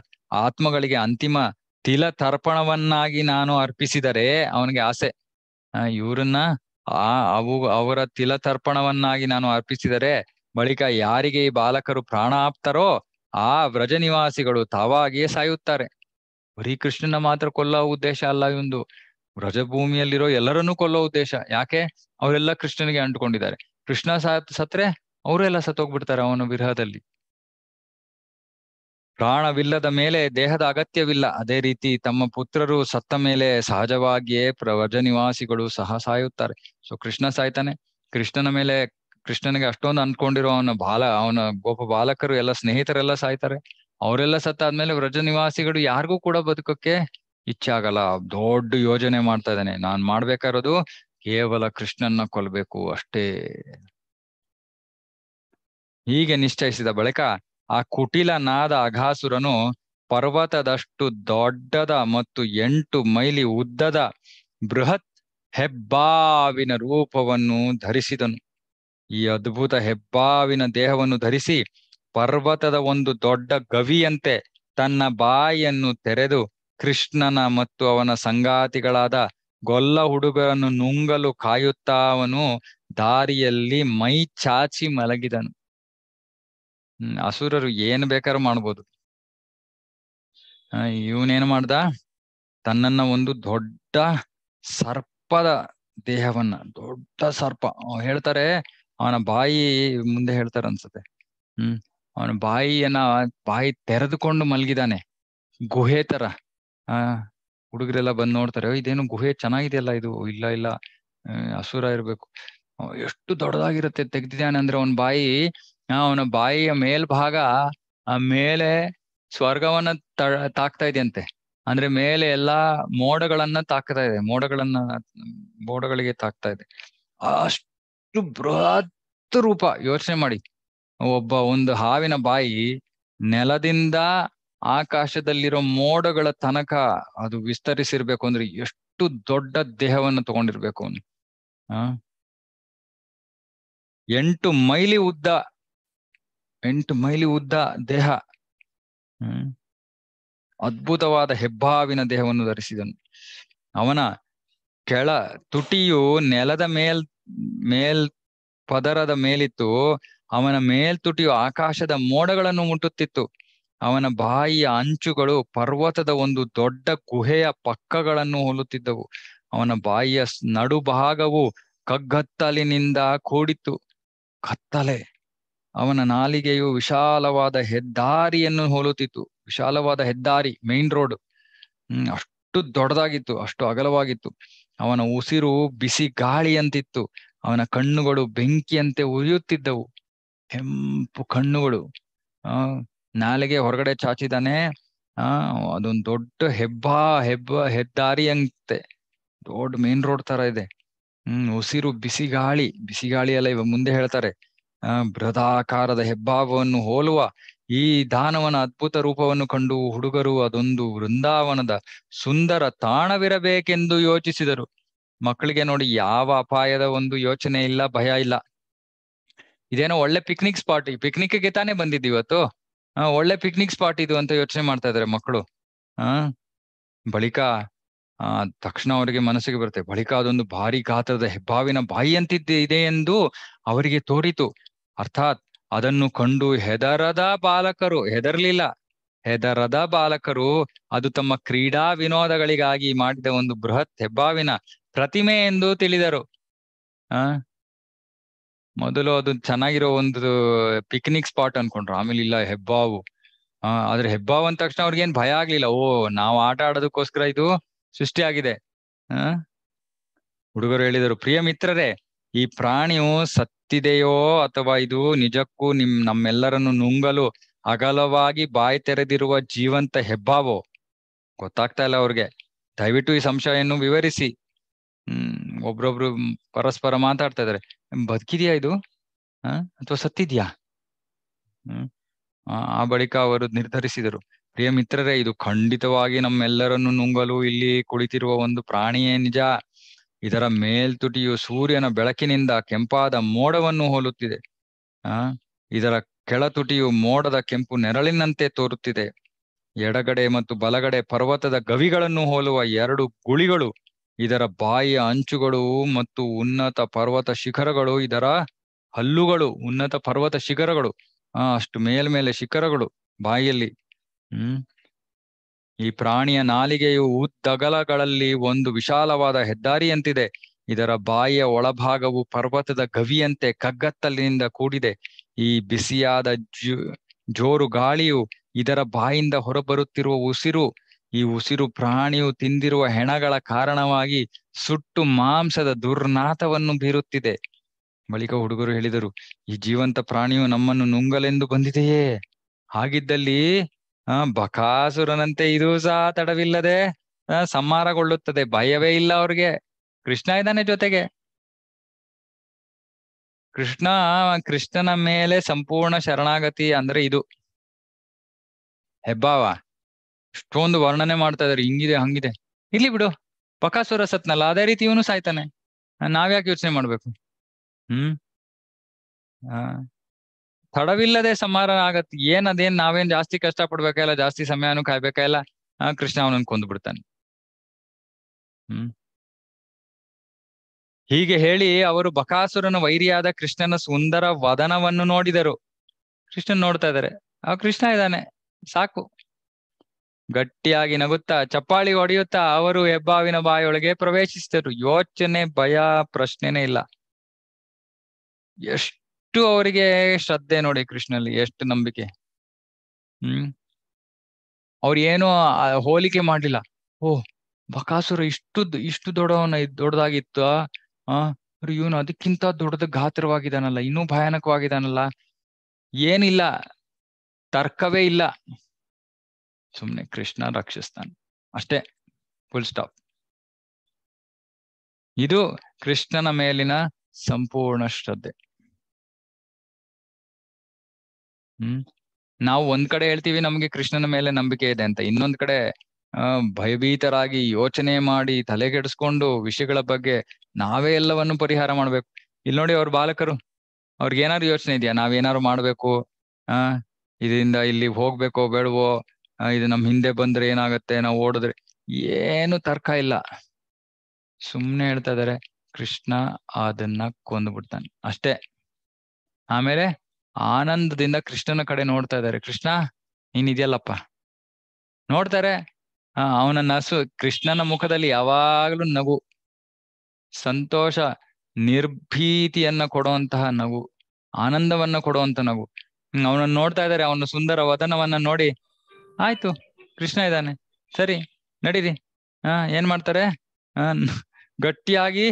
ಆತ್ಮಗಳಿಗೆ ಅಂತಿಮ ತಿಲ ತರ್ಪಣವನ್ನಾಗಿ ನಾನು ಅರ್ಪಿಸಿದರೆ ಅವನಿಗೆ ಆಸೆ ಇವರನ್ನ ಆ ಅವು ಅವರ ತಿಲ ತರ್ಪಣವನ್ನಾಗಿ ನಾನು ಅರ್ಪಿಸಿದರೆ ಬಳಿಕ ಯಾರಿಗೆ ಈ ಬಾಲಕರು ಪ್ರಾಣ ಆಪ್ತಾರೋ ಆ ವ್ರಜ ನಿವಾಸಿಗಳು ತಾವಾಗಿಯೇ ಸಾಯುತ್ತಾರೆ ಬರೀ ಕೃಷ್ಣನ ಮಾತ್ರ ಕೊಲ್ಲೋ ಉದ್ದೇಶ ಅಲ್ಲ ಒಂದು ವ್ರಜಭೂಮಿಯಲ್ಲಿರೋ ಎಲ್ಲರನ್ನೂ ಕೊಲ್ಲೋ ಉದ್ದೇಶ ಯಾಕೆ ಅವರೆಲ್ಲ ಕೃಷ್ಣನಿಗೆ ಅಂಟ್ಕೊಂಡಿದ್ದಾರೆ ಕೃಷ್ಣ ಸಾತ್ ಸತ್ರೆ ಅವರೆಲ್ಲ ಸತ್ತೋಗ್ಬಿಡ್ತಾರೆ ಅವನ ವಿರಹದಲ್ಲಿ ಪ್ರಾಣವಿಲ್ಲದ ಮೇಲೆ ದೇಹದ ಅಗತ್ಯವಿಲ್ಲ ಅದೇ ರೀತಿ ತಮ್ಮ ಪುತ್ರರು ಸತ್ತ ಮೇಲೆ ಸಹಜವಾಗಿಯೇ ಪ್ರವಜ ನಿವಾಸಿಗಳು ಸಹ ಸಾಯುತ್ತಾರೆ ಸೊ ಕೃಷ್ಣ ಸಾಯ್ತಾನೆ ಕೃಷ್ಣನ ಮೇಲೆ ಕೃಷ್ಣನಿಗೆ ಅಷ್ಟೊಂದು ಅನ್ಕೊಂಡಿರೋ ಅವನ ಬಾಲ ಅವನ ಗೋಪ ಬಾಲಕರು ಎಲ್ಲ ಸ್ನೇಹಿತರೆಲ್ಲ ಸಾಯ್ತಾರೆ ಅವರೆಲ್ಲ ಸತ್ತಾದ್ಮೇಲೆ ವ್ರಜ ನಿವಾಸಿಗಳು ಯಾರಿಗೂ ಕೂಡ ಬದುಕಕ್ಕೆ ಇಚ್ಛೆ ಆಗಲ್ಲ ದೊಡ್ಡ ಯೋಜನೆ ಮಾಡ್ತಾ ಇದ್ದಾನೆ ನಾನ್ ಮಾಡ್ಬೇಕಾರದು ಕೇವಲ ಕೃಷ್ಣನ್ನ ಕೊಲ್ಬೇಕು ಅಷ್ಟೇ ಹೀಗೆ ನಿಶ್ಚಯಿಸಿದ ಬಳಿಕ ಆ ಕುಟಿಲನಾದ ಅಘಾಸುರನು ಪರ್ವತದಷ್ಟು ದೊಡ್ಡದ ಮತ್ತು ಎಂಟು ಮೈಲಿ ಉದ್ದದ ಬೃಹತ್ ಹೆಬ್ಬಾವಿನ ರೂಪವನ್ನು ಧರಿಸಿದನು ಈ ಅದ್ಭುತ ಹೆಬ್ಬಾವಿನ ದೇಹವನ್ನು ಧರಿಸಿ ಪರ್ವತದ ಒಂದು ದೊಡ್ಡ ಗವಿಯಂತೆ ತನ್ನ ಬಾಯಿಯನ್ನು ತೆರೆದು ಕೃಷ್ಣನ ಮತ್ತು ಅವನ ಸಂಗಾತಿಗಳಾದ ಗೊಲ್ಲ ಹುಡುಗರನ್ನು ನುಂಗಲು ಕಾಯುತ್ತಾ ಅವನು ದಾರಿಯಲ್ಲಿ ಮೈ ಚಾಚಿ ಮಲಗಿದನು ಹ್ಮ್ ಅಸುರರು ಏನ್ ಬೇಕಾದ್ರೂ ಮಾಡ್ಬೋದು ಇವನೇನ್ ಮಾಡ್ದ ತನ್ನನ್ನ ಒಂದು ದೊಡ್ಡ ಸರ್ಪದ ದೇಹವನ್ನ ದೊಡ್ಡ ಸರ್ಪ ಹೇಳ್ತಾರೆ ಅವನ ಬಾಯಿ ಮುಂದೆ ಹೇಳ್ತಾರ ಅನ್ಸುತ್ತೆ ಹ್ಮ್ ಅವನ ಬಾಯಿಯನ್ನ ಬಾಯಿ ತೆರೆದುಕೊಂಡು ಮಲಗಿದಾನೆ ಗುಹೆ ತರ ಆ ಹುಡುಗರೆಲ್ಲ ಬಂದ್ ನೋಡ್ತಾರೆ ಇದೇನು ಗುಹೆ ಚೆನ್ನಾಗಿದೆಯಲ್ಲ ಇದು ಇಲ್ಲ ಇಲ್ಲ ಹಸುರ ಇರ್ಬೇಕು ಎಷ್ಟು ದೊಡ್ಡದಾಗಿರುತ್ತೆ ತೆಗ್ದಿದ್ದಾನೆ ಅಂದ್ರೆ ಅವನ ಬಾಯಿ ಅವನ ಬಾಯಿಯ ಮೇಲ್ಭಾಗ ಆ ಮೇಲೆ ಸ್ವರ್ಗವನ್ನ ತಾಕ್ತಾ ಇದೆಯಂತೆ ಅಂದ್ರೆ ಮೇಲೆ ಎಲ್ಲಾ ಮೋಡಗಳನ್ನ ತಾಕ್ತಾ ಇದೆ ಮೋಡಗಳನ್ನ ಮೋಡಗಳಿಗೆ ತಾಕ್ತಾ ಇದೆ ಅಷ್ಟು ಬೃಹತ್ ರೂಪ ಯೋಚನೆ ಮಾಡಿ ಒಬ್ಬ ಒಂದು ಹಾವಿನ ಬಾಯಿ ನೆಲದಿಂದ ಆಕಾಶದಲ್ಲಿರೋ ಮೋಡಗಳ ತನಕ ಅದು ವಿಸ್ತರಿಸಿರ್ಬೇಕು ಅಂದ್ರೆ ಎಷ್ಟು ದೊಡ್ಡ ದೇಹವನ್ನು ತಗೊಂಡಿರ್ಬೇಕು ಅವನು ಎಂಟು ಮೈಲಿ ಉದ್ದ ಎಂಟು ಮೈಲಿ ಉದ್ದ ದೇಹ ಅದ್ಭುತವಾದ ಹೆಬ್ಬಾವಿನ ದೇಹವನ್ನು ಧರಿಸಿದನು ಅವನ ಕೆಳ ತುಟಿಯು ನೆಲದ ಮೇಲ್ ಮೇಲ್ ಪದರದ ಮೇಲಿತ್ತು ಅವನ ಮೇಲ್ತುಟಿಯು ಆಕಾಶದ ಮೋಡಗಳನ್ನು ಮುಟ್ಟುತ್ತಿತ್ತು ಅವನ ಬಾಯಿಯ ಅಂಚುಗಳು ಪರ್ವತದ ಒಂದು ದೊಡ್ಡ ಗುಹೆಯ ಪಕ್ಕಗಳನ್ನು ಹೋಲುತ್ತಿದ್ದವು ಅವನ ಬಾಯಿಯ ನಡುಭಾಗವು ಕಗ್ಗತ್ತಲಿನಿಂದ ಕೂಡಿತ್ತು ಕತ್ತಲೆ ಅವನ ನಾಲಿಗೆಯು ವಿಶಾಲವಾದ ಹೆದ್ದಾರಿಯನ್ನು ಹೋಲುತ್ತಿತ್ತು ವಿಶಾಲವಾದ ಹೆದ್ದಾರಿ ಮೇನ್ ರೋಡ್ ಹ್ಮ್ ಅಷ್ಟು ದೊಡ್ಡದಾಗಿತ್ತು ಅಷ್ಟು ಅಗಲವಾಗಿತ್ತು ಅವನ ಉಸಿರು ಬಿಸಿ ಗಾಳಿಯಂತಿತ್ತು ಅವನ ಕಣ್ಣುಗಳು ಬೆಂಕಿಯಂತೆ ಉರಿಯುತ್ತಿದ್ದವು ಕೆಂಪು ಕಣ್ಣುಗಳು ಆ ನಾಲಿಗೆ ಹೊರಗಡೆ ಚಾಚಿದಾನೆ ಆ ಅದೊಂದು ದೊಡ್ಡ ಹೆಬ್ಬ ಹೆಬ್ಬ ಹೆದ್ದಾರಿಯಂತೆ ದೊಡ್ಡ ಮೇನ್ ರೋಡ್ ತರ ಇದೆ ಹ್ಮ್ ಉಸಿರು ಬಿಸಿ ಗಾಳಿ ಬಿಸಿ ಗಾಳಿ ಅಲ್ಲ ಇವ ಮುಂದೆ ಹೇಳ್ತಾರೆ ಆ ಬೃದಾಕಾರದ ಹೆಬ್ಬಾವವನ್ನು ಹೋಲುವ ಈ ದಾನವನ ಅದ್ಭುತ ರೂಪವನ್ನು ಕಂಡು ಹುಡುಗರು ಅದೊಂದು ವೃಂದಾವನದ ಸುಂದರ ತಾಣವಿರಬೇಕೆಂದು ಯೋಚಿಸಿದರು ಮಕ್ಕಳಿಗೆ ನೋಡಿ ಯಾವ ಅಪಾಯದ ಒಂದು ಯೋಚನೆ ಇಲ್ಲ ಭಯ ಇಲ್ಲ ಇದೇನೋ ಒಳ್ಳೆ ಪಿಕ್ನಿಕ್ ಸ್ಪಾಟ್ ಈ ಪಿಕ್ನಿಕ್ಗೆ ತಾನೇ ಬಂದಿದ್ದು ಇವತ್ತು ಒಳ್ಳೆ ಪಿಕ್ನಿಕ್ ಸ್ಪಾಟ್ ಇದು ಅಂತ ಯೋಚನೆ ಮಾಡ್ತಾ ಇದಾರೆ ಮಕ್ಕಳು ಆ ಬಳಿಕ ಆ ತಕ್ಷಣ ಅವರಿಗೆ ಮನಸ್ಸಿಗೆ ಬರುತ್ತೆ ಬಳಿಕ ಅದೊಂದು ಭಾರಿ ಗಾತ್ರದ ಹೆಬ್ಬಾವಿನ ಬಾಯಿಯಂತಿದ್ದೆ ಇದೆ ಎಂದು ಅವರಿಗೆ ತೋರಿತು ಅರ್ಥಾತ್ ಅದನ್ನು ಕಂಡು ಹೆದರದ ಬಾಲಕರು ಹೆದರ್ಲಿಲ್ಲ ಹೆದರದ ಬಾಲಕರು ಅದು ತಮ್ಮ ಕ್ರೀಡಾ ವಿನೋದಗಳಿಗಾಗಿ ಮಾಡಿದ ಒಂದು ಬೃಹತ್ ಹೆಬ್ಬಾವಿನ ಪ್ರತಿಮೆ ಎಂದು ತಿಳಿದರು ಆ ಮೊದಲು ಅದು ಚೆನ್ನಾಗಿರೋ ಒಂದು ಪಿಕ್ನಿಕ್ ಸ್ಪಾಟ್ ಅನ್ಕೊಂಡ್ರು ಆಮೇಲೆ ಇಲ್ಲ ಹೆಬ್ಬಾವು ಆ ಆದ್ರೆ ಹೆಬ್ಬಾವು ಅಂದ ತಕ್ಷಣ ಅವ್ರಿಗೆ ಭಯ ಆಗ್ಲಿಲ್ಲ ಓ ನಾವು ಆಟ ಆಡೋದಕ್ಕೋಸ್ಕರ ಇದು ಸೃಷ್ಟಿಯಾಗಿದೆ ಆ ಹುಡುಗರು ಹೇಳಿದರು ಪ್ರಿಯ ಮಿತ್ರರೇ ಈ ಪ್ರಾಣಿಯು ಸತ್ತಿದೆಯೋ ಅಥವಾ ಇದು ನಿಜಕ್ಕೂ ನಿಮ್ ನಮ್ಮೆಲ್ಲರನ್ನು ನುಂಗಲು ಅಗಲವಾಗಿ ಬಾಯಿ ತೆರೆದಿರುವ ಜೀವಂತ ಹೆಬ್ಬಾವೋ ಗೊತ್ತಾಗ್ತಾ ಇಲ್ಲ ಅವ್ರಿಗೆ ದಯವಿಟ್ಟು ಈ ಸಂಶಯವನ್ನು ವಿವರಿಸಿ ಹ್ಮ್ ಒಬ್ರೊಬ್ರು ಪರಸ್ಪರ ಮಾತಾಡ್ತಾ ಇದಾರೆ ಬದುಕಿದ್ಯಾ ಇದು ಹ ಅಥವಾ ಸತ್ತಿದ್ಯಾ ಹ್ಮ್ ಆ ಬಳಿಕ ಅವರು ನಿರ್ಧರಿಸಿದರು ಪ್ರಿಯ ಮಿತ್ರರೇ ಇದು ಖಂಡಿತವಾಗಿ ನಮ್ಮೆಲ್ಲರನ್ನು ನುಂಗಲು ಇಲ್ಲಿ ಕುಳಿತಿರುವ ಒಂದು ಪ್ರಾಣಿಯೇ ನಿಜ ಇದರ ಮೇಲ್ತುಟಿಯು ಸೂರ್ಯನ ಬೆಳಕಿನಿಂದ ಕೆಂಪಾದ ಮೋಡವನ್ನು ಹೋಲುತ್ತಿದೆ ಆ ಇದರ ಕೆಳತುಟಿಯು ಮೋಡದ ಕೆಂಪು ನೆರಳಿನಂತೆ ತೋರುತ್ತಿದೆ ಎಡಗಡೆ ಮತ್ತು ಬಲಗಡೆ ಪರ್ವತದ ಗವಿಗಳನ್ನು ಹೋಲುವ ಎರಡು ಗುಳಿಗಳು ಇದರ ಬಾಯಿಯ ಅಂಚುಗಳು ಮತ್ತು ಉನ್ನತ ಪರ್ವತ ಶಿಖರಗಳು ಇದರ ಹಲ್ಲುಗಳು ಉನ್ನತ ಪರ್ವತ ಶಿಖರಗಳು ಆ ಅಷ್ಟು ಮೇಲ್ಮೇಲೆ ಶಿಖರಗಳು ಬಾಯಿಯಲ್ಲಿ ಹ್ಮ್ ಈ ಪ್ರಾಣಿಯ ನಾಲಿಗೆಯು ಉದ್ದಗಲಗಳಲ್ಲಿ ಒಂದು ವಿಶಾಲವಾದ ಹೆದ್ದಾರಿಯಂತಿದೆ ಇದರ ಬಾಯಿಯ ಒಳಭಾಗವು ಪರ್ವತದ ಗವಿಯಂತೆ ಕಗ್ಗತ್ತಲಿನಿಂದ ಕೂಡಿದೆ ಈ ಬಿಸಿಯಾದ ಜೋರು ಗಾಳಿಯು ಇದರ ಬಾಯಿಂದ ಹೊರಬರುತ್ತಿರುವ ಉಸಿರು ಈ ಉಸಿರು ಪ್ರಾಣಿಯು ತಿಂದಿರುವ ಹೆಣಗಳ ಕಾರಣವಾಗಿ ಸುಟ್ಟು ಮಾಂಸದ ದುರ್ನಾಥವನ್ನು ಬೀರುತ್ತಿದೆ ಬಳಿಕ ಹುಡುಗರು ಹೇಳಿದರು ಈ ಜೀವಂತ ಪ್ರಾಣಿಯು ನಮ್ಮನ್ನು ನುಂಗಲೆಂದು ಬಂದಿದೆಯೇ ಹಾಗಿದ್ದಲ್ಲಿ ಆ ಬಕಾಸುರನಂತೆ ಇದು ಸಹ ತಡವಿಲ್ಲದೆ ಸಂಹಾರಗೊಳ್ಳುತ್ತದೆ ಭಯವೇ ಇಲ್ಲ ಅವ್ರಿಗೆ ಕೃಷ್ಣ ಇದ್ದಾನೆ ಜೊತೆಗೆ ಕೃಷ್ಣ ಕೃಷ್ಣನ ಮೇಲೆ ಸಂಪೂರ್ಣ ಶರಣಾಗತಿ ಅಂದ್ರೆ ಇದು ಹೆಬ್ಬಾವ ಇಷ್ಟೊಂದು ವರ್ಣನೆ ಮಾಡ್ತಾ ಇದಾರೆ ಹಿಂಗಿದೆ ಹಂಗಿದೆ ಇಲ್ಲಿ ಬಿಡು ಬಕಾಸುರ ಸತ್ನಲ್ಲ ಅದೇ ರೀತಿ ಇವನು ಸಾಯ್ತಾನೆ ನಾವ್ಯಾಕೆ ಯೋಚನೆ ಮಾಡ್ಬೇಕು ಹ್ಮ್ ತಡವಿಲ್ಲದೆ ಸಮಾರನ ಆಗತ್ ಏನ್ ಅದೇನ್ ನಾವೇನ್ ಜಾಸ್ತಿ ಕಷ್ಟ ಪಡ್ಬೇಕಾಯಿಲ್ಲ ಜಾಸ್ತಿ ಸಮಯನು ಕಾಯ್ಬೇಕಾಯಿಲ್ಲ ಇಲ್ಲ ಕೃಷ್ಣ ಅವನನ್ನು ಕೊಂದು ಬಿಡ್ತಾನೆ ಹೀಗೆ ಹೇಳಿ ಅವರು ಬಕಾಸುರನ ವೈರಿಯಾದ ಕೃಷ್ಣನ ಸುಂದರ ವದನವನ್ನು ನೋಡಿದರು ಕೃಷ್ಣನ್ ನೋಡ್ತಾ ಇದ್ದಾರೆ ಆ ಕೃಷ್ಣ ಇದ್ದಾನೆ ಸಾಕು ಗಟ್ಟಿಯಾಗಿ ನಗುತ್ತಾ ಚಪ್ಪಾಳಿ ಹೊಡೆಯುತ್ತಾ ಅವರು ಹೆಬ್ಬಾವಿನ ಬಾಯೊಳಗೆ ಪ್ರವೇಶಿಸಿದರು ಯೋಚನೆ ಭಯ ಪ್ರಶ್ನೆನೇ ಇಲ್ಲ ಯಶ್ ಎಷ್ಟು ಅವರಿಗೆ ಶ್ರದ್ಧೆ ನೋಡಿ ಕೃಷ್ಣಲ್ಲಿ ಎಷ್ಟು ನಂಬಿಕೆ ಹ್ಮ್ ಅವ್ರು ಏನು ಹೋಲಿಕೆ ಮಾಡ್ಲಿಲ್ಲ ಓ ಬಕಾಸುರ ಇಷ್ಟು ಇಷ್ಟು ದೊಡ್ಡವನ ದೊಡ್ಡದಾಗಿತ್ತು ಆ ಇವನು ಅದಕ್ಕಿಂತ ದೊಡ್ಡದ ಗಾತ್ರವಾಗಿದ್ದಾನಲ್ಲ ಇನ್ನೂ ಭಯಾನಕವಾಗಿದ್ದಾನಲ್ಲ ಏನಿಲ್ಲ ತರ್ಕವೇ ಇಲ್ಲ ಸುಮ್ನೆ ಕೃಷ್ಣ ರಕ್ಷಿಸ್ತಾನೆ ಅಷ್ಟೇ ಫುಲ್ ಸ್ಟಾಪ್ ಇದು ಕೃಷ್ಣನ ಮೇಲಿನ ಸಂಪೂರ್ಣ ಶ್ರದ್ಧೆ ಹ್ಮ್ ನಾವು ಒಂದ್ ಕಡೆ ಹೇಳ್ತೀವಿ ನಮ್ಗೆ ಕೃಷ್ಣನ ಮೇಲೆ ನಂಬಿಕೆ ಇದೆ ಅಂತ ಇನ್ನೊಂದ್ ಕಡೆ ಭಯಭೀತರಾಗಿ ಯೋಚನೆ ಮಾಡಿ ತಲೆಗೆಡಿಸ್ಕೊಂಡು ವಿಷಯಗಳ ಬಗ್ಗೆ ನಾವೇ ಎಲ್ಲವನ್ನು ಪರಿಹಾರ ಮಾಡ್ಬೇಕು ಇಲ್ಲಿ ನೋಡಿ ಅವ್ರ ಬಾಲಕರು ಅವ್ರಿಗೆ ಏನಾದ್ರು ಯೋಚನೆ ಇದೆಯಾ ನಾವೇನಾದ್ರು ಮಾಡ್ಬೇಕು ಆ ಇದರಿಂದ ಇಲ್ಲಿ ಹೋಗ್ಬೇಕೋ ಬೇಡವೋ ಇದು ನಮ್ ಹಿಂದೆ ಬಂದ್ರೆ ಏನಾಗತ್ತೆ ನಾವು ಓಡಿದ್ರೆ ಏನು ತರ್ಕ ಇಲ್ಲ ಸುಮ್ನೆ ಹೇಳ್ತಾ ಇದಾರೆ ಕೃಷ್ಣ ಅದನ್ನ ಕೊಂದು ಬಿಡ್ತಾನೆ ಅಷ್ಟೇ ಆಮೇಲೆ ಆನಂದದಿಂದ ಕೃಷ್ಣನ ಕಡೆ ನೋಡ್ತಾ ಇದ್ದಾರೆ ಕೃಷ್ಣ ನೀನ್ ಇದೆಯಲ್ಲಪ್ಪ ನೋಡ್ತಾರೆ ಆ ಅವನ ನಸು ಕೃಷ್ಣನ ಮುಖದಲ್ಲಿ ಯಾವಾಗ್ಲೂ ನಗು ಸಂತೋಷ ನಿರ್ಭೀತಿಯನ್ನ ಕೊಡುವಂತಹ ನಗು ಆನಂದವನ್ನ ಕೊಡುವಂತ ನಗು ಅವನನ್ನ ನೋಡ್ತಾ ಇದ್ದಾರೆ ಅವನ ಸುಂದರ ವದನವನ್ನ ನೋಡಿ ಆಯ್ತು ಕೃಷ್ಣ ಇದ್ದಾನೆ ಸರಿ ನಡೀರಿ ಆ ಏನ್ ಮಾಡ್ತಾರೆ ಗಟ್ಟಿಯಾಗಿ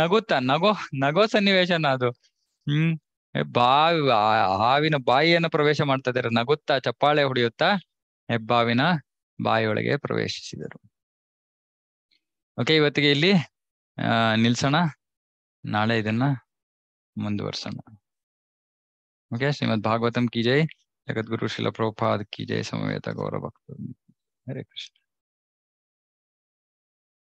ನಗುತ್ತಾ ನಗೋ ನಗೋ ಸನ್ನಿವೇಶನ ಅದು ಹ್ಮ್ ಬಾವಿ ಹಾವಿನ ಬಾಯಿಯನ್ನು ಪ್ರವೇಶ ಮಾಡ್ತಾ ಇದ್ದಾರೆ ನಗುತ್ತಾ ಚಪ್ಪಾಳೆ ಹೊಡೆಯುತ್ತಾ ಹೆಬ್ಬಾವಿನ ಬಾಯಿಯೊಳಗೆ ಪ್ರವೇಶಿಸಿದರು ಓಕೆ ಇವತ್ತಿಗೆ ಇಲ್ಲಿ ನಿಲ್ಸೋಣ ನಾಳೆ ಇದನ್ನ ಮುಂದುವರ್ಸೋಣ ಓಕೆ ಶ್ರೀಮದ್ ಭಾಗವತಂ ಕಿ ಜೈ ಜಗದ್ಗುರು ಶಿಲಪ್ರೋಪಾದ ಕಿ ಜೈ ಸಮವೇತ ಗೌರವ ಭಕ್ತ ಹರೇ ಕೃಷ್ಣ